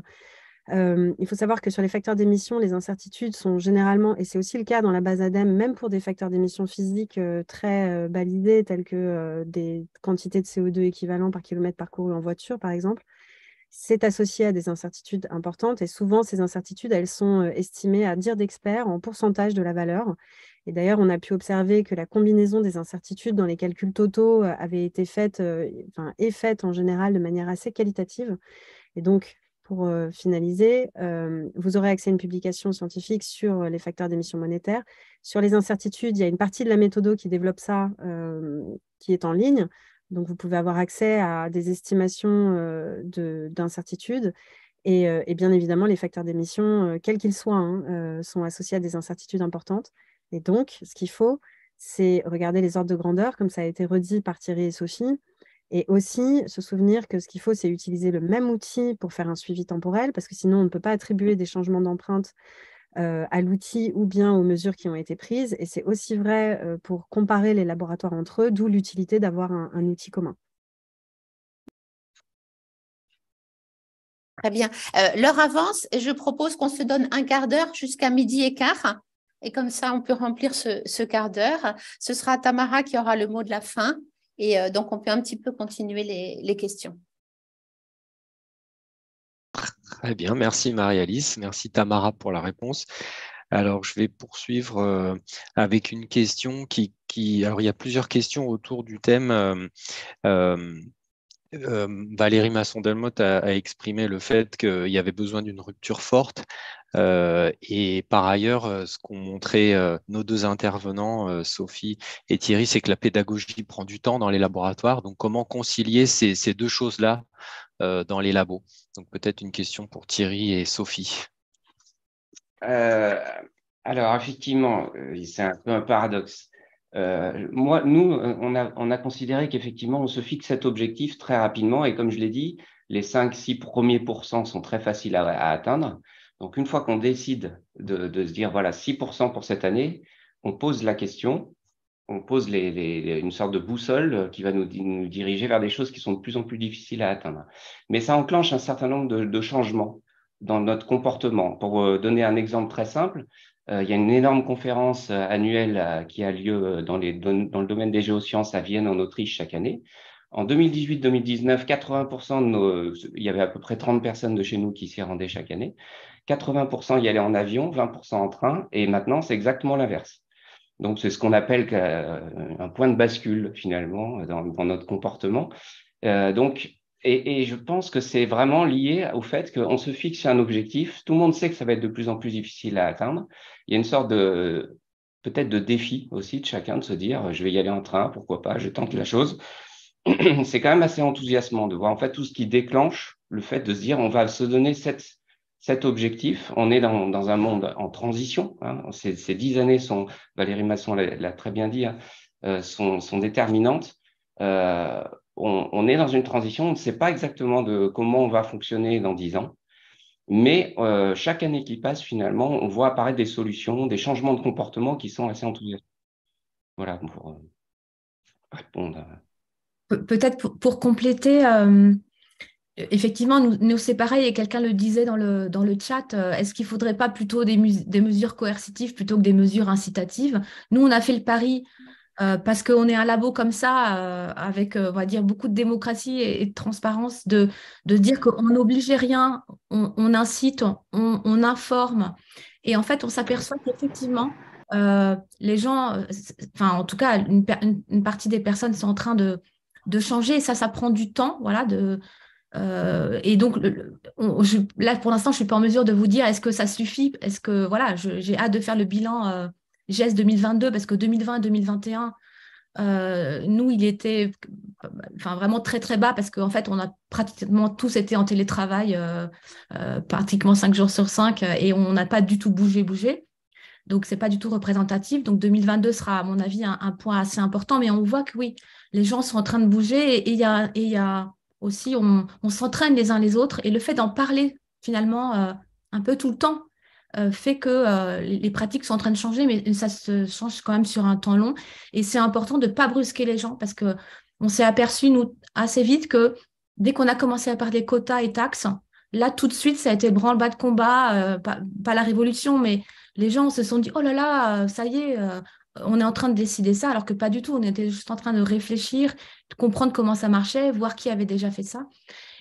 il faut savoir que sur les facteurs d'émission, les incertitudes sont généralement, et c'est aussi le cas dans la base ADEME, même pour des facteurs d'émission physiques très validés, tels que des quantités de CO2 équivalent par kilomètre parcouru en voiture, par exemple, c'est associé à des incertitudes importantes. Et souvent, ces incertitudes, elles sont estimées à dire d'experts en pourcentage de la valeur. Et d'ailleurs, on a pu observer que la combinaison des incertitudes dans les calculs totaux avait été faite, enfin, est faite en général de manière assez qualitative. Et donc, pour finaliser, vous aurez accès à une publication scientifique sur les facteurs d'émission monétaire. Sur les incertitudes, il y a une partie de la méthode qui développe ça, qui est en ligne. Donc, vous pouvez avoir accès à des estimations d'incertitudes. et, bien évidemment, les facteurs d'émission, quels qu'ils soient, hein, sont associés à des incertitudes importantes. Et donc, ce qu'il faut, c'est regarder les ordres de grandeur, comme ça a été redit par Thierry et Sophie et aussi se souvenir que ce qu'il faut, c'est utiliser le même outil pour faire un suivi temporel, parce que sinon, on ne peut pas attribuer des changements d'empreinte à l'outil ou bien aux mesures qui ont été prises. Et c'est aussi vrai pour comparer les laboratoires entre eux, d'où l'utilité d'avoir un, outil commun. Très bien. Euh, l'heure avance et je propose qu'on se donne un quart d'heure jusqu'à midi et quart. Et comme ça, on peut remplir ce quart d'heure. Ce sera Tamara qui aura le mot de la fin. Et euh, donc, on peut un petit peu continuer les, questions. Très bien, merci Marie-Alice, merci Tamara pour la réponse. Alors, je vais poursuivre euh, avec une question qui, Alors, il y a plusieurs questions autour du thème euh, euh, Valérie Masson-Delmotte a, exprimé le fait qu'il y avait besoin d'une rupture forte. Euh, et par ailleurs, euh, ce qu'ont montré nos deux intervenants, Sophie et Thierry, c'est que la pédagogie prend du temps dans les laboratoires. Donc, comment concilier ces, ces deux choses-là dans les labos Donc, peut-être une question pour Thierry et Sophie. alors, effectivement, c'est un peu un paradoxe. Euh, moi, nous, on a, on a considéré qu'effectivement, on se fixe cet objectif très rapidement. Et comme je l'ai dit, les 5-6 premiers pourcents sont très faciles à, atteindre. Donc, une fois qu'on décide de, de, se dire, voilà, 6% pour cette année, on pose la question, on pose les, les, une sorte de boussole qui va nous, nous, diriger vers des choses qui sont de plus en plus difficiles à atteindre. Mais ça enclenche un certain nombre de, de changements dans notre comportement. Pour euh, donner un exemple très simple, euh, il y a une énorme conférence euh, annuelle euh, qui a lieu dans, le domaine des géosciences à Vienne, en Autriche, chaque année. En 2018-2019, 80% de nos, il y avait à peu près 30 personnes de chez nous qui s'y rendaient chaque année. 80% y allaient en avion, 20% en train, et maintenant c'est exactement l'inverse. Donc c'est ce qu'on appelle un point de bascule finalement dans, notre comportement. donc et, et, je pense que c'est vraiment lié au fait qu'on se fixe un objectif. Tout le monde sait que ça va être de plus en plus difficile à atteindre. Il y a une sorte de peut-être de défi aussi de chacun de se dire euh, je vais y aller en train, pourquoi pas, je tente la chose. C'est quand même assez enthousiasmant de voir en fait tout ce qui déclenche le fait de se dire on va se donner cette, cet objectif. On est dans, dans un monde en transition. Hein. Ces, ces, dix années sont, Valérie Masson l'a très bien dit, hein, euh, sont, sont, déterminantes. Euh, on, est dans une transition, on ne sait pas exactement de comment on va fonctionner dans 10 ans, mais euh, chaque année qui passe, finalement, on voit apparaître des solutions, des changements de comportement qui sont assez enthousiastes. Voilà, pour euh, répondre. Peut-être pour, compléter, euh, effectivement, nous, nous c'est pareil, et quelqu'un le disait dans le, dans le chat, est-ce qu'il ne faudrait pas plutôt des, des, mesures coercitives plutôt que des mesures incitatives Nous, on a fait le pari euh, parce qu'on est un labo comme ça, euh, avec, euh, on va dire, beaucoup de démocratie et, de transparence, de, de dire qu'on n'oblige rien, on, incite, on, informe. Et en fait, on s'aperçoit qu'effectivement, les gens, enfin, en tout cas, une, partie des personnes sont en train de, changer. Et ça, ça prend du temps, voilà, de, et donc, là, pour l'instant, je ne suis pas en mesure de vous dire est-ce que ça suffit Est-ce que, voilà, j'ai hâte de faire le bilan Geste 2022, parce que 2020 2021, euh, nous, il était enfin, vraiment très très bas parce qu'en fait, on a pratiquement tous été en télétravail, euh, euh, pratiquement 5 jours sur 5, et on n'a pas du tout bougé, bougé. Donc, ce n'est pas du tout représentatif. Donc, 2022 sera, à mon avis, un, point assez important, mais on voit que oui, les gens sont en train de bouger et il y a, aussi, on s'entraîne les uns les autres, et le fait d'en parler finalement un peu tout le temps, euh, fait que euh, les pratiques sont en train de changer, mais ça se change quand même sur un temps long. Et c'est important de ne pas brusquer les gens parce qu'on s'est aperçu, nous, assez vite que dès qu'on a commencé à parler quotas et taxes, là, tout de suite, ça a été branle-bas de combat, euh, pas, la révolution, mais les gens se sont dit, oh là là, ça y est, on est en train de décider ça, alors que pas du tout, on était juste en train de réfléchir, de comprendre comment ça marchait, voir qui avait déjà fait ça.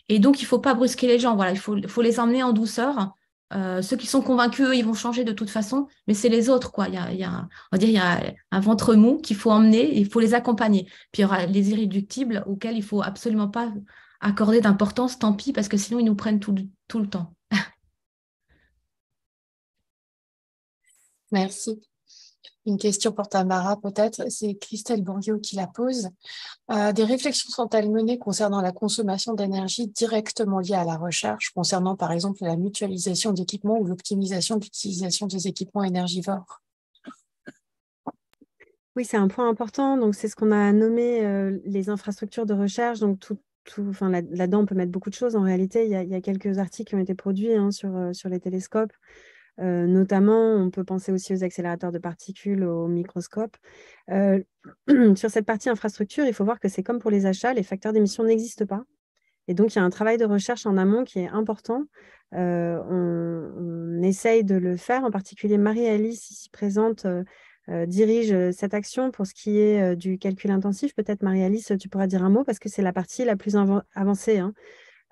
Et donc, il ne faut pas brusquer les gens, voilà, il faut les emmener en douceur euh, ceux qui sont convaincus, eux, ils vont changer de toute façon, mais c'est les autres, quoi. Il y a, il y a un ventre mou qu'il faut emmener, il faut les accompagner. Puis il y aura les irréductibles auxquels il ne faut absolument pas accorder d'importance, tant pis, parce que sinon ils nous prennent tout le temps. Merci une question pour Tamara peut-être, c'est Christelle banguio qui la pose. Euh, des réflexions sont-elles menées concernant la consommation d'énergie directement liée à la recherche, concernant par exemple la mutualisation d'équipements ou l'optimisation de des équipements énergivores Oui, c'est un point important. Donc, c'est ce qu'on a nommé euh, les infrastructures de recherche. Donc, tout, là-dedans, on peut mettre beaucoup de choses. En réalité, il y a, quelques articles qui ont été produits hein, sur, euh, sur les télescopes notamment, on peut penser aussi aux accélérateurs de particules, aux microscopes. sur cette partie infrastructure, il faut voir que c'est comme pour les achats, les facteurs d'émission n'existent pas. Et donc, il y a un travail de recherche en amont qui est important. on, essaye de le faire, en particulier Marie-Alice, ici présente, dirige cette action pour ce qui est du calcul intensif. Peut-être, Marie-Alice, tu pourras dire un mot parce que c'est la partie la plus avancée. Hein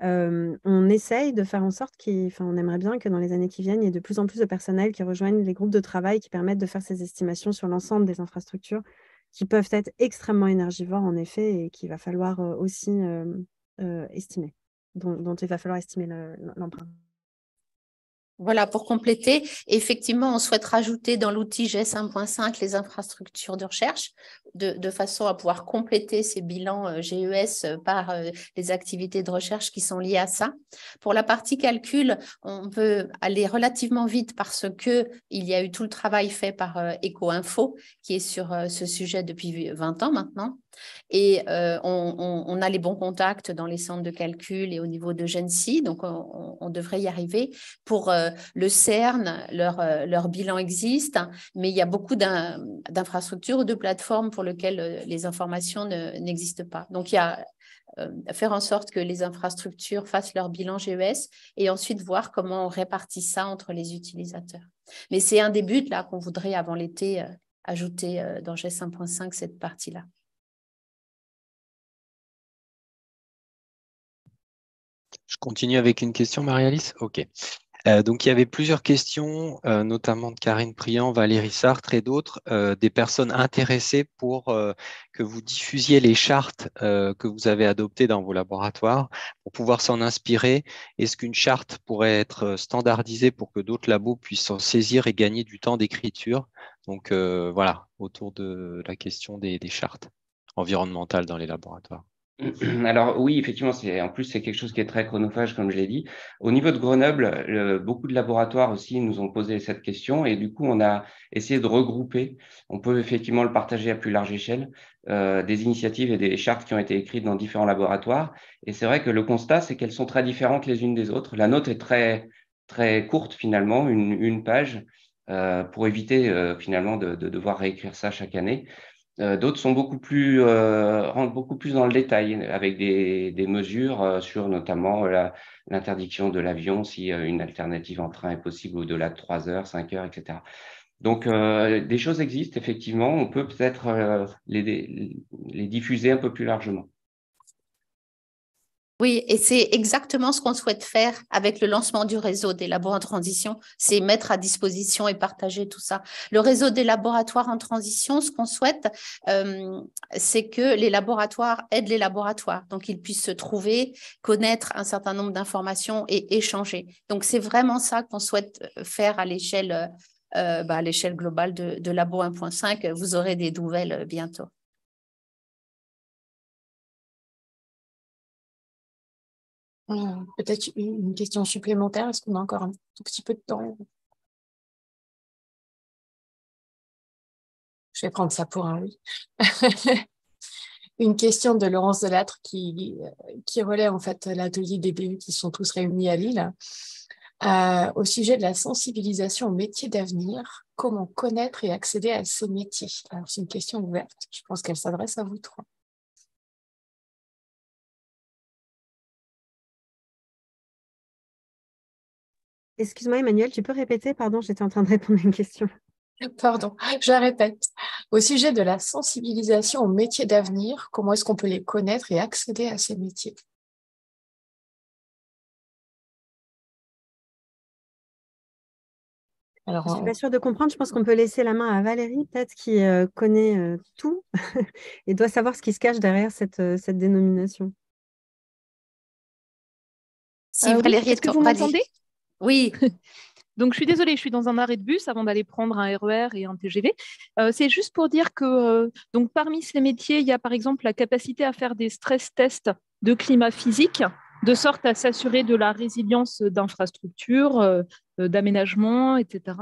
on essaye de faire en sorte qu'on on aimerait bien que dans les années qui viennent, il y ait de plus en plus de personnel qui rejoignent les groupes de travail qui permettent de faire ces estimations sur l'ensemble des infrastructures qui peuvent être extrêmement énergivores en effet et qu'il va falloir aussi estimer, dont, il va falloir estimer l'emprunt. Voilà, pour compléter, effectivement, on souhaite rajouter dans l'outil gs 1.5 les infrastructures de recherche de, façon à pouvoir compléter ces bilans euh, GES euh, par euh, les activités de recherche qui sont liées à ça. Pour la partie calcul, on peut aller relativement vite parce que il y a eu tout le travail fait par EcoInfo qui est sur ce sujet depuis 20 ans maintenant et euh, on, a les bons contacts dans les centres de calcul et au niveau de GENSI, donc on, devrait y arriver. Pour euh, le CERN, euh, leur, bilan existe, mais il y a beaucoup d'infrastructures ou de plateformes pour lesquelles les informations n'existent pas. Donc il y a faire en sorte que les infrastructures fassent leur bilan GES et ensuite voir comment on répartit ça entre les utilisateurs. Mais c'est un des buts qu'on voudrait avant l'été ajouter dans G5.5 cette partie-là. Continuez avec une question, Marie-Alice Ok. Euh, donc, il y avait plusieurs questions, euh, notamment de Karine Priant, Valérie Sartre et d'autres, euh, des personnes intéressées pour que vous diffusiez les chartes que vous avez adoptées dans vos laboratoires pour pouvoir s'en inspirer. Est-ce qu'une charte pourrait être standardisée pour que d'autres labos puissent s'en saisir et gagner du temps d'écriture Donc, voilà, autour de la question des chartes environnementales dans les laboratoires. Alors oui, effectivement, c'est en plus c'est quelque chose qui est très chronophage, comme je l'ai dit. Au niveau de Grenoble, beaucoup de laboratoires aussi nous ont posé cette question et du coup on a essayé de regrouper. On peut effectivement le partager à plus large échelle, euh, des initiatives et des chartes qui ont été écrites dans différents laboratoires. Et c'est vrai que le constat, c'est qu'elles sont très différentes les unes des autres. La note est très très courte finalement, une, page. Euh, pour éviter euh, finalement de, de, devoir réécrire ça chaque année. Euh, d'autres sont beaucoup plus, euh, rentrent beaucoup plus dans le détail avec des, mesures euh, sur notamment l'interdiction de l'avion si une alternative en train est possible au-delà de 3 heures, 5 heures, etc. Donc, des choses existent, effectivement. On peut peut-être les, diffuser un peu plus largement. Oui, et c'est exactement ce qu'on souhaite faire avec le lancement du réseau des labos en transition, c'est mettre à disposition et partager tout ça. Le réseau des laboratoires en transition, ce qu'on souhaite, euh, c'est que les laboratoires aident les laboratoires, donc ils puissent se trouver, connaître un certain nombre d'informations et échanger. Donc c'est vraiment ça qu'on souhaite euh, faire à l'échelle euh, euh bah, globale de Labo 1.5. Vous aurez des nouvelles bientôt. Euh, peut-être une question supplémentaire. Est-ce qu'on a encore un tout petit peu de temps Je vais prendre ça pour un oui. une question de Laurence Delattre qui, euh, relaie en fait l'atelier des BU qui sont tous réunis à Lille. Euh, au sujet de la sensibilisation aux métiers d'avenir, comment connaître et accéder à ces métiers Alors, c'est une question ouverte. Je pense qu'elle s'adresse à vous trois. Excuse-moi Emmanuel, tu peux répéter Pardon, j'étais en train de répondre à une question. Pardon, je répète. Au sujet de la sensibilisation aux métiers d'avenir, comment est-ce qu'on peut les connaître et accéder à ces métiers Alors, je ne suis pas sûre de comprendre. Je pense qu'on peut laisser la main à Valérie, peut-être, qui euh, connaît euh, tout et doit savoir ce qui se cache derrière cette, euh, dénomination. Si Valérie, est-ce que vous m'entendez oui. Donc, je suis désolée, je suis dans un arrêt de bus avant d'aller prendre un RER e et un TGV. Euh, c'est juste pour dire que euh, donc parmi ces métiers, il y a par exemple la capacité à faire des stress tests de climat physique, de sorte à s'assurer de la résilience d'infrastructures, euh, d'aménagement, etc.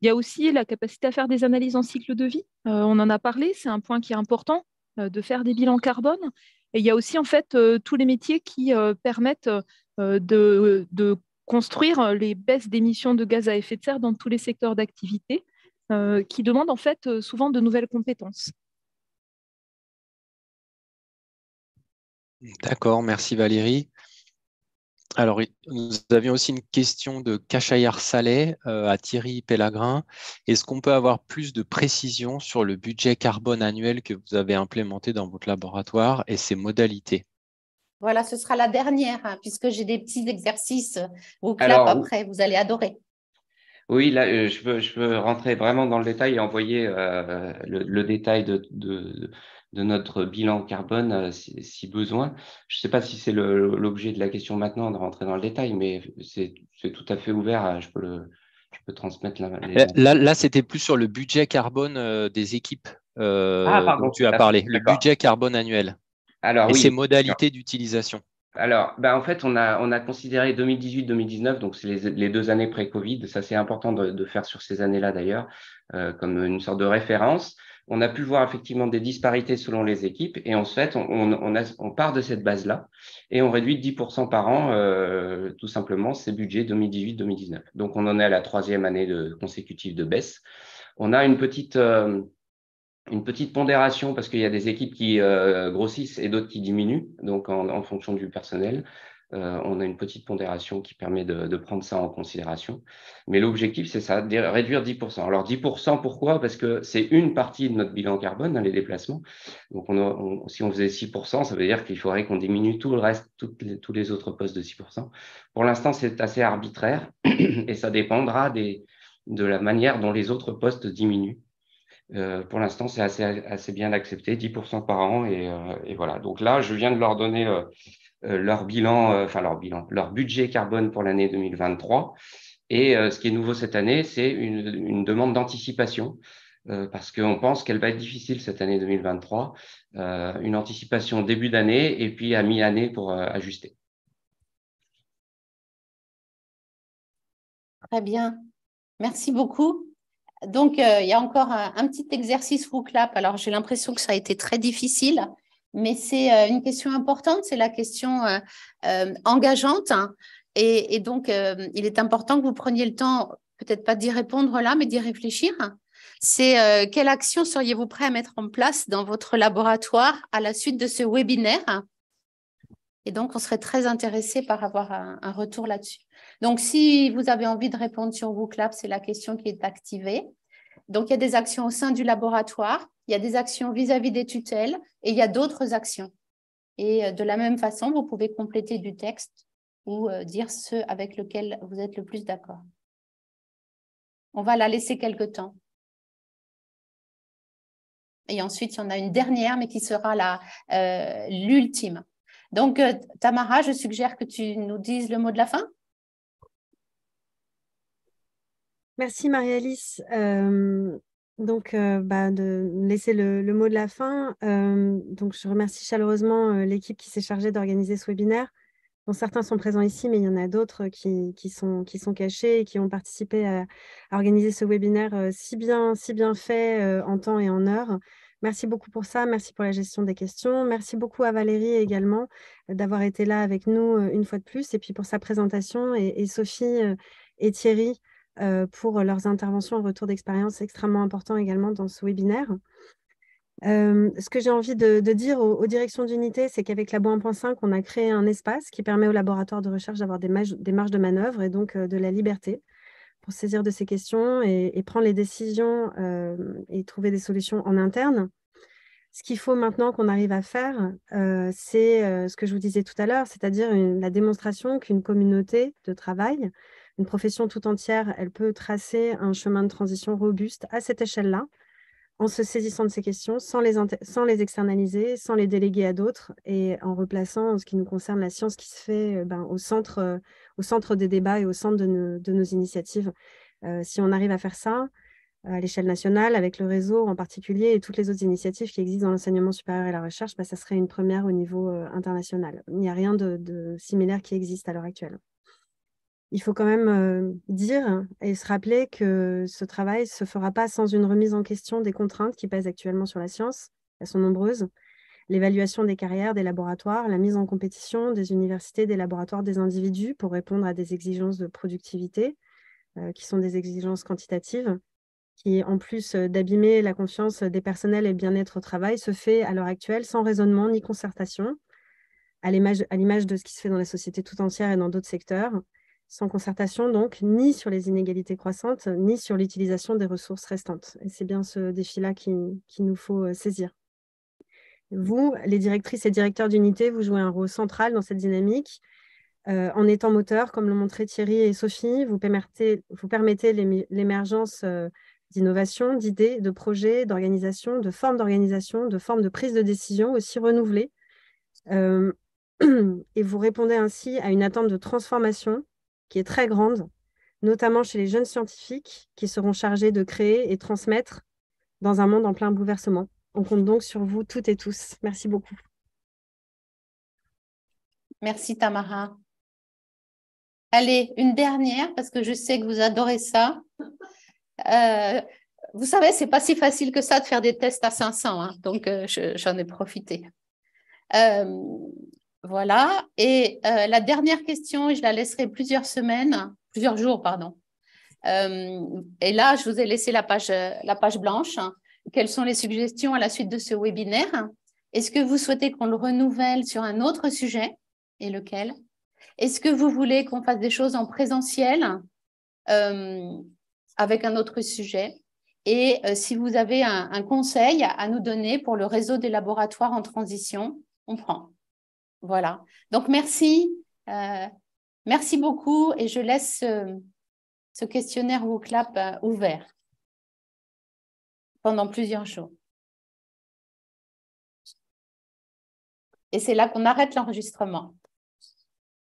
Il y a aussi la capacité à faire des analyses en cycle de vie. on en a parlé, c'est un point qui est important, de faire des bilans carbone. Et il y a aussi en fait tous les métiers qui permettent de, de construire euh, les baisses d'émissions de gaz à effet de serre dans tous les secteurs d'activité, euh, qui demandent en fait euh, souvent de nouvelles compétences. D'accord, merci Valérie. Alors, nous avions aussi une question de Cachayar Salé, à Thierry Pellagrin. Est-ce qu'on peut avoir plus de précision sur le budget carbone annuel que vous avez implémenté dans votre laboratoire et ses modalités voilà, ce sera la dernière, hein, puisque j'ai des petits exercices ou euh, clap après, vous allez adorer. Oui, euh, je veux, rentrer vraiment dans le détail et envoyer euh, le, détail de, de, notre bilan carbone si, besoin. Je ne sais pas si c'est l'objet de la question maintenant de rentrer dans le détail, mais c'est tout à fait ouvert. je peux, le, peux transmettre la. Là, c'était plus sur le budget carbone des équipes ah, dont tu as parlé, le budget carbone annuel. Alors, et ses modalités d'utilisation alors, ben en fait, on a, on a considéré 2018-2019, donc c'est les, deux années pré-Covid. Ça, c'est important de, de faire sur ces années-là d'ailleurs, euh, comme une sorte de référence. On a pu voir effectivement des disparités selon les équipes et en fait, on, on, part de cette base-là et on réduit 10% par an, euh, tout simplement, ces budgets 2018-2019. Donc, on en est à la troisième année de, consécutive de baisse. On a une petite... Euh, une petite pondération parce qu'il y a des équipes qui euh, grossissent et d'autres qui diminuent, donc en, fonction du personnel. Euh, on a une petite pondération qui permet de, prendre ça en considération. Mais l'objectif, c'est ça, de réduire 10%. Alors 10%, pourquoi Parce que c'est une partie de notre bilan carbone, dans hein, les déplacements. Donc on si on faisait 6%, ça veut dire qu'il faudrait qu'on diminue tout le reste, tous les autres postes de 6%. Pour l'instant, c'est assez arbitraire et ça dépendra des, de la manière dont les autres postes diminuent. Euh, pour l'instant, c'est assez, bien accepté, 10% par an. Euh, et, voilà. Donc là, je viens de leur donner euh, leur bilan, enfin leur bilan, leur budget carbone pour l'année 2023. Et ce qui est nouveau cette année, c'est une, une, demande d'anticipation. parce qu'on pense qu'elle va être difficile cette année 2023, une anticipation début d'année et puis à mi-année pour ajuster. Très bien, merci beaucoup. Donc, euh, il y a encore un, petit exercice roux-clap. Alors, j'ai l'impression que ça a été très difficile, mais c'est euh, une question importante. C'est la question euh, engageante. Et, donc, il est important que vous preniez le temps, peut-être pas d'y répondre là, mais d'y réfléchir c'est quelle action seriez-vous prêt à mettre en place dans votre laboratoire à la suite de ce webinaire Et donc, on serait très intéressé par avoir un retour là-dessus. Donc, si vous avez envie de répondre sur WooClap, c'est la question qui est activée. Donc, il y a des actions au sein du laboratoire, il y a des actions vis-à-vis des tutelles et il y a d'autres actions. Et euh, de la même façon, vous pouvez compléter du texte ou euh, dire ce avec lequel vous êtes le plus d'accord. On va la laisser quelque temps. Et ensuite, il y en a une dernière, mais qui sera euh, l'ultime. Donc, Tamara, je suggère que tu nous dises le mot de la fin. Merci Marie-Alice. Euh, donc, euh, bah, de laisser le, mot de la fin. Euh, donc, je remercie chaleureusement l'équipe qui s'est chargée d'organiser ce webinaire. dont certains sont présents ici, mais il y en a d'autres qui, sont, cachés et qui ont participé à, organiser ce webinaire si bien, si bien fait en temps et en heure. Merci beaucoup pour ça. Merci pour la gestion des questions. Merci beaucoup à Valérie également d'avoir été là avec nous une fois de plus et puis pour sa présentation et Sophie et Thierry euh, pour leurs interventions en retour d'expérience extrêmement important également dans ce webinaire. Euh, ce que j'ai envie de, dire aux, directions d'unité, c'est qu'avec Labo 1.5, on a créé un espace qui permet aux laboratoires de recherche d'avoir des, marges de manœuvre et donc euh, de la liberté pour saisir de ces questions et prendre les décisions et trouver des solutions en interne. Ce qu'il faut maintenant qu'on arrive à faire, c'est ce que je vous disais tout à l'heure, c'est-à-dire la démonstration qu'une communauté de travail une profession tout entière, elle peut tracer un chemin de transition robuste à cette échelle-là, en se saisissant de ces questions, sans les, externaliser, sans les déléguer à d'autres, et en replaçant en ce qui nous concerne la science qui se fait euh, ben, euh, au, centre, des débats et au centre de, nos, initiatives. Euh, si on arrive à faire ça à l'échelle nationale, avec le réseau en particulier et toutes les autres initiatives qui existent dans l'enseignement supérieur et la recherche, ben, ça serait une première au niveau international. Il n'y a rien de similaire qui existe à l'heure actuelle il faut quand même euh, dire et se rappeler que ce travail ne se fera pas sans une remise en question des contraintes qui pèsent actuellement sur la science. Elles sont nombreuses. L'évaluation des carrières des laboratoires, la mise en compétition des universités, des laboratoires, des individus pour répondre à des exigences de productivité, euh, qui sont des exigences quantitatives, qui, en plus euh, d'abîmer la confiance des personnels et bien-être au travail, se fait à l'heure actuelle sans raisonnement ni concertation, à l'image de ce qui se fait dans la société tout entière et dans d'autres secteurs sans concertation donc, ni sur les inégalités croissantes, ni sur l'utilisation des ressources restantes. Et c'est bien ce défi-là qu'il qui nous faut euh, saisir. Vous, les directrices et directeurs d'unité, vous jouez un rôle central dans cette dynamique. Euh, en étant moteur, comme l'ont montré Thierry et Sophie, vous permettez, l'émergence euh, d'innovations, d'idées, de projets, d'organisations, de formes d'organisation, de formes de prise de décision aussi renouvelées. et vous répondez ainsi à une attente de transformation qui est très grande, notamment chez les jeunes scientifiques qui seront chargés de créer et transmettre dans un monde en plein bouleversement. On compte donc sur vous toutes et tous. Merci beaucoup. Merci Tamara. Allez, une dernière, parce que je sais que vous adorez ça. Euh, vous savez, c'est pas si facile que ça de faire des tests à 500, hein, donc euh, j'en ai profité. Euh, voilà. Et euh, la dernière question, je la laisserai plusieurs semaines, plusieurs jours, pardon. Euh, et là, je vous ai laissé la page, euh, la page blanche. Quelles sont les suggestions à la suite de ce webinaire Est-ce que vous souhaitez qu'on le renouvelle sur un autre sujet Et lequel Est-ce que vous voulez qu'on fasse des choses en présentiel avec un autre sujet Et si vous avez un conseil à nous donner pour le réseau des laboratoires en transition, on prend. Voilà. Donc, merci. Euh, merci beaucoup. Et je laisse euh, ce questionnaire ou clap euh, ouvert pendant plusieurs jours. Et c'est là qu'on arrête l'enregistrement.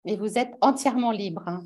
mais vous êtes entièrement libre. Hein.